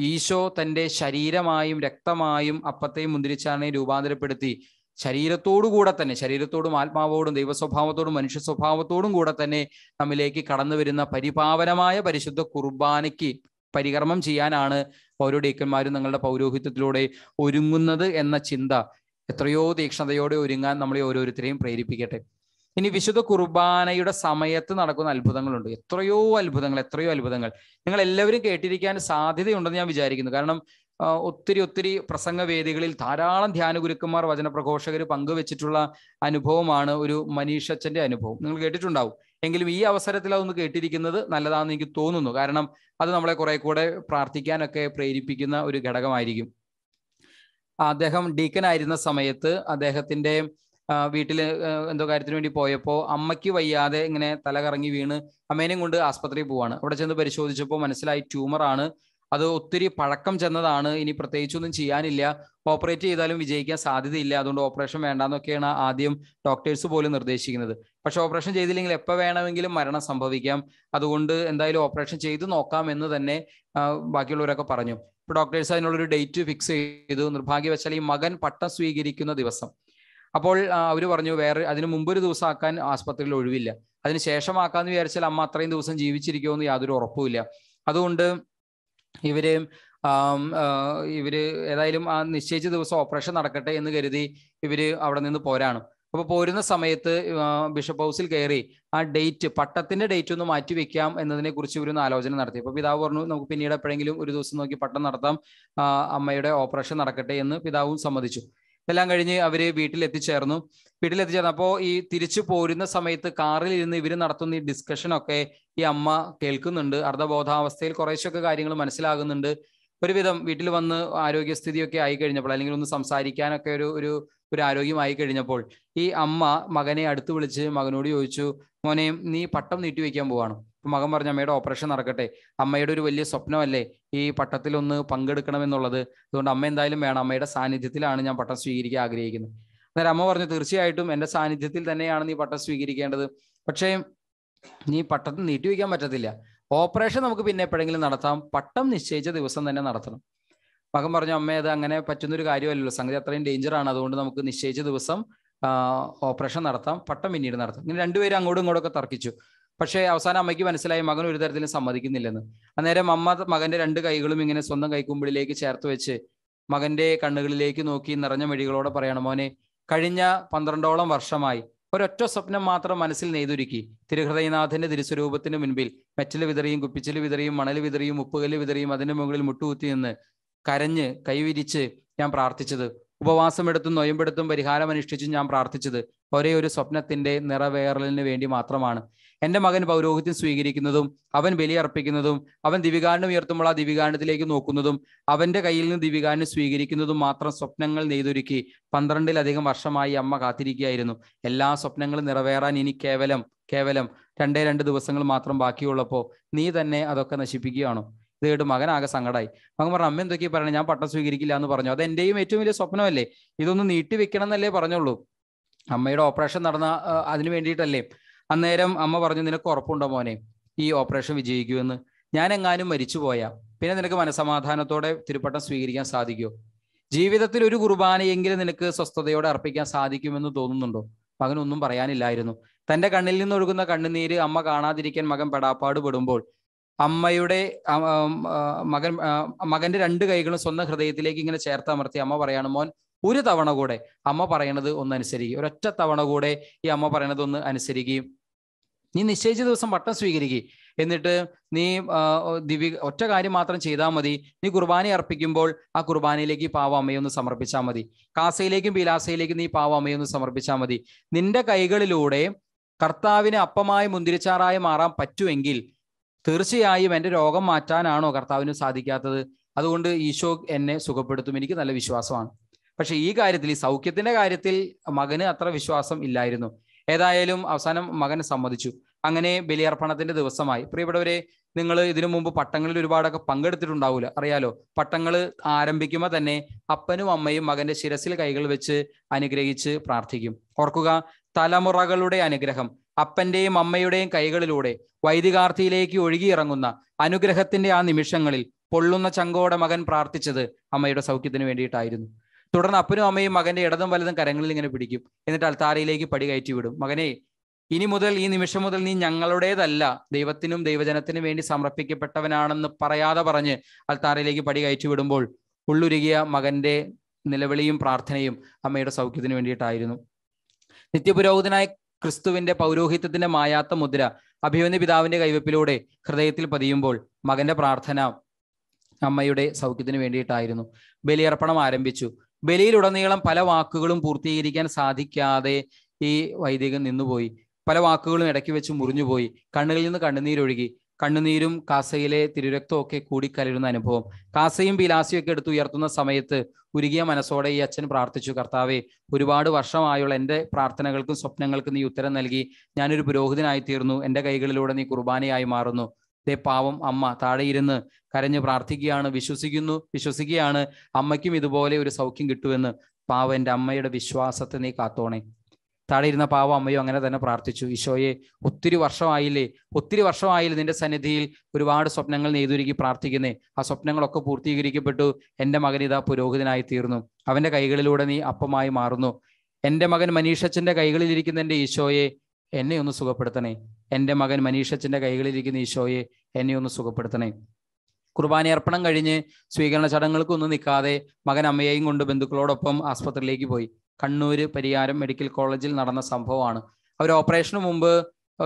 [SPEAKER 1] ഈശോ തൻ്റെ ശരീരമായും രക്തമായും അപ്പത്തെയും മുന്തിരിച്ചാറിനെയും രൂപാന്തരപ്പെടുത്തി ശരീരത്തോടുകൂടെ തന്നെ ശരീരത്തോടും ആത്മാവോടും ദൈവസ്വഭാവത്തോടും മനുഷ്യ സ്വഭാവത്തോടും കൂടെ തന്നെ നമ്മിലേക്ക് കടന്നു വരുന്ന പരിപാവനമായ പരിശുദ്ധ കുർബാനയ്ക്ക് പരികർമ്മം ചെയ്യാനാണ് ഡേക്കന്മാരും നിങ്ങളുടെ പൗരോഹിത്വത്തിലൂടെ ഒരുങ്ങുന്നത് എന്ന ചിന്ത എത്രയോ തീക്ഷ്ണതയോടെ ഒരുങ്ങാൻ നമ്മളെ ഓരോരുത്തരെയും പ്രേരിപ്പിക്കട്ടെ ഇനി വിശുദ്ധ കുർബാനയുടെ സമയത്ത് നടക്കുന്ന അത്ഭുതങ്ങളുണ്ട് എത്രയോ അത്ഭുതങ്ങൾ എത്രയോ അത്ഭുതങ്ങൾ നിങ്ങൾ എല്ലാവരും കേട്ടിരിക്കാൻ സാധ്യതയുണ്ടെന്ന് ഞാൻ വിചാരിക്കുന്നു കാരണം ഒത്തിരി ഒത്തിരി പ്രസംഗവേദികളിൽ ധാരാളം ധ്യാനഗുരുക്കന്മാർ വചനപ്രഘോഷകർ പങ്കുവെച്ചിട്ടുള്ള അനുഭവമാണ് ഒരു മനീഷച്ചന്റെ അനുഭവം നിങ്ങൾ കേട്ടിട്ടുണ്ടാവും എങ്കിലും ഈ അവസരത്തിൽ അതൊന്ന് കേട്ടിരിക്കുന്നത് നല്ലതാണെന്ന് എനിക്ക് തോന്നുന്നു കാരണം അത് നമ്മളെ കുറെ കൂടെ പ്രാർത്ഥിക്കാനൊക്കെ പ്രേരിപ്പിക്കുന്ന ഒരു ഘടകമായിരിക്കും അദ്ദേഹം ഡീക്കനായിരുന്ന സമയത്ത് അദ്ദേഹത്തിന്റെ വീട്ടിൽ എന്തോ കാര്യത്തിന് വേണ്ടി പോയപ്പോൾ അമ്മയ്ക്ക് വയ്യാതെ ഇങ്ങനെ തലകറങ്ങി വീണ് അമ്മേനെയും കൊണ്ട് ആസ്പത്രിയിൽ പോവാണ് അവിടെ ചെന്ന് പരിശോധിച്ചപ്പോൾ മനസ്സിലായി ട്യൂമറാണ് അത് ഒത്തിരി പഴക്കം ചെന്നതാണ് ഇനി പ്രത്യേകിച്ചൊന്നും ചെയ്യാനില്ല ഓപ്പറേറ്റ് ചെയ്താലും വിജയിക്കാൻ സാധ്യതയില്ല അതുകൊണ്ട് ഓപ്പറേഷൻ വേണ്ടെന്നൊക്കെയാണ് ആദ്യം ഡോക്ടേഴ്സ് പോലും നിർദ്ദേശിക്കുന്നത് പക്ഷെ ഓപ്പറേഷൻ ചെയ്തില്ലെങ്കിൽ എപ്പോൾ വേണമെങ്കിലും മരണം സംഭവിക്കാം അതുകൊണ്ട് എന്തായാലും ഓപ്പറേഷൻ ചെയ്ത് നോക്കാം എന്ന് തന്നെ ബാക്കിയുള്ളവരൊക്കെ പറഞ്ഞു ഇപ്പൊ ഡോക്ടേഴ്സ് അതിനുള്ളൊരു ഡേറ്റ് ഫിക്സ് ചെയ്തു നിർഭാഗ്യവശാൽ ഈ മകൻ പട്ടം സ്വീകരിക്കുന്ന ദിവസം അപ്പോൾ അവർ പറഞ്ഞു വേറെ അതിന് മുമ്പൊരു ദിവസം ആക്കാൻ ആസ്പത്രിയിൽ ഒഴിവില്ല അതിന് ശേഷമാക്കാന്ന് വിചാരിച്ചാൽ അമ്മ അത്രയും ദിവസം എന്ന് യാതൊരു ഉറപ്പുമില്ല അതുകൊണ്ട് ഇവരെയും ഇവര് ഏതായാലും ആ നിശ്ചയിച്ച ദിവസം ഓപ്പറേഷൻ നടക്കട്ടെ എന്ന് കരുതി ഇവര് അവിടെ നിന്ന് പോരാണ് അപ്പൊ പോരുന്ന സമയത്ത് ബിഷപ്പ് ഹൗസിൽ കയറി ആ ഡേറ്റ് പട്ടത്തിന്റെ ഡേറ്റ് ഒന്ന് മാറ്റി വെക്കാം എന്നതിനെ കുറിച്ച് ഇവരൊന്ന് ആലോചന നടത്തി അപ്പൊ പിതാവ് പറഞ്ഞു നമുക്ക് പിന്നീട് എപ്പോഴെങ്കിലും ഒരു ദിവസം നോക്കി പട്ടം നടത്താം അമ്മയുടെ ഓപ്പറേഷൻ നടക്കട്ടെ എന്ന് പിതാവും സമ്മതിച്ചു എല്ലാം കഴിഞ്ഞ് അവര് വീട്ടിൽ എത്തിച്ചേർന്നു വീട്ടിൽ എത്തിച്ചേർന്നു അപ്പോൾ ഈ തിരിച്ചു പോരുന്ന സമയത്ത് കാറിൽ ഇരുന്ന് ഇവർ നടത്തുന്ന ഈ ഡിസ്കഷനൊക്കെ ഈ അമ്മ കേൾക്കുന്നുണ്ട് അർദ്ധബോധാവസ്ഥയിൽ കുറേശ്ശൊക്കെ കാര്യങ്ങൾ മനസ്സിലാകുന്നുണ്ട് ഒരുവിധം വീട്ടിൽ വന്ന് ആരോഗ്യസ്ഥിതിയൊക്കെ ആയി കഴിഞ്ഞപ്പോൾ അല്ലെങ്കിൽ ഒന്ന് സംസാരിക്കാനൊക്കെ ഒരു ഒരു ഒരു ആരോഗ്യമായി കഴിഞ്ഞപ്പോൾ ഈ അമ്മ മകനെ അടുത്ത് വിളിച്ച് മകനോട് ചോദിച്ചു മോനെ നീ പട്ടം നീട്ടി വെക്കാൻ പോവാണ് മകൻ പറഞ്ഞു അമ്മയുടെ ഓപ്പറേഷൻ നടക്കട്ടെ അമ്മയുടെ ഒരു വലിയ സ്വപ്നമല്ലേ ഈ പട്ടത്തിലൊന്ന് പങ്കെടുക്കണമെന്നുള്ളത് അതുകൊണ്ട് അമ്മ എന്തായാലും വേണം അമ്മയുടെ സാന്നിധ്യത്തിലാണ് ഞാൻ പട്ടം സ്വീകരിക്കാൻ ആഗ്രഹിക്കുന്നത് അന്നേരം അമ്മ പറഞ്ഞു തീർച്ചയായിട്ടും എൻ്റെ സാന്നിധ്യത്തിൽ തന്നെയാണ് നീ പട്ടം സ്വീകരിക്കേണ്ടത് പക്ഷേ നീ പട്ടത്തിൽ നീട്ടിവെക്കാൻ പറ്റത്തില്ല ഓപ്പറേഷൻ നമുക്ക് പിന്നെ എപ്പോഴെങ്കിലും നടത്താം പട്ടം നിശ്ചയിച്ച ദിവസം തന്നെ നടത്തണം മകൻ പറഞ്ഞു അമ്മ അത് അങ്ങനെ പറ്റുന്നൊരു കാര്യമല്ലല്ലോ സംഗതി അത്രയും ഡേഞ്ചറാണ് അതുകൊണ്ട് നമുക്ക് നിശ്ചയിച്ച ദിവസം ഓപ്പറേഷൻ നടത്താം പട്ടം പിന്നീട് നടത്താം ഇങ്ങനെ രണ്ടുപേരും അങ്ങോട്ടും ഇങ്ങോട്ടൊക്കെ തർക്കിച്ചു പക്ഷേ അവസാനം അമ്മയ്ക്ക് മനസ്സിലായി മകൻ ഒരു തരത്തിലും സമ്മതിക്കുന്നില്ലെന്ന് അന്നേരം അമ്മ മകന്റെ രണ്ട് കൈകളും ഇങ്ങനെ സ്വന്തം കൈക്കുമ്പിളിലേക്ക് ചേർത്ത് വെച്ച് മകന്റെ കണ്ണുകളിലേക്ക് നോക്കി നിറഞ്ഞ മെഴികളോടെ പറയണം മോനെ കഴിഞ്ഞ പന്ത്രണ്ടോളം വർഷമായി ഒരൊറ്റ സ്വപ്നം മാത്രം മനസ്സിൽ നെയ്തൊരുക്കി തിരുഹൃദയനാഥന്റെ തിരുസ്വരൂപത്തിന് മുൻപിൽ മെറ്റൽ വിതറിയും കുപ്പിച്ചിൽ വിതറിയും മണൽ വിതറിയും ഉപ്പുകല് വിതറിയും അതിന്റെ മുകളിൽ മുട്ടുകുത്തി നിന്ന് കരഞ്ഞ് കൈവിരിച്ച് ഞാൻ പ്രാർത്ഥിച്ചത് ഉപവാസമെടുത്തും നൊയമ്പെടുത്തും പരിഹാരം അനുഷ്ഠിച്ചും ഞാൻ പ്രാർത്ഥിച്ചത് ഒരേ ഒരു സ്വപ്നത്തിന്റെ നിറവേറലിന് വേണ്ടി മാത്രമാണ് എൻ്റെ മകൻ പൗരോഹിത്യം സ്വീകരിക്കുന്നതും അവൻ ബലിയർപ്പിക്കുന്നതും അവൻ ദിവികാരണം ഉയർത്തുമ്പോൾ ആ ദിവികാരണത്തിലേക്ക് നോക്കുന്നതും അവൻ്റെ കയ്യിൽ നിന്ന് ദിവികാരണം സ്വീകരിക്കുന്നതും മാത്രം സ്വപ്നങ്ങൾ നെയ്തൊരുക്കി പന്ത്രണ്ടിലധികം വർഷമായി അമ്മ കാത്തിരിക്കുകയായിരുന്നു എല്ലാ സ്വപ്നങ്ങളും നിറവേറാൻ ഇനി കേവലം കേവലം രണ്ടേ രണ്ട് ദിവസങ്ങൾ മാത്രം ബാക്കിയുള്ളപ്പോൾ നീ തന്നെ അതൊക്കെ നശിപ്പിക്കുകയാണോ ഇത് മകൻ ആകെ സങ്കടമായി മകൻ പറഞ്ഞു അമ്മ എന്തൊക്കെയാ പറയണേ ഞാൻ പട്ടം സ്വീകരിക്കില്ല എന്ന് പറഞ്ഞു അത് എന്റെയും ഏറ്റവും വലിയ സ്വപ്നമല്ലേ ഇതൊന്ന് നീട്ടി വെക്കണം എന്നല്ലേ പറഞ്ഞുള്ളൂ അമ്മയുടെ ഓപ്പറേഷൻ നടന്ന അതിന് വേണ്ടിയിട്ടല്ലേ അന്നേരം അമ്മ പറഞ്ഞു നിനക്ക് ഉറപ്പുണ്ടോ മോനെ ഈ ഓപ്പറേഷൻ വിജയിക്കുമെന്ന് ഞാൻ എങ്ങാനും മരിച്ചു പോയാ പിന്നെ നിനക്ക് മനസമാധാനത്തോടെ തിരുപ്പട്ടം സ്വീകരിക്കാൻ സാധിക്കുമോ ജീവിതത്തിൽ ഒരു കുർബാനയെങ്കിലും നിനക്ക് സ്വസ്ഥതയോടെ അർപ്പിക്കാൻ സാധിക്കുമെന്ന് തോന്നുന്നുണ്ടോ മകനൊന്നും പറയാനില്ലായിരുന്നു തന്റെ കണ്ണിൽ നിന്നൊഴുകുന്ന കണ്ണുനീര് അമ്മ കാണാതിരിക്കാൻ മകൻ പെടാപ്പാട് പെടുമ്പോൾ അമ്മയുടെ മകൻ മകന്റെ രണ്ട് കൈകളും സ്വന്തം ഹൃദയത്തിലേക്ക് ഇങ്ങനെ ചേർത്തമർത്തി അമ്മ പറയാണ് മോൻ ഒരു തവണ കൂടെ അമ്മ പറയണത് ഒന്ന് അനുസരിക്കുക ഒരൊറ്റ തവണ കൂടെ ഈ അമ്മ പറയണത് ഒന്ന് അനുസരിക്കുകയും നീ നിശ്ചയിച്ച ദിവസം പട്ടം സ്വീകരിക്കുക എന്നിട്ട് നീ ദിവ്യ ഒറ്റ കാര്യം മാത്രം ചെയ്താൽ മതി നീ കുർബാന അർപ്പിക്കുമ്പോൾ ആ കുർബാനയിലേക്ക് ഒന്ന് സമർപ്പിച്ചാൽ മതി കാസയിലേക്കും പീലാസയിലേക്കും നീ ഒന്ന് സമർപ്പിച്ചാൽ മതി നിന്റെ കൈകളിലൂടെ കർത്താവിന് അപ്പമായി മുന്തിരിച്ചാറായി മാറാൻ പറ്റുമെങ്കിൽ തീർച്ചയായും എൻ്റെ രോഗം മാറ്റാനാണോ കർത്താവിന് സാധിക്കാത്തത് അതുകൊണ്ട് ഈശോ എന്നെ സുഖപ്പെടുത്തും എനിക്ക് നല്ല വിശ്വാസമാണ് പക്ഷെ ഈ കാര്യത്തിൽ ഈ സൗഖ്യത്തിന്റെ കാര്യത്തിൽ മകന് അത്ര വിശ്വാസം ഇല്ലായിരുന്നു ഏതായാലും അവസാനം മകൻ സമ്മതിച്ചു അങ്ങനെ ബലിയർപ്പണത്തിന്റെ ദിവസമായി പ്രിയപ്പെട്ടവരെ നിങ്ങൾ ഇതിനു മുമ്പ് പട്ടങ്ങളിൽ ഒരുപാടൊക്കെ പങ്കെടുത്തിട്ടുണ്ടാവില്ല അറിയാലോ പട്ടങ്ങൾ ആരംഭിക്കുമ്പോൾ തന്നെ അപ്പനും അമ്മയും മകന്റെ ശിരസിൽ കൈകൾ വെച്ച് അനുഗ്രഹിച്ച് പ്രാർത്ഥിക്കും ഓർക്കുക തലമുറകളുടെ അനുഗ്രഹം അപ്പന്റെയും അമ്മയുടെയും കൈകളിലൂടെ വൈദികാർത്ഥിയിലേക്ക് ഒഴുകിയിറങ്ങുന്ന അനുഗ്രഹത്തിന്റെ ആ നിമിഷങ്ങളിൽ പൊള്ളുന്ന ചങ്കോടെ മകൻ പ്രാർത്ഥിച്ചത് അമ്മയുടെ സൗഖ്യത്തിന് വേണ്ടിയിട്ടായിരുന്നു തുടർന്ന് അപ്പനും അമ്മയും മകന്റെ ഇടതും വലതും കരങ്ങളിൽ ഇങ്ങനെ പിടിക്കും എന്നിട്ട് അൽത്താരയിലേക്ക് പടി കയറ്റി വിടും മകനെ ഇനി മുതൽ ഈ നിമിഷം മുതൽ നീ ഞങ്ങളുടേതല്ല ദൈവത്തിനും ദൈവജനത്തിനും വേണ്ടി സമർപ്പിക്കപ്പെട്ടവനാണെന്ന് പറയാതെ പറഞ്ഞ് അൽത്താരയിലേക്ക് പടി കയറ്റി വിടുമ്പോൾ ഉള്ളുരുകിയ മകന്റെ നിലവിളിയും പ്രാർത്ഥനയും അമ്മയുടെ സൗഖ്യത്തിന് വേണ്ടിയിട്ടായിരുന്നു നിത്യപുരോഹിതനായി ക്രിസ്തുവിന്റെ പൗരോഹിത്യത്തിന്റെ മായാത്ത മുദ്ര അഭിമന്യ പിതാവിന്റെ കൈവെപ്പിലൂടെ ഹൃദയത്തിൽ പതിയുമ്പോൾ മകന്റെ പ്രാർത്ഥന അമ്മയുടെ സൗഖ്യത്തിന് വേണ്ടിയിട്ടായിരുന്നു ബലിയർപ്പണം ആരംഭിച്ചു ബലിയിലുടനീളം പല വാക്കുകളും പൂർത്തീകരിക്കാൻ സാധിക്കാതെ ഈ വൈദികൻ നിന്നുപോയി പല വാക്കുകളും ഇടയ്ക്ക് വെച്ച് മുറിഞ്ഞുപോയി കണ്ണുകളിൽ നിന്ന് കണ്ണുനീരൊഴുകി കണ്ണുനീരും കാസയിലെ തിരുരക്തവും ഒക്കെ കൂടിക്കലരുന്ന അനുഭവം കാസയും ബിലാസിയും ഒക്കെ എടുത്ത് ഉയർത്തുന്ന സമയത്ത് ഉരുകിയ മനസ്സോടെ ഈ അച്ഛൻ പ്രാർത്ഥിച്ചു കർത്താവെ ഒരുപാട് വർഷമായുള്ള എൻ്റെ പ്രാർത്ഥനകൾക്കും സ്വപ്നങ്ങൾക്കും നീ ഉത്തരം നൽകി ഞാനൊരു പുരോഹിതനായി തീർന്നു എൻ്റെ കൈകളിലൂടെ നീ കുർബാനയായി മാറുന്നു ദേ പാവം അമ്മ താഴെ ഇരുന്ന് കരഞ്ഞ് പ്രാർത്ഥിക്കുകയാണ് വിശ്വസിക്കുന്നു വിശ്വസിക്കുകയാണ് അമ്മയ്ക്കും ഇതുപോലെ ഒരു സൗഖ്യം കിട്ടുമെന്ന് പാവ എൻ്റെ അമ്മയുടെ വിശ്വാസത്തെ നീ കാത്തോണേ താഴെ ഇരുന്ന പാവ അമ്മയോ അങ്ങനെ തന്നെ പ്രാർത്ഥിച്ചു ഈശോയെ ഒത്തിരി വർഷമായില്ലേ ഒത്തിരി വർഷമായില്ലേ നിന്റെ സന്നിധിയിൽ ഒരുപാട് സ്വപ്നങ്ങൾ നെയ്തുരുക്കി പ്രാർത്ഥിക്കുന്നേ ആ സ്വപ്നങ്ങളൊക്കെ പൂർത്തീകരിക്കപ്പെട്ടു എൻ്റെ മകൻ ഇതാ പുരോഹിതനായി തീർന്നു അവൻ്റെ കൈകളിലൂടെ നീ അപ്പമായി മാറുന്നു എൻ്റെ മകൻ മനീഷച്ചൻ്റെ കൈകളിലിരിക്കുന്ന എൻ്റെ ഈശോയെ എന്നെ ഒന്ന് സുഖപ്പെടുത്തണേ എൻ്റെ മകൻ മനീഷച്ചൻ്റെ കൈകളിലിരിക്കുന്ന ഈശോയെ എന്നെ ഒന്ന് സുഖപ്പെടുത്തണേ കുർബാന അർപ്പണം കഴിഞ്ഞ് സ്വീകരണ ചടങ്ങുകൾക്കൊന്നും നിൽക്കാതെ മകൻ അമ്മയെയും കൊണ്ട് ബന്ധുക്കളോടൊപ്പം ആസ്പത്രിയിലേക്ക് പോയി കണ്ണൂര് പരിയാരം മെഡിക്കൽ കോളേജിൽ നടന്ന സംഭവമാണ് അവർ ഓപ്പറേഷന് മുമ്പ്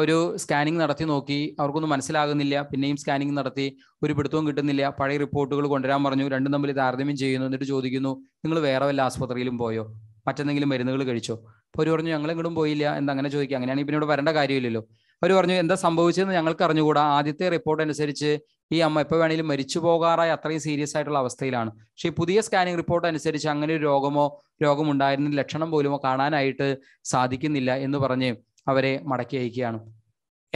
[SPEAKER 1] ഒരു സ്കാനിങ് നടത്തി നോക്കി അവർക്കൊന്നും മനസ്സിലാകുന്നില്ല പിന്നെയും സ്കാനിങ് നടത്തി ഒരു പിടുത്തവും കിട്ടുന്നില്ല പഴയ റിപ്പോർട്ടുകൾ കൊണ്ടുവരാൻ പറഞ്ഞു രണ്ടും തമ്മിൽ താരതമ്യം ചെയ്യുന്നു എന്നിട്ട് ചോദിക്കുന്നു നിങ്ങൾ വേറെ വല്ല ആസ്പത്രിയിലും പോയോ മറ്റെന്തെങ്കിലും മരുന്നുകൾ കഴിച്ചോ അപ്പോൾ അവർ പറഞ്ഞു ഞങ്ങൾ എങ്ങോട്ടും പോയില്ല എന്താ അങ്ങനെ ചോദിക്കുക അങ്ങനെയാണെങ്കിൽ പിന്നെ ഇവിടെ വരേണ്ട കാര്യമില്ലല്ലോ അവർ പറഞ്ഞു എന്താ സംഭവിച്ചതെന്ന് ഞങ്ങൾക്ക് അറിഞ്ഞുകൂടാ ആദ്യത്തെ റിപ്പോർട്ട് അനുസരിച്ച് ഈ അമ്മ എപ്പോൾ വേണമെങ്കിലും മരിച്ചു പോകാറായി അത്രയും സീരിയസ് ആയിട്ടുള്ള അവസ്ഥയിലാണ് പക്ഷേ പുതിയ സ്കാനിംഗ് റിപ്പോർട്ട് അനുസരിച്ച് അങ്ങനെ ഒരു രോഗമോ രോഗമുണ്ടായിരുന്ന ലക്ഷണം പോലുമോ കാണാനായിട്ട് സാധിക്കുന്നില്ല എന്ന് പറഞ്ഞ് അവരെ മടക്കി അയക്കുകയാണ്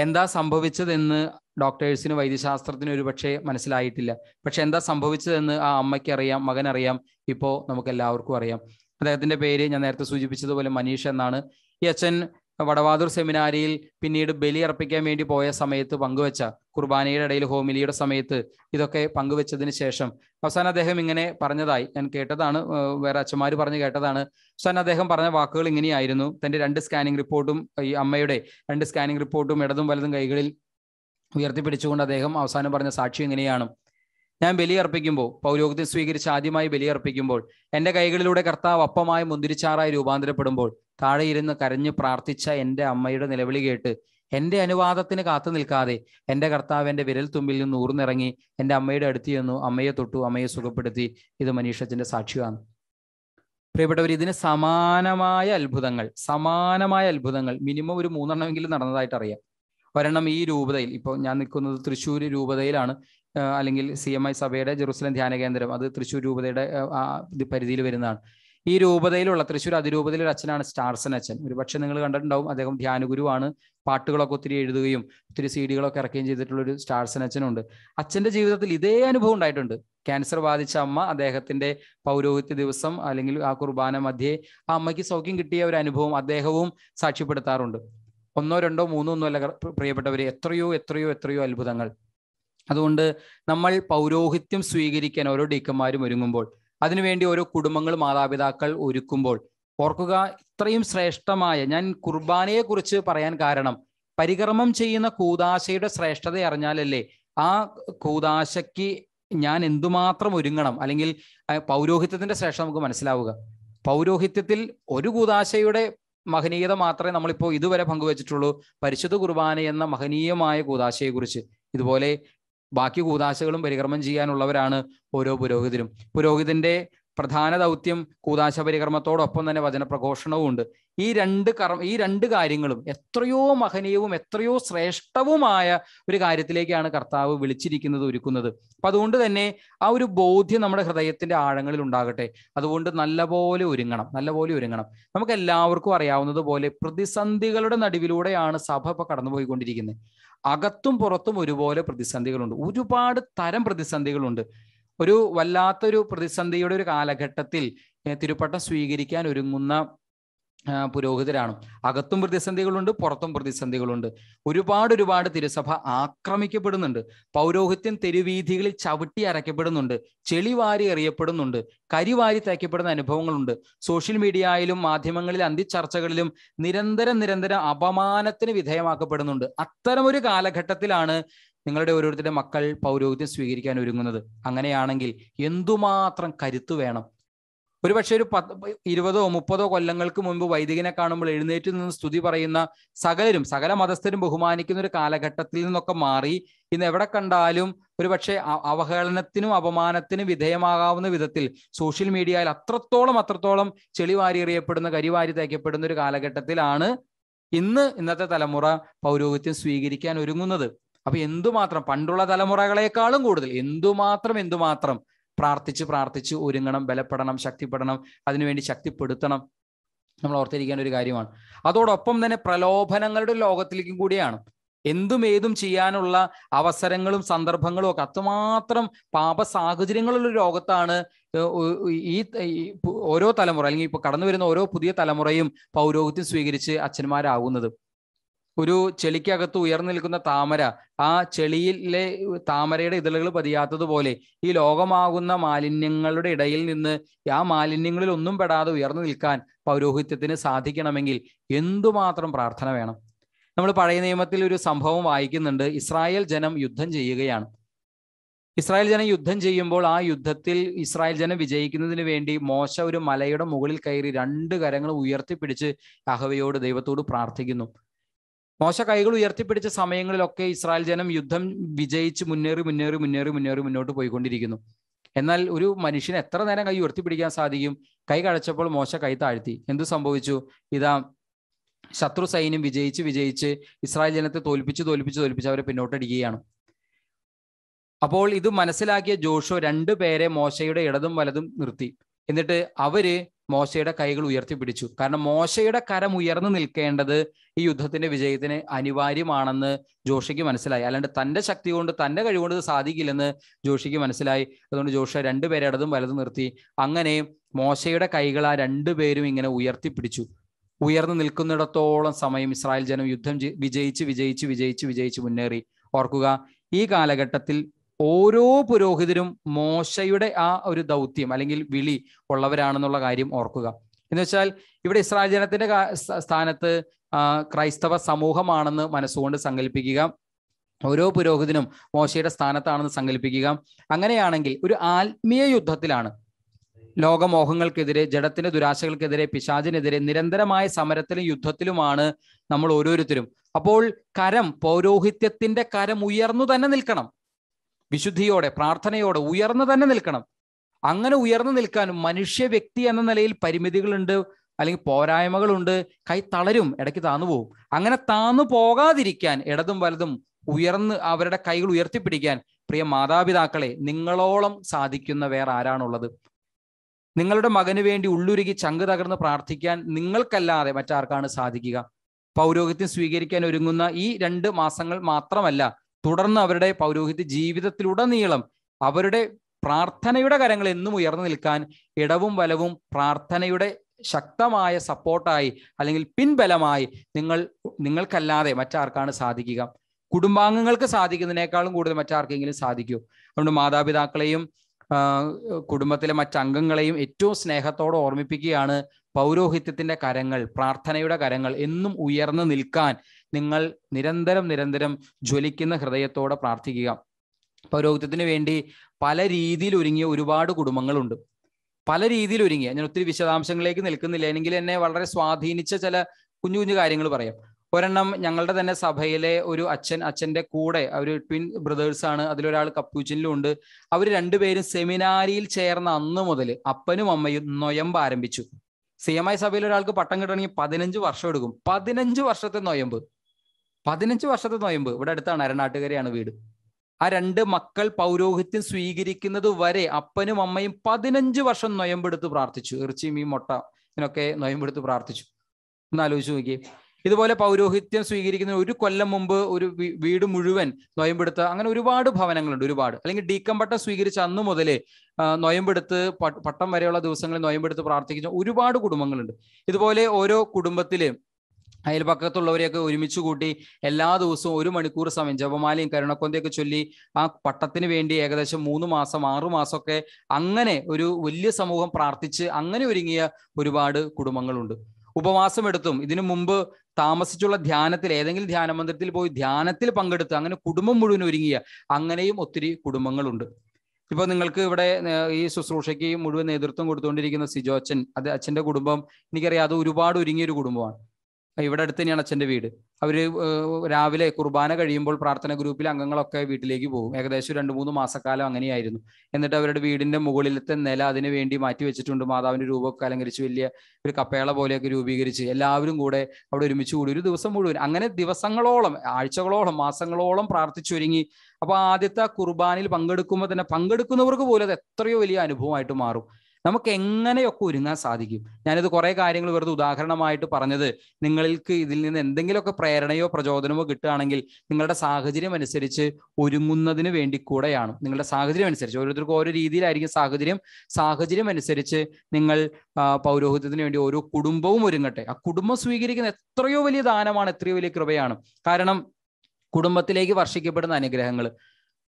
[SPEAKER 1] എന്താ സംഭവിച്ചതെന്ന് ഡോക്ടേഴ്സിന് വൈദ്യശാസ്ത്രത്തിന് ഒരു പക്ഷേ മനസ്സിലായിട്ടില്ല പക്ഷെ എന്താ സംഭവിച്ചതെന്ന് ആ അമ്മയ്ക്ക് അറിയാം മകനറിയാം ഇപ്പോൾ നമുക്ക് എല്ലാവർക്കും അറിയാം അദ്ദേഹത്തിന്റെ പേര് ഞാൻ നേരത്തെ സൂചിപ്പിച്ചതുപോലെ മനീഷ് എന്നാണ് ഈ അച്ഛൻ വടവാതൂർ സെമിനാരിയിൽ പിന്നീട് ബലി അർപ്പിക്കാൻ വേണ്ടി പോയ സമയത്ത് പങ്കുവച്ച കുർബാനയുടെ ഇടയിൽ ഹോമിലിയുടെ സമയത്ത് ഇതൊക്കെ പങ്കുവച്ചതിന് ശേഷം അവസാനം അദ്ദേഹം ഇങ്ങനെ പറഞ്ഞതായി ഞാൻ കേട്ടതാണ് വേറെ അച്ഛന്മാർ പറഞ്ഞു കേട്ടതാണ് അവസാനം അദ്ദേഹം പറഞ്ഞ വാക്കുകൾ ഇങ്ങനെയായിരുന്നു തന്റെ രണ്ട് സ്കാനിംഗ് റിപ്പോർട്ടും ഈ അമ്മയുടെ രണ്ട് സ്കാനിംഗ് റിപ്പോർട്ടും ഇടതും വലതും കൈകളിൽ ഉയർത്തിപ്പിടിച്ചുകൊണ്ട് അദ്ദേഹം അവസാനം പറഞ്ഞ സാക്ഷി ഇങ്ങനെയാണ് ഞാൻ ബലി അർപ്പിക്കുമ്പോൾ പൗരോഗത്തിൽ സ്വീകരിച്ച് ആദ്യമായി ബലി അർപ്പിക്കുമ്പോൾ എൻ്റെ കൈകളിലൂടെ കർത്താവ് അപ്പമായി മുന്തിരിച്ചാറായി രൂപാന്തരപ്പെടുമ്പോൾ താഴെ ഇരുന്ന് കരഞ്ഞ് പ്രാർത്ഥിച്ച എൻ്റെ അമ്മയുടെ നിലവിളി കേട്ട് എൻ്റെ അനുവാദത്തിന് കാത്തു നിൽക്കാതെ എൻ്റെ കർത്താവ് എൻ്റെ വിരൽ തുമ്പിൽ നിന്ന് ഊർന്നിറങ്ങി എൻ്റെ അമ്മയുടെ അടുത്ത് ചെന്നു അമ്മയെ തൊട്ടു അമ്മയെ സുഖപ്പെടുത്തി ഇത് മനീഷത്തിൻ്റെ സാക്ഷിയാണ് പ്രിയപ്പെട്ടവർ ഇതിന് സമാനമായ അത്ഭുതങ്ങൾ സമാനമായ അത്ഭുതങ്ങൾ മിനിമം ഒരു മൂന്നെണ്ണമെങ്കിലും നടന്നതായിട്ട് അറിയാം ഒരെണ്ണം ഈ രൂപതയിൽ ഇപ്പോൾ ഞാൻ നിൽക്കുന്നത് തൃശ്ശൂർ രൂപതയിലാണ് അല്ലെങ്കിൽ സി എം ഐ സഭയുടെ ജെറുസലം ധ്യാന കേന്ദ്രം അത് തൃശ്ശൂർ രൂപതയുടെ പരിധിയിൽ വരുന്നതാണ് ഈ രൂപതയിലുള്ള തൃശ്ശൂർ അതിരൂപതയിലുള്ള അച്ഛനാണ് സ്റ്റാർസൻ അച്ഛൻ ഒരുപക്ഷെ നിങ്ങൾ കണ്ടിട്ടുണ്ടാവും അദ്ദേഹം ധ്യാനഗുരുവാണ് പാട്ടുകളൊക്കെ ഒത്തിരി എഴുതുകയും ഒത്തിരി സി ഡികളൊക്കെ ഇറക്കുകയും ചെയ്തിട്ടുള്ള ഒരു സ്റ്റാർസൻ അച്ഛനുണ്ട് അച്ഛൻ്റെ ജീവിതത്തിൽ ഇതേ അനുഭവം ഉണ്ടായിട്ടുണ്ട് ക്യാൻസർ ബാധിച്ച അമ്മ അദ്ദേഹത്തിൻ്റെ പൗരോഹിത്യ ദിവസം അല്ലെങ്കിൽ ആ കുർബാന മധ്യേ ആ അമ്മയ്ക്ക് സൗഖ്യം കിട്ടിയ ഒരു അനുഭവം അദ്ദേഹവും സാക്ഷ്യപ്പെടുത്താറുണ്ട് ഒന്നോ രണ്ടോ മൂന്നോ ഒന്നോ അല്ല പ്രിയപ്പെട്ടവരെ എത്രയോ എത്രയോ എത്രയോ അത്ഭുതങ്ങൾ അതുകൊണ്ട് നമ്മൾ പൗരോഹിത്യം സ്വീകരിക്കാൻ ഓരോ ഡീക്കന്മാരും ഒരുങ്ങുമ്പോൾ അതിനുവേണ്ടി ഓരോ കുടുംബങ്ങൾ മാതാപിതാക്കൾ ഒരുക്കുമ്പോൾ ഓർക്കുക ഇത്രയും ശ്രേഷ്ഠമായ ഞാൻ കുർബാനയെ കുറിച്ച് പറയാൻ കാരണം പരികർമ്മം ചെയ്യുന്ന കൂതാശയുടെ ശ്രേഷ്ഠത അറിഞ്ഞാലല്ലേ ആ കൂതാശയ്ക്ക് ഞാൻ എന്തുമാത്രം ഒരുങ്ങണം അല്ലെങ്കിൽ പൗരോഹിത്യത്തിന്റെ ശ്രേഷ്ഠ നമുക്ക് മനസ്സിലാവുക പൗരോഹിത്യത്തിൽ ഒരു കൂതാശയുടെ മഹനീയത മാത്രമേ നമ്മളിപ്പോൾ ഇതുവരെ പങ്കുവച്ചിട്ടുള്ളൂ പരിശുദ്ധ കുർബാന എന്ന മഹനീയമായ കൂതാശയെക്കുറിച്ച് ഇതുപോലെ ബാക്കി കൂതാശകളും പരികർമ്മം ചെയ്യാനുള്ളവരാണ് ഓരോ പുരോഹിതരും പുരോഹിതന്റെ പ്രധാന ദൗത്യം കൂതാശ പരികർമ്മത്തോടൊപ്പം തന്നെ വചനപ്രഘോഷണവും ഉണ്ട് ഈ രണ്ട് കർമ്മ ഈ രണ്ട് കാര്യങ്ങളും എത്രയോ മഹനീയവും എത്രയോ ശ്രേഷ്ഠവുമായ ഒരു കാര്യത്തിലേക്കാണ് കർത്താവ് വിളിച്ചിരിക്കുന്നത് ഒരുക്കുന്നത് അപ്പൊ അതുകൊണ്ട് തന്നെ ആ ഒരു ബോധ്യം നമ്മുടെ ഹൃദയത്തിന്റെ ആഴങ്ങളിൽ ഉണ്ടാകട്ടെ അതുകൊണ്ട് നല്ലപോലെ ഒരുങ്ങണം നല്ലപോലെ ഒരുങ്ങണം നമുക്ക് എല്ലാവർക്കും അറിയാവുന്നത് പോലെ പ്രതിസന്ധികളുടെ നടുവിലൂടെയാണ് സഭ ഇപ്പൊ കടന്നുപോയിക്കൊണ്ടിരിക്കുന്നത് അകത്തും പുറത്തും ഒരുപോലെ പ്രതിസന്ധികളുണ്ട് ഒരുപാട് തരം പ്രതിസന്ധികളുണ്ട് ഒരു വല്ലാത്തൊരു പ്രതിസന്ധിയുടെ ഒരു കാലഘട്ടത്തിൽ തിരുപ്പട്ടം സ്വീകരിക്കാൻ ഒരുങ്ങുന്ന പുരോഹിതരാണ് അകത്തും പ്രതിസന്ധികളുണ്ട് പുറത്തും പ്രതിസന്ധികളുണ്ട് ഒരുപാട് ഒരുപാട് തിരുസഭ ആക്രമിക്കപ്പെടുന്നുണ്ട് പൗരോഹിത്യം തെരുവീഥികളിൽ ചവിട്ടി അരയ്ക്കപ്പെടുന്നുണ്ട് വാരി എറിയപ്പെടുന്നുണ്ട് കരിവാരി തയ്ക്കപ്പെടുന്ന അനുഭവങ്ങളുണ്ട് സോഷ്യൽ മീഡിയയിലും മാധ്യമങ്ങളിൽ അന്തിച്ചർച്ചകളിലും നിരന്തരം നിരന്തരം അപമാനത്തിന് വിധേയമാക്കപ്പെടുന്നുണ്ട് അത്തരമൊരു കാലഘട്ടത്തിലാണ് നിങ്ങളുടെ ഓരോരുത്തരുടെ മക്കൾ പൗരോഹിത്യം സ്വീകരിക്കാൻ ഒരുങ്ങുന്നത് അങ്ങനെയാണെങ്കിൽ എന്തുമാത്രം കരുത്തു വേണം ഒരു പക്ഷെ ഒരു പത്ത് ഇരുപതോ മുപ്പതോ കൊല്ലങ്ങൾക്ക് മുമ്പ് വൈദികനെ കാണുമ്പോൾ എഴുന്നേറ്റ് നിന്ന് സ്തുതി പറയുന്ന സകലരും സകല മതസ്ഥരും ബഹുമാനിക്കുന്ന ഒരു കാലഘട്ടത്തിൽ നിന്നൊക്കെ മാറി ഇന്ന് എവിടെ കണ്ടാലും ഒരു പക്ഷേ അവഹേളനത്തിനും അപമാനത്തിനും വിധേയമാകാവുന്ന വിധത്തിൽ സോഷ്യൽ മീഡിയയിൽ അത്രത്തോളം അത്രത്തോളം ചെളിവാരിയെറിയപ്പെടുന്ന കരിവാരി തേക്കപ്പെടുന്ന ഒരു കാലഘട്ടത്തിലാണ് ഇന്ന് ഇന്നത്തെ തലമുറ പൗരോഹിത്യം സ്വീകരിക്കാൻ ഒരുങ്ങുന്നത് അപ്പൊ എന്തുമാത്രം പണ്ടുള്ള തലമുറകളെക്കാളും കൂടുതൽ എന്തുമാത്രം എന്തുമാത്രം പ്രാർത്ഥിച്ച് പ്രാർത്ഥിച്ച് ഒരുങ്ങണം ബലപ്പെടണം ശക്തിപ്പെടണം അതിനുവേണ്ടി ശക്തിപ്പെടുത്തണം നമ്മൾ ഓർത്തിരിക്കേണ്ട ഒരു കാര്യമാണ് അതോടൊപ്പം തന്നെ പ്രലോഭനങ്ങളുടെ ലോകത്തിലേക്കും കൂടിയാണ് എന്തും ഏതും ചെയ്യാനുള്ള അവസരങ്ങളും സന്ദർഭങ്ങളും ഒക്കെ അത്രമാത്രം പാപ സാഹചര്യങ്ങളുള്ള ലോകത്താണ് ഈ ഓരോ തലമുറ അല്ലെങ്കിൽ ഇപ്പൊ കടന്നു വരുന്ന ഓരോ പുതിയ തലമുറയും പൗരോഹിത്യം സ്വീകരിച്ച് അച്ഛന്മാരാകുന്നത് ഒരു ചെളിക്കകത്ത് ഉയർന്നു നിൽക്കുന്ന താമര ആ ചെളിയിലെ താമരയുടെ ഇതളുകൾ പതിയാത്തതുപോലെ ഈ ലോകമാകുന്ന മാലിന്യങ്ങളുടെ ഇടയിൽ നിന്ന് ആ മാലിന്യങ്ങളിൽ ഒന്നും പെടാതെ ഉയർന്നു നിൽക്കാൻ പൗരോഹിത്യത്തിന് സാധിക്കണമെങ്കിൽ എന്തുമാത്രം പ്രാർത്ഥന വേണം നമ്മൾ പഴയ നിയമത്തിൽ ഒരു സംഭവം വായിക്കുന്നുണ്ട് ഇസ്രായേൽ ജനം യുദ്ധം ചെയ്യുകയാണ് ഇസ്രായേൽ ജനം യുദ്ധം ചെയ്യുമ്പോൾ ആ യുദ്ധത്തിൽ ഇസ്രായേൽ ജനം വിജയിക്കുന്നതിന് വേണ്ടി മോശ ഒരു മലയുടെ മുകളിൽ കയറി രണ്ട് കരങ്ങൾ ഉയർത്തിപ്പിടിച്ച് അഹവയോട് ദൈവത്തോട് പ്രാർത്ഥിക്കുന്നു മോശ കൈകൾ ഉയർത്തിപ്പിടിച്ച സമയങ്ങളിലൊക്കെ ഇസ്രായേൽ ജനം യുദ്ധം വിജയിച്ച് മുന്നേറി മുന്നേറി മുന്നേറി മുന്നേറി മുന്നോട്ട് പോയിക്കൊണ്ടിരിക്കുന്നു എന്നാൽ ഒരു മനുഷ്യന് എത്ര നേരം കൈ ഉയർത്തിപ്പിടിക്കാൻ സാധിക്കും കൈ കഴച്ചപ്പോൾ മോശ കൈ താഴ്ത്തി എന്തു സംഭവിച്ചു ഇതാ ശത്രു സൈന്യം വിജയിച്ച് വിജയിച്ച് ഇസ്രായേൽ ജനത്തെ തോൽപ്പിച്ച് തോൽപ്പിച്ച് തോൽപ്പിച്ച് അവരെ പിന്നോട്ടടിക്കുകയാണ് അപ്പോൾ ഇത് മനസ്സിലാക്കിയ ജോഷോ രണ്ടു പേരെ മോശയുടെ ഇടതും വലതും നിർത്തി എന്നിട്ട് അവര് മോശയുടെ കൈകൾ ഉയർത്തിപ്പിടിച്ചു കാരണം മോശയുടെ കരം ഉയർന്നു നിൽക്കേണ്ടത് ഈ യുദ്ധത്തിന്റെ വിജയത്തിന് അനിവാര്യമാണെന്ന് ജോഷിക്ക് മനസ്സിലായി അല്ലാണ്ട് തന്റെ ശക്തി കൊണ്ട് തന്റെ കഴിവുകൊണ്ട് ഇത് സാധിക്കില്ലെന്ന് ജോഷിക്ക് മനസ്സിലായി അതുകൊണ്ട് ജോഷ രണ്ടുപേരെ ഇടതും വലതും നിർത്തി അങ്ങനെ മോശയുടെ കൈകൾ ആ രണ്ടുപേരും ഇങ്ങനെ ഉയർത്തിപ്പിടിച്ചു ഉയർന്നു നിൽക്കുന്നിടത്തോളം സമയം ഇസ്രായേൽ ജനം യുദ്ധം വിജയിച്ച് വിജയിച്ച് വിജയിച്ച് വിജയിച്ച് മുന്നേറി ഓർക്കുക ഈ കാലഘട്ടത്തിൽ ഓരോ പുരോഹിതരും മോശയുടെ ആ ഒരു ദൗത്യം അല്ലെങ്കിൽ വിളി ഉള്ളവരാണെന്നുള്ള കാര്യം ഓർക്കുക എന്ന് വെച്ചാൽ ഇവിടെ ഇസ്രായേൽ ജനത്തിന്റെ സ്ഥാനത്ത് ക്രൈസ്തവ സമൂഹമാണെന്ന് മനസ്സുകൊണ്ട് സങ്കല്പിക്കുക ഓരോ പുരോഹിതനും മോശയുടെ സ്ഥാനത്താണെന്ന് സങ്കല്പിക്കുക അങ്ങനെയാണെങ്കിൽ ഒരു ആത്മീയ യുദ്ധത്തിലാണ് ലോകമോഹങ്ങൾക്കെതിരെ ജഡത്തിന്റെ ദുരാശകൾക്കെതിരെ പിശാചിനെതിരെ നിരന്തരമായ സമരത്തിലും യുദ്ധത്തിലുമാണ് നമ്മൾ ഓരോരുത്തരും അപ്പോൾ കരം പൗരോഹിത്യത്തിന്റെ കരം ഉയർന്നു തന്നെ നിൽക്കണം വിശുദ്ധിയോടെ പ്രാർത്ഥനയോടെ ഉയർന്നു തന്നെ നിൽക്കണം അങ്ങനെ ഉയർന്നു നിൽക്കാനും മനുഷ്യ വ്യക്തി എന്ന നിലയിൽ പരിമിതികളുണ്ട് അല്ലെങ്കിൽ പോരായ്മകളുണ്ട് കൈ തളരും ഇടയ്ക്ക് താന്നു പോകും അങ്ങനെ താന്നു പോകാതിരിക്കാൻ ഇടതും വലതും ഉയർന്ന് അവരുടെ കൈകൾ ഉയർത്തിപ്പിടിക്കാൻ പ്രിയ മാതാപിതാക്കളെ നിങ്ങളോളം സാധിക്കുന്ന വേറെ ആരാണുള്ളത് നിങ്ങളുടെ മകന് വേണ്ടി ഉള്ളുരുകി ചങ്ക് തകർന്ന് പ്രാർത്ഥിക്കാൻ നിങ്ങൾക്കല്ലാതെ മറ്റാർക്കാണ് സാധിക്കുക പൗരോഹിത്യം സ്വീകരിക്കാൻ ഒരുങ്ങുന്ന ഈ രണ്ട് മാസങ്ങൾ മാത്രമല്ല തുടർന്ന് അവരുടെ പൗരോഹിത്യ ജീവിതത്തിലുടനീളം അവരുടെ പ്രാർത്ഥനയുടെ കരങ്ങൾ എന്നും ഉയർന്നു നിൽക്കാൻ ഇടവും വലവും പ്രാർത്ഥനയുടെ ശക്തമായ സപ്പോർട്ടായി അല്ലെങ്കിൽ പിൻബലമായി നിങ്ങൾ നിങ്ങൾക്കല്ലാതെ മറ്റാർക്കാണ് സാധിക്കുക കുടുംബാംഗങ്ങൾക്ക് സാധിക്കുന്നതിനേക്കാളും കൂടുതൽ മറ്റാർക്കെങ്കിലും സാധിക്കൂ അതുകൊണ്ട് മാതാപിതാക്കളെയും കുടുംബത്തിലെ മറ്റംഗങ്ങളെയും ഏറ്റവും സ്നേഹത്തോടെ ഓർമ്മിപ്പിക്കുകയാണ് പൗരോഹിത്യത്തിന്റെ കരങ്ങൾ പ്രാർത്ഥനയുടെ കരങ്ങൾ എന്നും ഉയർന്നു നിൽക്കാൻ നിങ്ങൾ നിരന്തരം നിരന്തരം ജ്വലിക്കുന്ന ഹൃദയത്തോടെ പ്രാർത്ഥിക്കുക പൗരോഹിത്യത്തിന് വേണ്ടി പല രീതിയിൽ ഒരുങ്ങിയ ഒരുപാട് കുടുംബങ്ങളുണ്ട് പല രീതിയിൽ ഒരുങ്ങിയ ഞാൻ ഒത്തിരി വിശദാംശങ്ങളിലേക്ക് നിൽക്കുന്നില്ല എങ്കിൽ എന്നെ വളരെ സ്വാധീനിച്ച ചില കുഞ്ഞു കുഞ്ഞു കാര്യങ്ങൾ പറയാം ഒരെണ്ണം ഞങ്ങളുടെ തന്നെ സഭയിലെ ഒരു അച്ഛൻ അച്ഛന്റെ കൂടെ അവർ ട്വിൻ ബ്രദേഴ്സ് ആണ് അതിലൊരാൾ കപ്പൂച്ചിനിലും ഉണ്ട് അവർ രണ്ടുപേരും സെമിനാരിയിൽ ചേർന്ന അന്ന് മുതൽ അപ്പനും അമ്മയും നൊയമ്പ് ആരംഭിച്ചു സി എം ഐ സഭയിൽ ഒരാൾക്ക് പട്ടം കിട്ടണമെങ്കിൽ പതിനഞ്ച് വർഷം എടുക്കും പതിനഞ്ച് വർഷത്തെ നൊയമ്പ് പതിനഞ്ച് വർഷത്തെ നോയമ്പ് ഇവിടെ അടുത്താണ് അരണാട്ടുകരയാണ് വീട് ആ രണ്ട് മക്കൾ പൗരോഹിത്യം സ്വീകരിക്കുന്നത് വരെ അപ്പനും അമ്മയും പതിനഞ്ച് വർഷം നൊയമ്പെടുത്ത് പ്രാർത്ഥിച്ചു ഇറച്ചി ഈ മുട്ട ഇതിനൊക്കെ നൊയമ്പെടുത്ത് പ്രാർത്ഥിച്ചു ഒന്ന് ആലോചിച്ച് നോക്കിയേ ഇതുപോലെ പൗരോഹിത്യം സ്വീകരിക്കുന്ന ഒരു കൊല്ലം മുമ്പ് ഒരു വീട് മുഴുവൻ നൊയമ്പെടുത്ത് അങ്ങനെ ഒരുപാട് ഭവനങ്ങളുണ്ട് ഒരുപാട് അല്ലെങ്കിൽ ഡീക്കം പട്ടം സ്വീകരിച്ച അന്ന് മുതലേ നൊയമ്പെടുത്ത് പട്ടം വരെയുള്ള ദിവസങ്ങളിൽ നൊയമ്പെടുത്ത് പ്രാർത്ഥിക്കുന്ന ഒരുപാട് കുടുംബങ്ങളുണ്ട് ഇതുപോലെ ഓരോ കുടുംബത്തിലെയും അയൽപക്കത്തുള്ളവരെയൊക്കെ ഒരുമിച്ച് കൂട്ടി എല്ലാ ദിവസവും ഒരു മണിക്കൂർ സമയം ജപമാലയും കരുണക്കൊന്തയൊക്കെ ചൊല്ലി ആ പട്ടത്തിന് വേണ്ടി ഏകദേശം മൂന്ന് മാസം ആറു മാസമൊക്കെ അങ്ങനെ ഒരു വലിയ സമൂഹം പ്രാർത്ഥിച്ച് അങ്ങനെ ഒരുങ്ങിയ ഒരുപാട് കുടുംബങ്ങളുണ്ട് ഉപവാസം എടുത്തും ഇതിനു മുമ്പ് താമസിച്ചുള്ള ധ്യാനത്തിൽ ഏതെങ്കിലും ധ്യാന മന്ദിരത്തിൽ പോയി ധ്യാനത്തിൽ പങ്കെടുത്ത് അങ്ങനെ കുടുംബം മുഴുവൻ ഒരുങ്ങിയ അങ്ങനെയും ഒത്തിരി കുടുംബങ്ങളുണ്ട് ഇപ്പൊ നിങ്ങൾക്ക് ഇവിടെ ഈ ശുശ്രൂഷയ്ക്ക് മുഴുവൻ നേതൃത്വം കൊടുത്തുകൊണ്ടിരിക്കുന്ന സിജോ അച്ഛൻ അത് അച്ഛന്റെ കുടുംബം എനിക്കറിയാം അത് ഒരുപാട് ഒരു കുടുംബമാണ് ഇവിടെ അടുത്ത് തന്നെയാണ് അച്ഛൻ്റെ വീട് അവർ രാവിലെ കുർബാന കഴിയുമ്പോൾ പ്രാർത്ഥന ഗ്രൂപ്പിൽ അംഗങ്ങളൊക്കെ വീട്ടിലേക്ക് പോകും ഏകദേശം രണ്ട് മൂന്ന് മാസക്കാലം അങ്ങനെയായിരുന്നു എന്നിട്ട് അവരുടെ വീടിൻ്റെ മുകളിലത്തെ നില അതിനു വേണ്ടി മാറ്റി വെച്ചിട്ടുണ്ട് മാതാവിൻ്റെ രൂപമൊക്കെ അലങ്കരിച്ച് വലിയ ഒരു കപ്പേള പോലെയൊക്കെ രൂപീകരിച്ച് എല്ലാവരും കൂടെ അവിടെ ഒരുമിച്ച് കൂടി ഒരു ദിവസം മുഴുവൻ അങ്ങനെ ദിവസങ്ങളോളം ആഴ്ചകളോളം മാസങ്ങളോളം പ്രാർത്ഥിച്ചൊരുങ്ങി അപ്പോൾ ആദ്യത്തെ കുർബാനയിൽ പങ്കെടുക്കുമ്പോൾ തന്നെ പങ്കെടുക്കുന്നവർക്ക് പോലും അത് എത്രയോ വലിയ അനുഭവമായിട്ട് മാറും നമുക്ക് എങ്ങനെയൊക്കെ ഒരുങ്ങാൻ സാധിക്കും ഞാനിത് കുറേ കാര്യങ്ങൾ വെറുതെ ഉദാഹരണമായിട്ട് പറഞ്ഞത് നിങ്ങൾക്ക് ഇതിൽ നിന്ന് എന്തെങ്കിലുമൊക്കെ പ്രേരണയോ പ്രചോദനമോ കിട്ടുകയാണെങ്കിൽ നിങ്ങളുടെ സാഹചര്യം അനുസരിച്ച് ഒരുങ്ങുന്നതിന് വേണ്ടി കൂടെയാണ് നിങ്ങളുടെ സാഹചര്യം അനുസരിച്ച് ഓരോരുത്തർക്കും ഓരോ രീതിയിലായിരിക്കും സാഹചര്യം സാഹചര്യം അനുസരിച്ച് നിങ്ങൾ പൗരോഹിത്യത്തിന് വേണ്ടി ഓരോ കുടുംബവും ഒരുങ്ങട്ടെ ആ കുടുംബം സ്വീകരിക്കുന്ന എത്രയോ വലിയ ദാനമാണ് എത്രയോ വലിയ കൃപയാണ് കാരണം കുടുംബത്തിലേക്ക് വർഷിക്കപ്പെടുന്ന അനുഗ്രഹങ്ങൾ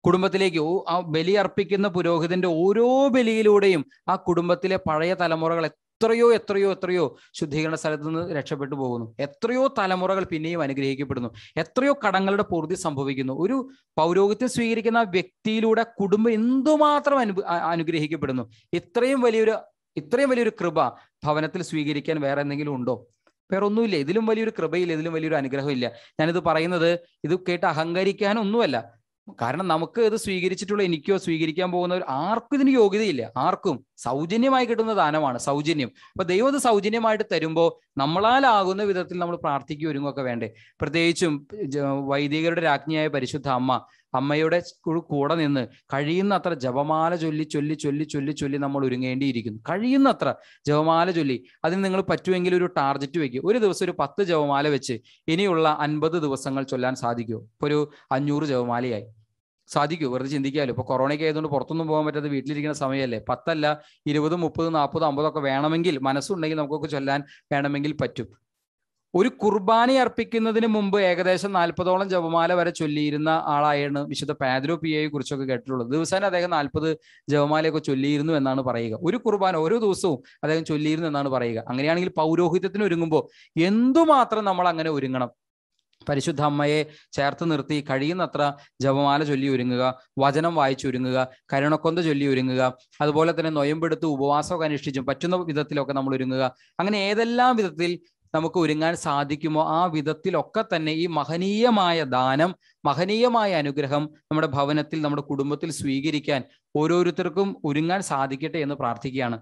[SPEAKER 1] കുടുംബത്തിലേക്ക് ആ ബലി അർപ്പിക്കുന്ന പുരോഹിതന്റെ ഓരോ ബലിയിലൂടെയും ആ കുടുംബത്തിലെ പഴയ തലമുറകൾ എത്രയോ എത്രയോ എത്രയോ ശുദ്ധീകരണ സ്ഥലത്ത് നിന്ന് രക്ഷപ്പെട്ടു പോകുന്നു എത്രയോ തലമുറകൾ പിന്നെയും അനുഗ്രഹിക്കപ്പെടുന്നു എത്രയോ കടങ്ങളുടെ പൂർത്തി സംഭവിക്കുന്നു ഒരു പൗരോഹിത്യം സ്വീകരിക്കുന്ന വ്യക്തിയിലൂടെ കുടുംബം എന്തുമാത്രം അനു അനുഗ്രഹിക്കപ്പെടുന്നു ഇത്രയും വലിയൊരു ഇത്രയും വലിയൊരു കൃപ ഭവനത്തിൽ സ്വീകരിക്കാൻ വേറെ എന്തെങ്കിലും ഉണ്ടോ ഒന്നുമില്ല ഇതിലും വലിയൊരു കൃപയില്ല ഇതിലും വലിയൊരു ഇല്ല ഞാനിത് പറയുന്നത് ഇത് കേട്ട് അഹങ്കരിക്കാനൊന്നുമല്ല കാരണം നമുക്ക് ഇത് സ്വീകരിച്ചിട്ടുള്ള എനിക്കോ സ്വീകരിക്കാൻ പോകുന്ന ആർക്കും ഇതിന് യോഗ്യതയില്ല ആർക്കും സൗജന്യമായി കിട്ടുന്ന ദാനമാണ് സൗജന്യം അപ്പൊ ദൈവം അത് സൗജന്യമായിട്ട് തരുമ്പോൾ നമ്മളാലാകുന്ന വിധത്തിൽ നമ്മൾ പ്രാർത്ഥിക്കുകയും ഒരുങ്ങുകയൊക്കെ വേണ്ടേ പ്രത്യേകിച്ചും വൈദികരുടെ രാജ്ഞിയായ പരിശുദ്ധ അമ്മ അമ്മയുടെ കൂടെ നിന്ന് കഴിയുന്നത്ര ജപമാല ചൊല്ലി ചൊല്ലി ചൊല്ലി ചൊല്ലി ചൊല്ലി നമ്മൾ ഒരുങ്ങേണ്ടിയിരിക്കുന്നു കഴിയുന്നത്ര ജപമാല ചൊല്ലി അതിന് നിങ്ങൾ പറ്റുമെങ്കിൽ ഒരു ടാർജറ്റ് വെക്കുക ഒരു ദിവസം ഒരു പത്ത് ജപമാല വെച്ച് ഇനിയുള്ള അൻപത് ദിവസങ്ങൾ ചൊല്ലാൻ സാധിക്കുമോ ഒരു അഞ്ഞൂറ് ജപമാലയായി സാധിക്കൂ വെറുതെ ചിന്തിക്കാമല്ലോ ഇപ്പോൾ കൊറോണയ്ക്ക് ആയതുകൊണ്ട് പുറത്തൊന്നും പോകാൻ പറ്റാതെ വീട്ടിലിരിക്കുന്ന സമയമല്ലേ പത്തല്ല ഇരുപത് മുപ്പത് നാൽപ്പത് അമ്പതൊക്കെ വേണമെങ്കിൽ മനസ്സുണ്ടെങ്കിൽ നമുക്കൊക്കെ ചൊല്ലാൻ വേണമെങ്കിൽ പറ്റും ഒരു കുർബാന അർപ്പിക്കുന്നതിന് മുമ്പ് ഏകദേശം നാൽപ്പതോളം ജപമാല വരെ ചൊല്ലിയിരുന്ന ആളായാണ് വിശുദ്ധ പാദ്രോ ഐയെ കുറിച്ചൊക്കെ കേട്ടിട്ടുള്ളത് ദിവസേന അദ്ദേഹം നാൽപ്പത് ജപമാലയൊക്കെ ചൊല്ലിയിരുന്നു എന്നാണ് പറയുക ഒരു കുർബാന ഓരോ ദിവസവും അദ്ദേഹം ചൊല്ലിയിരുന്നു എന്നാണ് പറയുക അങ്ങനെയാണെങ്കിൽ പൗരോഹിത്യത്തിന് ഒരുങ്ങുമ്പോൾ എന്തുമാത്രം നമ്മൾ അങ്ങനെ ഒരുങ്ങണം പരിശുദ്ധ അമ്മയെ ചേർത്ത് നിർത്തി കഴിയുന്നത്ര ജപമാല ചൊല്ലി ഒരുങ്ങുക വചനം വായിച്ചു ഒരുങ്ങുക കരുണക്കൊന്ത ചൊല്ലി ഒരുങ്ങുക അതുപോലെ തന്നെ നൊയമ്പെടുത്ത് ഉപവാസമൊക്കെ അനുഷ്ഠിച്ചും പറ്റുന്ന വിധത്തിലൊക്കെ നമ്മൾ ഒരുങ്ങുക അങ്ങനെ ഏതെല്ലാം വിധത്തിൽ നമുക്ക് ഒരുങ്ങാൻ സാധിക്കുമോ ആ വിധത്തിലൊക്കെ തന്നെ ഈ മഹനീയമായ ദാനം മഹനീയമായ അനുഗ്രഹം നമ്മുടെ ഭവനത്തിൽ നമ്മുടെ കുടുംബത്തിൽ സ്വീകരിക്കാൻ ഓരോരുത്തർക്കും ഒരുങ്ങാൻ സാധിക്കട്ടെ എന്ന് പ്രാർത്ഥിക്കുകയാണ്